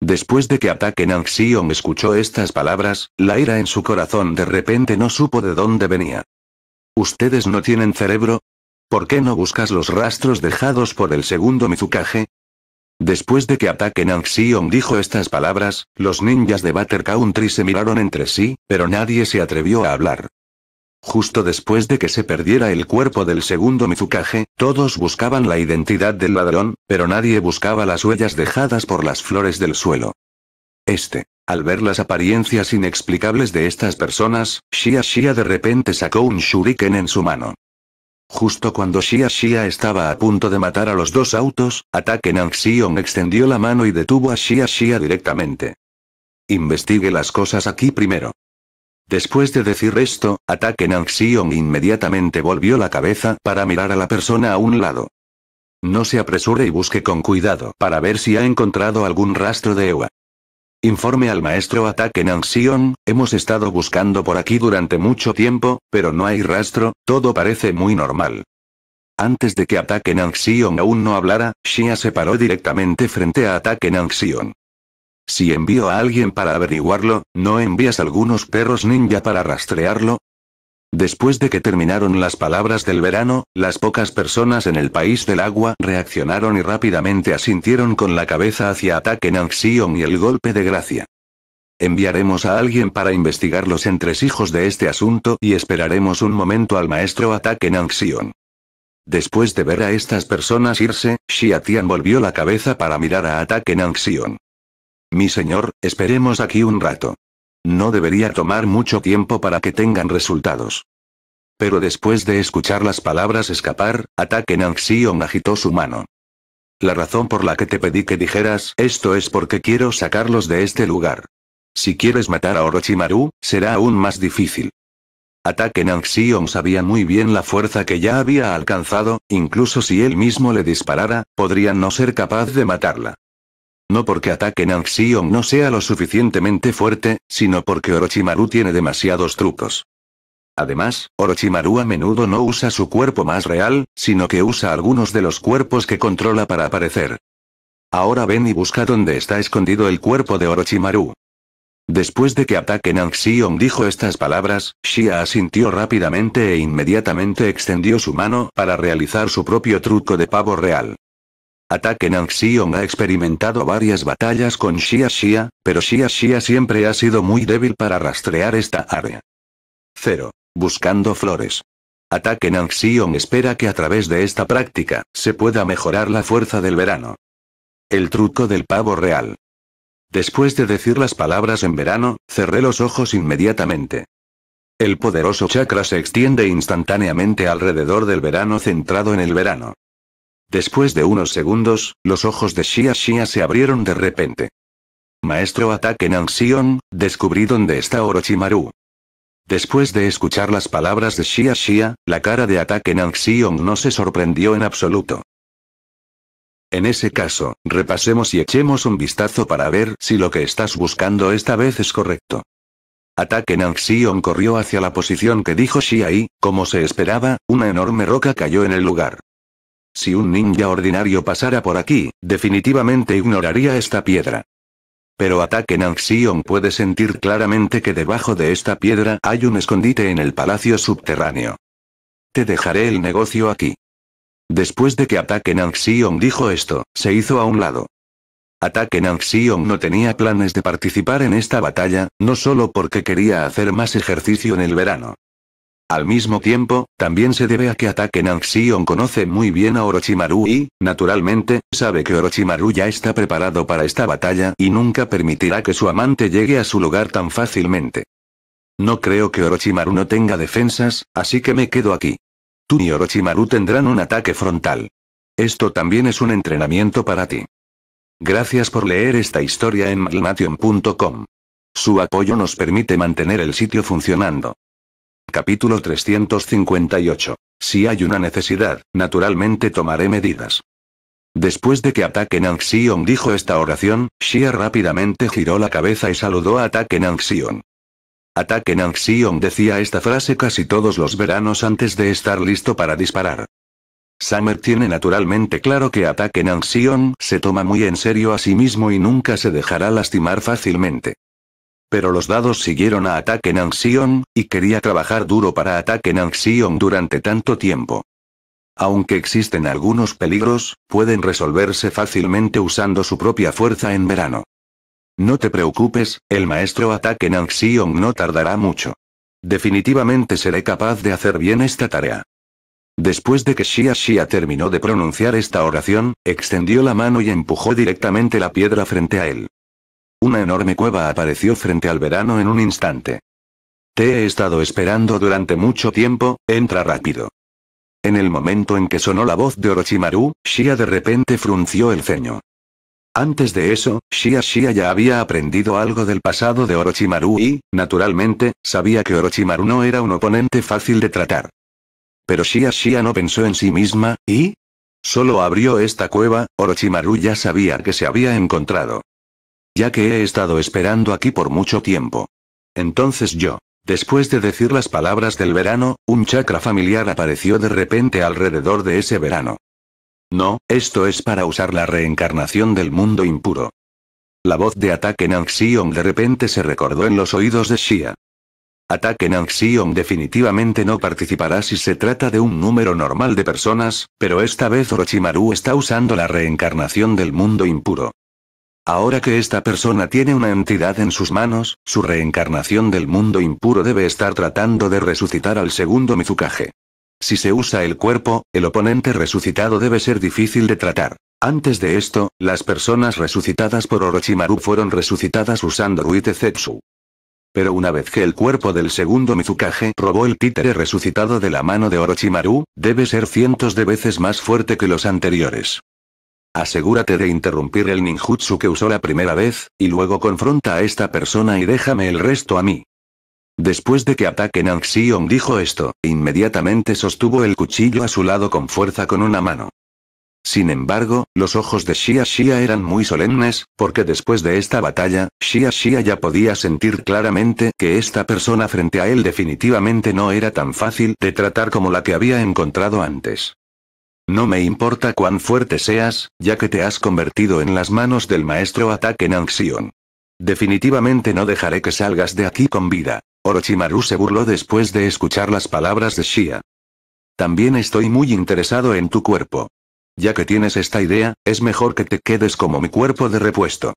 Después de que Ataque Nanxion escuchó estas palabras, la ira en su corazón de repente no supo de dónde venía. ¿Ustedes no tienen cerebro? ¿Por qué no buscas los rastros dejados por el segundo Mizukage? Después de que Ataque Nanxion dijo estas palabras, los ninjas de Butter Country se miraron entre sí, pero nadie se atrevió a hablar. Justo después de que se perdiera el cuerpo del segundo Mizukage, todos buscaban la identidad del ladrón, pero nadie buscaba las huellas dejadas por las flores del suelo. Este, al ver las apariencias inexplicables de estas personas, Shia Shia de repente sacó un shuriken en su mano. Justo cuando Shia Shia estaba a punto de matar a los dos autos, Ataque Nanxion extendió la mano y detuvo a Shia Shia directamente. Investigue las cosas aquí primero. Después de decir esto, Ataque Anxion inmediatamente volvió la cabeza para mirar a la persona a un lado. No se apresure y busque con cuidado para ver si ha encontrado algún rastro de Ewa. Informe al maestro Ataque Anxion, hemos estado buscando por aquí durante mucho tiempo, pero no hay rastro, todo parece muy normal. Antes de que Ataque Anxion aún no hablara, Shia se paró directamente frente a Ataque Anxion. Si envío a alguien para averiguarlo, ¿no envías algunos perros ninja para rastrearlo? Después de que terminaron las palabras del verano, las pocas personas en el país del agua reaccionaron y rápidamente asintieron con la cabeza hacia ataque Anxion y el golpe de gracia. Enviaremos a alguien para investigar los entresijos de este asunto y esperaremos un momento al maestro ataque Nanxion. Después de ver a estas personas irse, Xiatian volvió la cabeza para mirar a ataque Anxion. Mi señor, esperemos aquí un rato. No debería tomar mucho tiempo para que tengan resultados. Pero después de escuchar las palabras escapar, Ataque Nanxion agitó su mano. La razón por la que te pedí que dijeras esto es porque quiero sacarlos de este lugar. Si quieres matar a Orochimaru, será aún más difícil. Ataque Nanxion sabía muy bien la fuerza que ya había alcanzado, incluso si él mismo le disparara, podrían no ser capaz de matarla. No porque ataque a no sea lo suficientemente fuerte, sino porque Orochimaru tiene demasiados trucos. Además, Orochimaru a menudo no usa su cuerpo más real, sino que usa algunos de los cuerpos que controla para aparecer. Ahora ven y busca dónde está escondido el cuerpo de Orochimaru. Después de que ataque Nanxion dijo estas palabras, Shia asintió rápidamente e inmediatamente extendió su mano para realizar su propio truco de pavo real. Ataque Nanxion ha experimentado varias batallas con Xia Xia, pero Xia Xia siempre ha sido muy débil para rastrear esta área. 0. Buscando flores. Ataque Nanxion espera que a través de esta práctica, se pueda mejorar la fuerza del verano. El truco del pavo real. Después de decir las palabras en verano, cerré los ojos inmediatamente. El poderoso chakra se extiende instantáneamente alrededor del verano centrado en el verano. Después de unos segundos, los ojos de Shia Shia se abrieron de repente. Maestro ataque Nanxion, descubrí dónde está Orochimaru. Después de escuchar las palabras de Shia Shia, la cara de ataque Nanxion no se sorprendió en absoluto. En ese caso, repasemos y echemos un vistazo para ver si lo que estás buscando esta vez es correcto. Ataque Nanxion corrió hacia la posición que dijo Shia y, como se esperaba, una enorme roca cayó en el lugar. Si un ninja ordinario pasara por aquí, definitivamente ignoraría esta piedra. Pero Ataque Nanxion puede sentir claramente que debajo de esta piedra hay un escondite en el palacio subterráneo. Te dejaré el negocio aquí. Después de que Ataque Nanxion dijo esto, se hizo a un lado. Ataque Nanxion no tenía planes de participar en esta batalla, no solo porque quería hacer más ejercicio en el verano, al mismo tiempo, también se debe a que Ataque Nanxion conoce muy bien a Orochimaru y, naturalmente, sabe que Orochimaru ya está preparado para esta batalla y nunca permitirá que su amante llegue a su lugar tan fácilmente. No creo que Orochimaru no tenga defensas, así que me quedo aquí. Tú y Orochimaru tendrán un ataque frontal. Esto también es un entrenamiento para ti. Gracias por leer esta historia en malmation.com. Su apoyo nos permite mantener el sitio funcionando. Capítulo 358. Si hay una necesidad, naturalmente tomaré medidas. Después de que Ataque Nanxion dijo esta oración, Shia rápidamente giró la cabeza y saludó a Ataque Nanxion. Ataque Nanxion decía esta frase casi todos los veranos antes de estar listo para disparar. Summer tiene naturalmente claro que Ataque Nanxion se toma muy en serio a sí mismo y nunca se dejará lastimar fácilmente. Pero los dados siguieron a Ataque Nanxion, y quería trabajar duro para Ataque Nanxion durante tanto tiempo. Aunque existen algunos peligros, pueden resolverse fácilmente usando su propia fuerza en verano. No te preocupes, el maestro Ataque Nanxion no tardará mucho. Definitivamente seré capaz de hacer bien esta tarea. Después de que Shia Shia terminó de pronunciar esta oración, extendió la mano y empujó directamente la piedra frente a él. Una enorme cueva apareció frente al verano en un instante. Te he estado esperando durante mucho tiempo, entra rápido. En el momento en que sonó la voz de Orochimaru, Shia de repente frunció el ceño. Antes de eso, Shia Shia ya había aprendido algo del pasado de Orochimaru y, naturalmente, sabía que Orochimaru no era un oponente fácil de tratar. Pero Shia Shia no pensó en sí misma, y... Solo abrió esta cueva, Orochimaru ya sabía que se había encontrado ya que he estado esperando aquí por mucho tiempo. Entonces yo, después de decir las palabras del verano, un chakra familiar apareció de repente alrededor de ese verano. No, esto es para usar la reencarnación del mundo impuro. La voz de Ataque Anxion de repente se recordó en los oídos de Shia. Ataque Anxion definitivamente no participará si se trata de un número normal de personas, pero esta vez Orochimaru está usando la reencarnación del mundo impuro. Ahora que esta persona tiene una entidad en sus manos, su reencarnación del mundo impuro debe estar tratando de resucitar al segundo Mizukage. Si se usa el cuerpo, el oponente resucitado debe ser difícil de tratar. Antes de esto, las personas resucitadas por Orochimaru fueron resucitadas usando Ruite Zetsu. Pero una vez que el cuerpo del segundo Mizukage robó el títere resucitado de la mano de Orochimaru, debe ser cientos de veces más fuerte que los anteriores. Asegúrate de interrumpir el ninjutsu que usó la primera vez, y luego confronta a esta persona y déjame el resto a mí. Después de que ataquen Anxion dijo esto, inmediatamente sostuvo el cuchillo a su lado con fuerza con una mano. Sin embargo, los ojos de Shia Shia eran muy solemnes, porque después de esta batalla, Shia Shia ya podía sentir claramente que esta persona frente a él definitivamente no era tan fácil de tratar como la que había encontrado antes. No me importa cuán fuerte seas, ya que te has convertido en las manos del maestro ataque Anxion. Definitivamente no dejaré que salgas de aquí con vida. Orochimaru se burló después de escuchar las palabras de Shia. También estoy muy interesado en tu cuerpo. Ya que tienes esta idea, es mejor que te quedes como mi cuerpo de repuesto.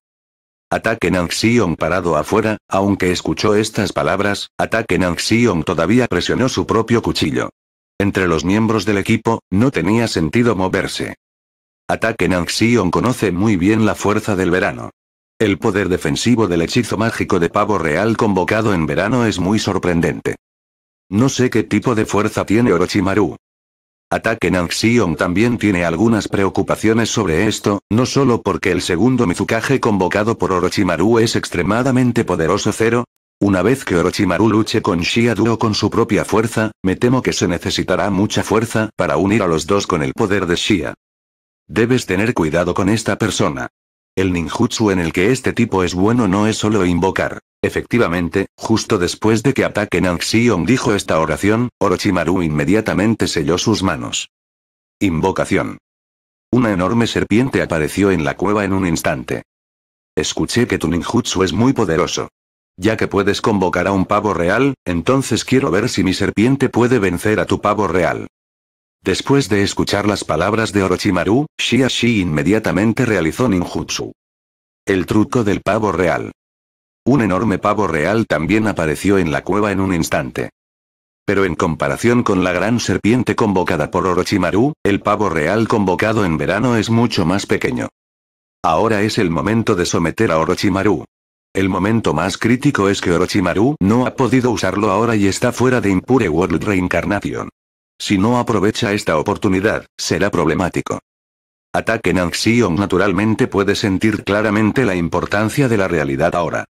Ataque Anxion parado afuera, aunque escuchó estas palabras, Ataque Nanxion todavía presionó su propio cuchillo. Entre los miembros del equipo, no tenía sentido moverse. Ataque Nanxion conoce muy bien la fuerza del verano. El poder defensivo del hechizo mágico de pavo real convocado en verano es muy sorprendente. No sé qué tipo de fuerza tiene Orochimaru. Ataque Nanxion también tiene algunas preocupaciones sobre esto, no solo porque el segundo Mizukage convocado por Orochimaru es extremadamente poderoso cero, una vez que Orochimaru luche con Shia con su propia fuerza, me temo que se necesitará mucha fuerza para unir a los dos con el poder de Shia. Debes tener cuidado con esta persona. El ninjutsu en el que este tipo es bueno no es solo invocar. Efectivamente, justo después de que ataque Xion dijo esta oración, Orochimaru inmediatamente selló sus manos. Invocación. Una enorme serpiente apareció en la cueva en un instante. Escuché que tu ninjutsu es muy poderoso. Ya que puedes convocar a un pavo real, entonces quiero ver si mi serpiente puede vencer a tu pavo real. Después de escuchar las palabras de Orochimaru, Shiashi inmediatamente realizó ninjutsu. El truco del pavo real. Un enorme pavo real también apareció en la cueva en un instante. Pero en comparación con la gran serpiente convocada por Orochimaru, el pavo real convocado en verano es mucho más pequeño. Ahora es el momento de someter a Orochimaru. El momento más crítico es que Orochimaru no ha podido usarlo ahora y está fuera de Impure World Reincarnation. Si no aprovecha esta oportunidad, será problemático. Ataque Nanxion naturalmente puede sentir claramente la importancia de la realidad ahora.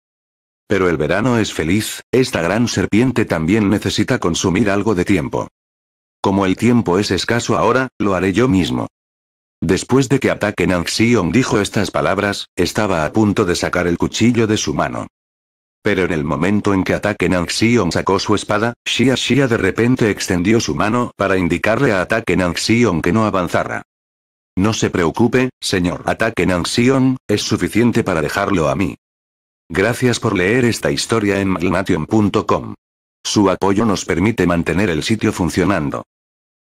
Pero el verano es feliz, esta gran serpiente también necesita consumir algo de tiempo. Como el tiempo es escaso ahora, lo haré yo mismo. Después de que ataquen Anxion dijo estas palabras, estaba a punto de sacar el cuchillo de su mano. Pero en el momento en que Ataque Nanxion sacó su espada, Shia Shia de repente extendió su mano para indicarle a Ataque Nanxion que no avanzara. No se preocupe, señor Ataque Nanxion, es suficiente para dejarlo a mí. Gracias por leer esta historia en Malmation.com. Su apoyo nos permite mantener el sitio funcionando.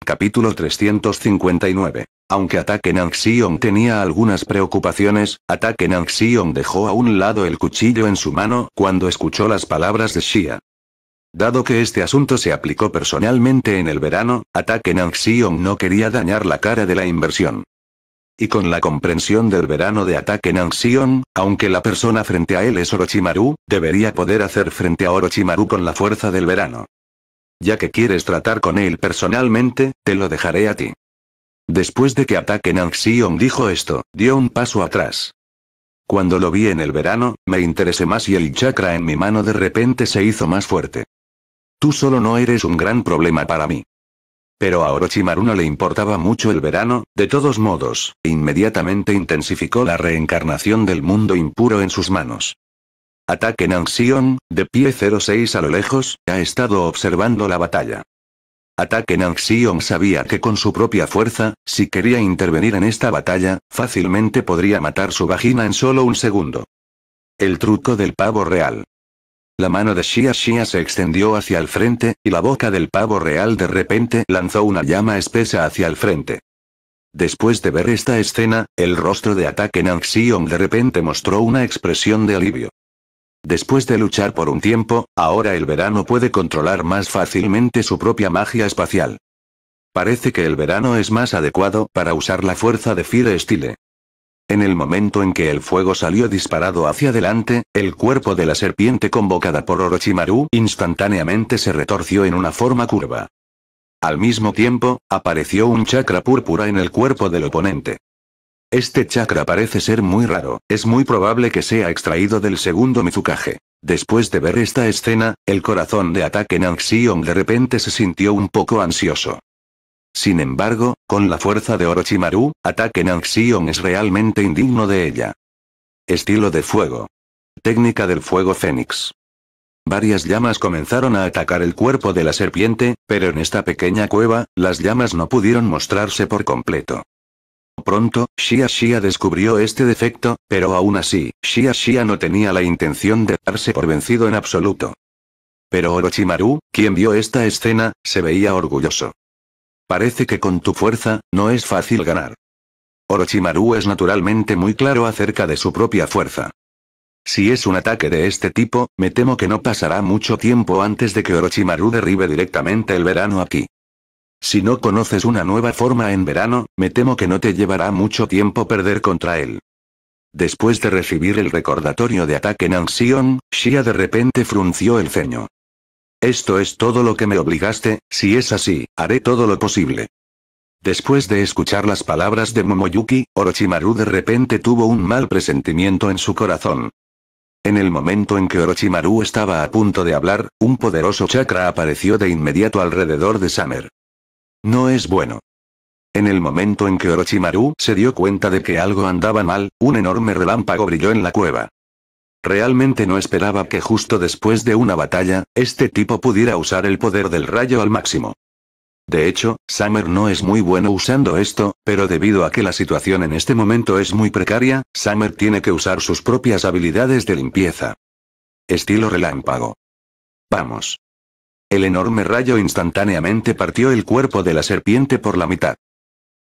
Capítulo 359. Aunque Ataque Nanxion tenía algunas preocupaciones, Ataque Nanxion dejó a un lado el cuchillo en su mano cuando escuchó las palabras de Shia. Dado que este asunto se aplicó personalmente en el verano, Ataque Nanxion no quería dañar la cara de la inversión. Y con la comprensión del verano de Ataque Nanxion, aunque la persona frente a él es Orochimaru, debería poder hacer frente a Orochimaru con la fuerza del verano. Ya que quieres tratar con él personalmente, te lo dejaré a ti. Después de que Ataque Anxion dijo esto, dio un paso atrás. Cuando lo vi en el verano, me interesé más y el chakra en mi mano de repente se hizo más fuerte. Tú solo no eres un gran problema para mí. Pero a Orochimaru no le importaba mucho el verano, de todos modos, inmediatamente intensificó la reencarnación del mundo impuro en sus manos. Ataque Xion, de pie 06 a lo lejos, ha estado observando la batalla. Ataque Nanxion sabía que con su propia fuerza, si quería intervenir en esta batalla, fácilmente podría matar su vagina en solo un segundo. El truco del pavo real. La mano de Shia Shia se extendió hacia el frente, y la boca del pavo real de repente lanzó una llama espesa hacia el frente. Después de ver esta escena, el rostro de ataque Nanxion de repente mostró una expresión de alivio. Después de luchar por un tiempo, ahora el verano puede controlar más fácilmente su propia magia espacial. Parece que el verano es más adecuado para usar la fuerza de Fire Style. En el momento en que el fuego salió disparado hacia adelante, el cuerpo de la serpiente convocada por Orochimaru instantáneamente se retorció en una forma curva. Al mismo tiempo, apareció un chakra púrpura en el cuerpo del oponente. Este chakra parece ser muy raro, es muy probable que sea extraído del segundo Mizukage. Después de ver esta escena, el corazón de ataque Nanxion de repente se sintió un poco ansioso. Sin embargo, con la fuerza de Orochimaru, ataque Nanxion es realmente indigno de ella. Estilo de fuego. Técnica del fuego fénix. Varias llamas comenzaron a atacar el cuerpo de la serpiente, pero en esta pequeña cueva, las llamas no pudieron mostrarse por completo. Pronto, Shia Shia descubrió este defecto, pero aún así, Shia Shia no tenía la intención de darse por vencido en absoluto. Pero Orochimaru, quien vio esta escena, se veía orgulloso. Parece que con tu fuerza, no es fácil ganar. Orochimaru es naturalmente muy claro acerca de su propia fuerza. Si es un ataque de este tipo, me temo que no pasará mucho tiempo antes de que Orochimaru derribe directamente el verano aquí. Si no conoces una nueva forma en verano, me temo que no te llevará mucho tiempo perder contra él. Después de recibir el recordatorio de ataque en Anxion, Shia de repente frunció el ceño. Esto es todo lo que me obligaste, si es así, haré todo lo posible. Después de escuchar las palabras de Momoyuki, Orochimaru de repente tuvo un mal presentimiento en su corazón. En el momento en que Orochimaru estaba a punto de hablar, un poderoso chakra apareció de inmediato alrededor de Samer. No es bueno. En el momento en que Orochimaru se dio cuenta de que algo andaba mal, un enorme relámpago brilló en la cueva. Realmente no esperaba que justo después de una batalla, este tipo pudiera usar el poder del rayo al máximo. De hecho, Summer no es muy bueno usando esto, pero debido a que la situación en este momento es muy precaria, Summer tiene que usar sus propias habilidades de limpieza. Estilo relámpago. Vamos. El enorme rayo instantáneamente partió el cuerpo de la serpiente por la mitad.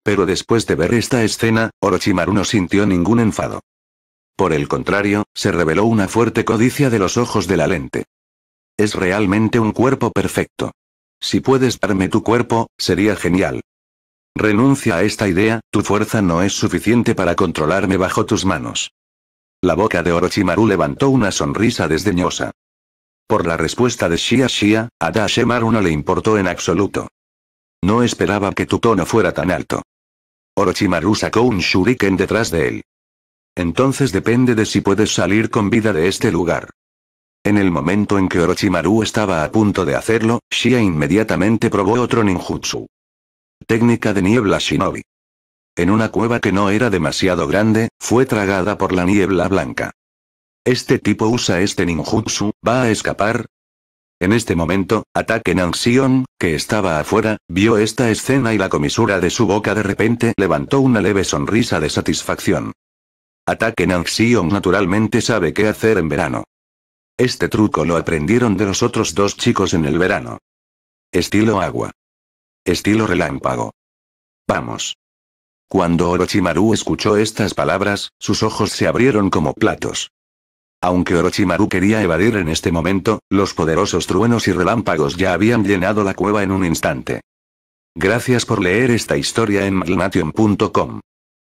Pero después de ver esta escena, Orochimaru no sintió ningún enfado. Por el contrario, se reveló una fuerte codicia de los ojos de la lente. Es realmente un cuerpo perfecto. Si puedes darme tu cuerpo, sería genial. Renuncia a esta idea, tu fuerza no es suficiente para controlarme bajo tus manos. La boca de Orochimaru levantó una sonrisa desdeñosa. Por la respuesta de Shia Shia, a Dashemaru no le importó en absoluto. No esperaba que tu tono fuera tan alto. Orochimaru sacó un shuriken detrás de él. Entonces depende de si puedes salir con vida de este lugar. En el momento en que Orochimaru estaba a punto de hacerlo, Shia inmediatamente probó otro ninjutsu. Técnica de niebla shinobi. En una cueva que no era demasiado grande, fue tragada por la niebla blanca. Este tipo usa este ninjutsu, ¿va a escapar? En este momento, Ataque Nanxion, que estaba afuera, vio esta escena y la comisura de su boca de repente levantó una leve sonrisa de satisfacción. Ataque Nanxion naturalmente sabe qué hacer en verano. Este truco lo aprendieron de los otros dos chicos en el verano. Estilo agua. Estilo relámpago. Vamos. Cuando Orochimaru escuchó estas palabras, sus ojos se abrieron como platos. Aunque Orochimaru quería evadir en este momento, los poderosos truenos y relámpagos ya habían llenado la cueva en un instante. Gracias por leer esta historia en Malmation.com.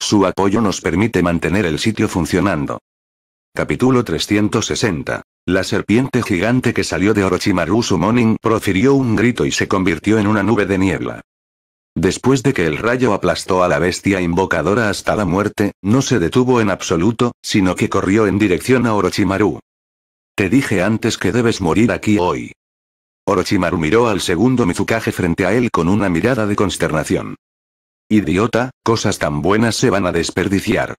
Su apoyo nos permite mantener el sitio funcionando. Capítulo 360. La serpiente gigante que salió de Orochimaru Summoning profirió un grito y se convirtió en una nube de niebla. Después de que el rayo aplastó a la bestia invocadora hasta la muerte, no se detuvo en absoluto, sino que corrió en dirección a Orochimaru. Te dije antes que debes morir aquí hoy. Orochimaru miró al segundo Mizukage frente a él con una mirada de consternación. Idiota, cosas tan buenas se van a desperdiciar.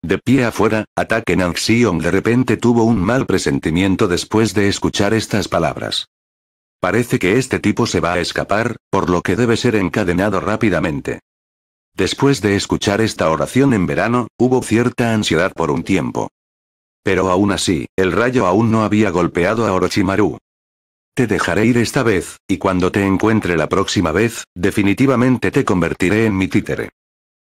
De pie afuera, Ataque Nanxion de repente tuvo un mal presentimiento después de escuchar estas palabras. Parece que este tipo se va a escapar, por lo que debe ser encadenado rápidamente. Después de escuchar esta oración en verano, hubo cierta ansiedad por un tiempo. Pero aún así, el rayo aún no había golpeado a Orochimaru. Te dejaré ir esta vez, y cuando te encuentre la próxima vez, definitivamente te convertiré en mi títere.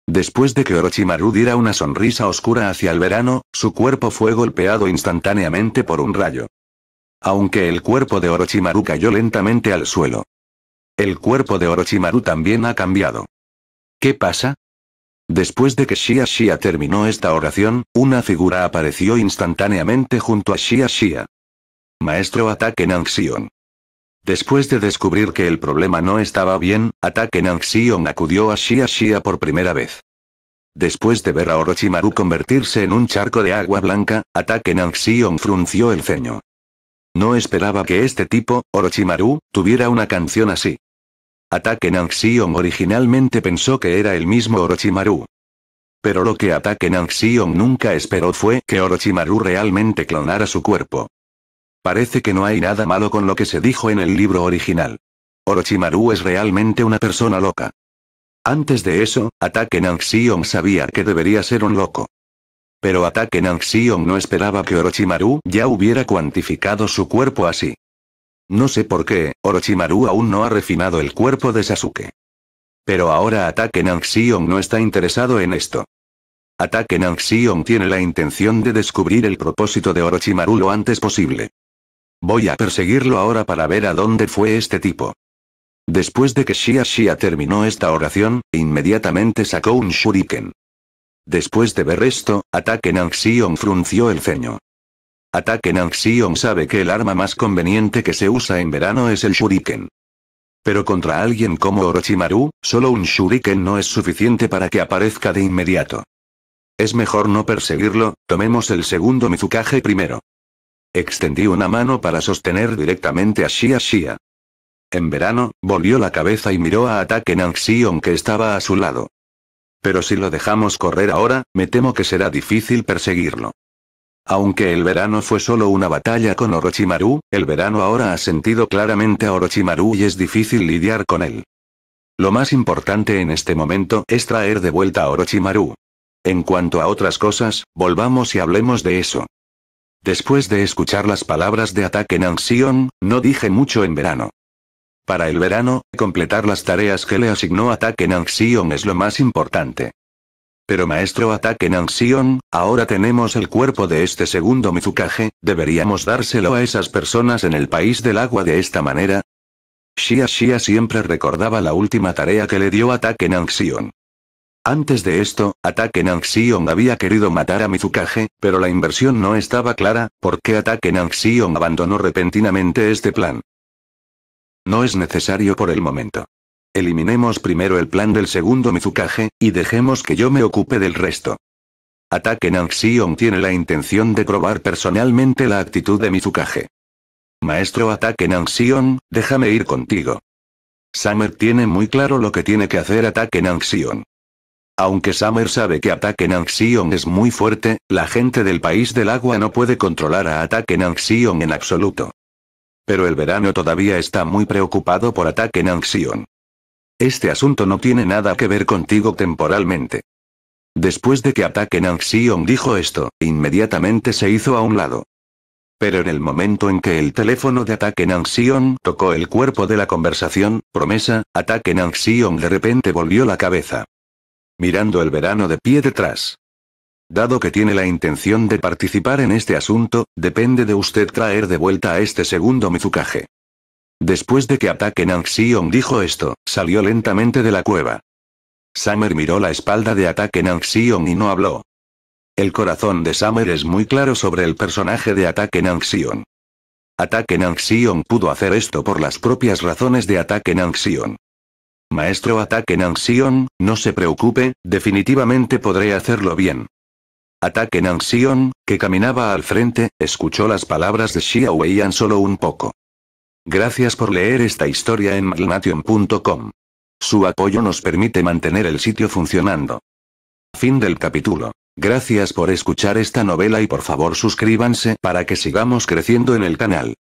Después de que Orochimaru diera una sonrisa oscura hacia el verano, su cuerpo fue golpeado instantáneamente por un rayo aunque el cuerpo de Orochimaru cayó lentamente al suelo. El cuerpo de Orochimaru también ha cambiado. ¿Qué pasa? Después de que Shia Shia terminó esta oración, una figura apareció instantáneamente junto a Shia Shia. Maestro Ataque Nanxion. Después de descubrir que el problema no estaba bien, Ataque Nanxion acudió a Shia Shia por primera vez. Después de ver a Orochimaru convertirse en un charco de agua blanca, Ataque Nanxion frunció el ceño. No esperaba que este tipo, Orochimaru, tuviera una canción así. Ataque Nanxion originalmente pensó que era el mismo Orochimaru. Pero lo que Ataque Nanxion nunca esperó fue que Orochimaru realmente clonara su cuerpo. Parece que no hay nada malo con lo que se dijo en el libro original. Orochimaru es realmente una persona loca. Antes de eso, Ataque Nanxion sabía que debería ser un loco. Pero Ataque Nanxion no esperaba que Orochimaru ya hubiera cuantificado su cuerpo así. No sé por qué, Orochimaru aún no ha refinado el cuerpo de Sasuke. Pero ahora Ataque Nanxion no está interesado en esto. Ataque Nanxion tiene la intención de descubrir el propósito de Orochimaru lo antes posible. Voy a perseguirlo ahora para ver a dónde fue este tipo. Después de que Shia Shia terminó esta oración, inmediatamente sacó un shuriken. Después de ver esto, Ataque Nanxion frunció el ceño. Ataque Nanxion sabe que el arma más conveniente que se usa en verano es el shuriken. Pero contra alguien como Orochimaru, solo un shuriken no es suficiente para que aparezca de inmediato. Es mejor no perseguirlo, tomemos el segundo Mizukage primero. Extendió una mano para sostener directamente a Shia Shia. En verano, volvió la cabeza y miró a Ataque Nanxion que estaba a su lado. Pero si lo dejamos correr ahora, me temo que será difícil perseguirlo. Aunque el verano fue solo una batalla con Orochimaru, el verano ahora ha sentido claramente a Orochimaru y es difícil lidiar con él. Lo más importante en este momento es traer de vuelta a Orochimaru. En cuanto a otras cosas, volvamos y hablemos de eso. Después de escuchar las palabras de ataque en Anxion, no dije mucho en verano. Para el verano, completar las tareas que le asignó Ataque Nanxion es lo más importante. Pero maestro Ataque Nanxion, ahora tenemos el cuerpo de este segundo Mizukage, ¿deberíamos dárselo a esas personas en el país del agua de esta manera? Shia Shia siempre recordaba la última tarea que le dio Ataque Nanxion. Antes de esto, Ataque Nanxion había querido matar a Mizukage, pero la inversión no estaba clara, porque Ataque Nanxion abandonó repentinamente este plan. No es necesario por el momento. Eliminemos primero el plan del segundo Mizukage, y dejemos que yo me ocupe del resto. Ataque Nanxion tiene la intención de probar personalmente la actitud de Mizukage. Maestro Ataque Nanxion, déjame ir contigo. Summer tiene muy claro lo que tiene que hacer Ataque Nanxion. Aunque Summer sabe que Ataque Nanxion es muy fuerte, la gente del país del agua no puede controlar a Ataque Nanxion en absoluto. Pero el verano todavía está muy preocupado por ataque en Anxion. Este asunto no tiene nada que ver contigo temporalmente. Después de que Ataque Nanxion dijo esto, inmediatamente se hizo a un lado. Pero en el momento en que el teléfono de Ataque Nanxion tocó el cuerpo de la conversación, promesa, Ataque Nanxion de repente volvió la cabeza. Mirando el verano de pie detrás. Dado que tiene la intención de participar en este asunto, depende de usted traer de vuelta a este segundo Mizukage. Después de que ataque Nanxion dijo esto, salió lentamente de la cueva. Summer miró la espalda de ataque Nanxion y no habló. El corazón de Summer es muy claro sobre el personaje de ataque Nanxion. Ataque Nanxion pudo hacer esto por las propias razones de ataque Nanxion. Maestro ataque Nanxion, no se preocupe, definitivamente podré hacerlo bien. Ataque Nansion, Xion, que caminaba al frente, escuchó las palabras de Xiao solo un poco. Gracias por leer esta historia en magnation.com. Su apoyo nos permite mantener el sitio funcionando. Fin del capítulo. Gracias por escuchar esta novela y por favor suscríbanse para que sigamos creciendo en el canal.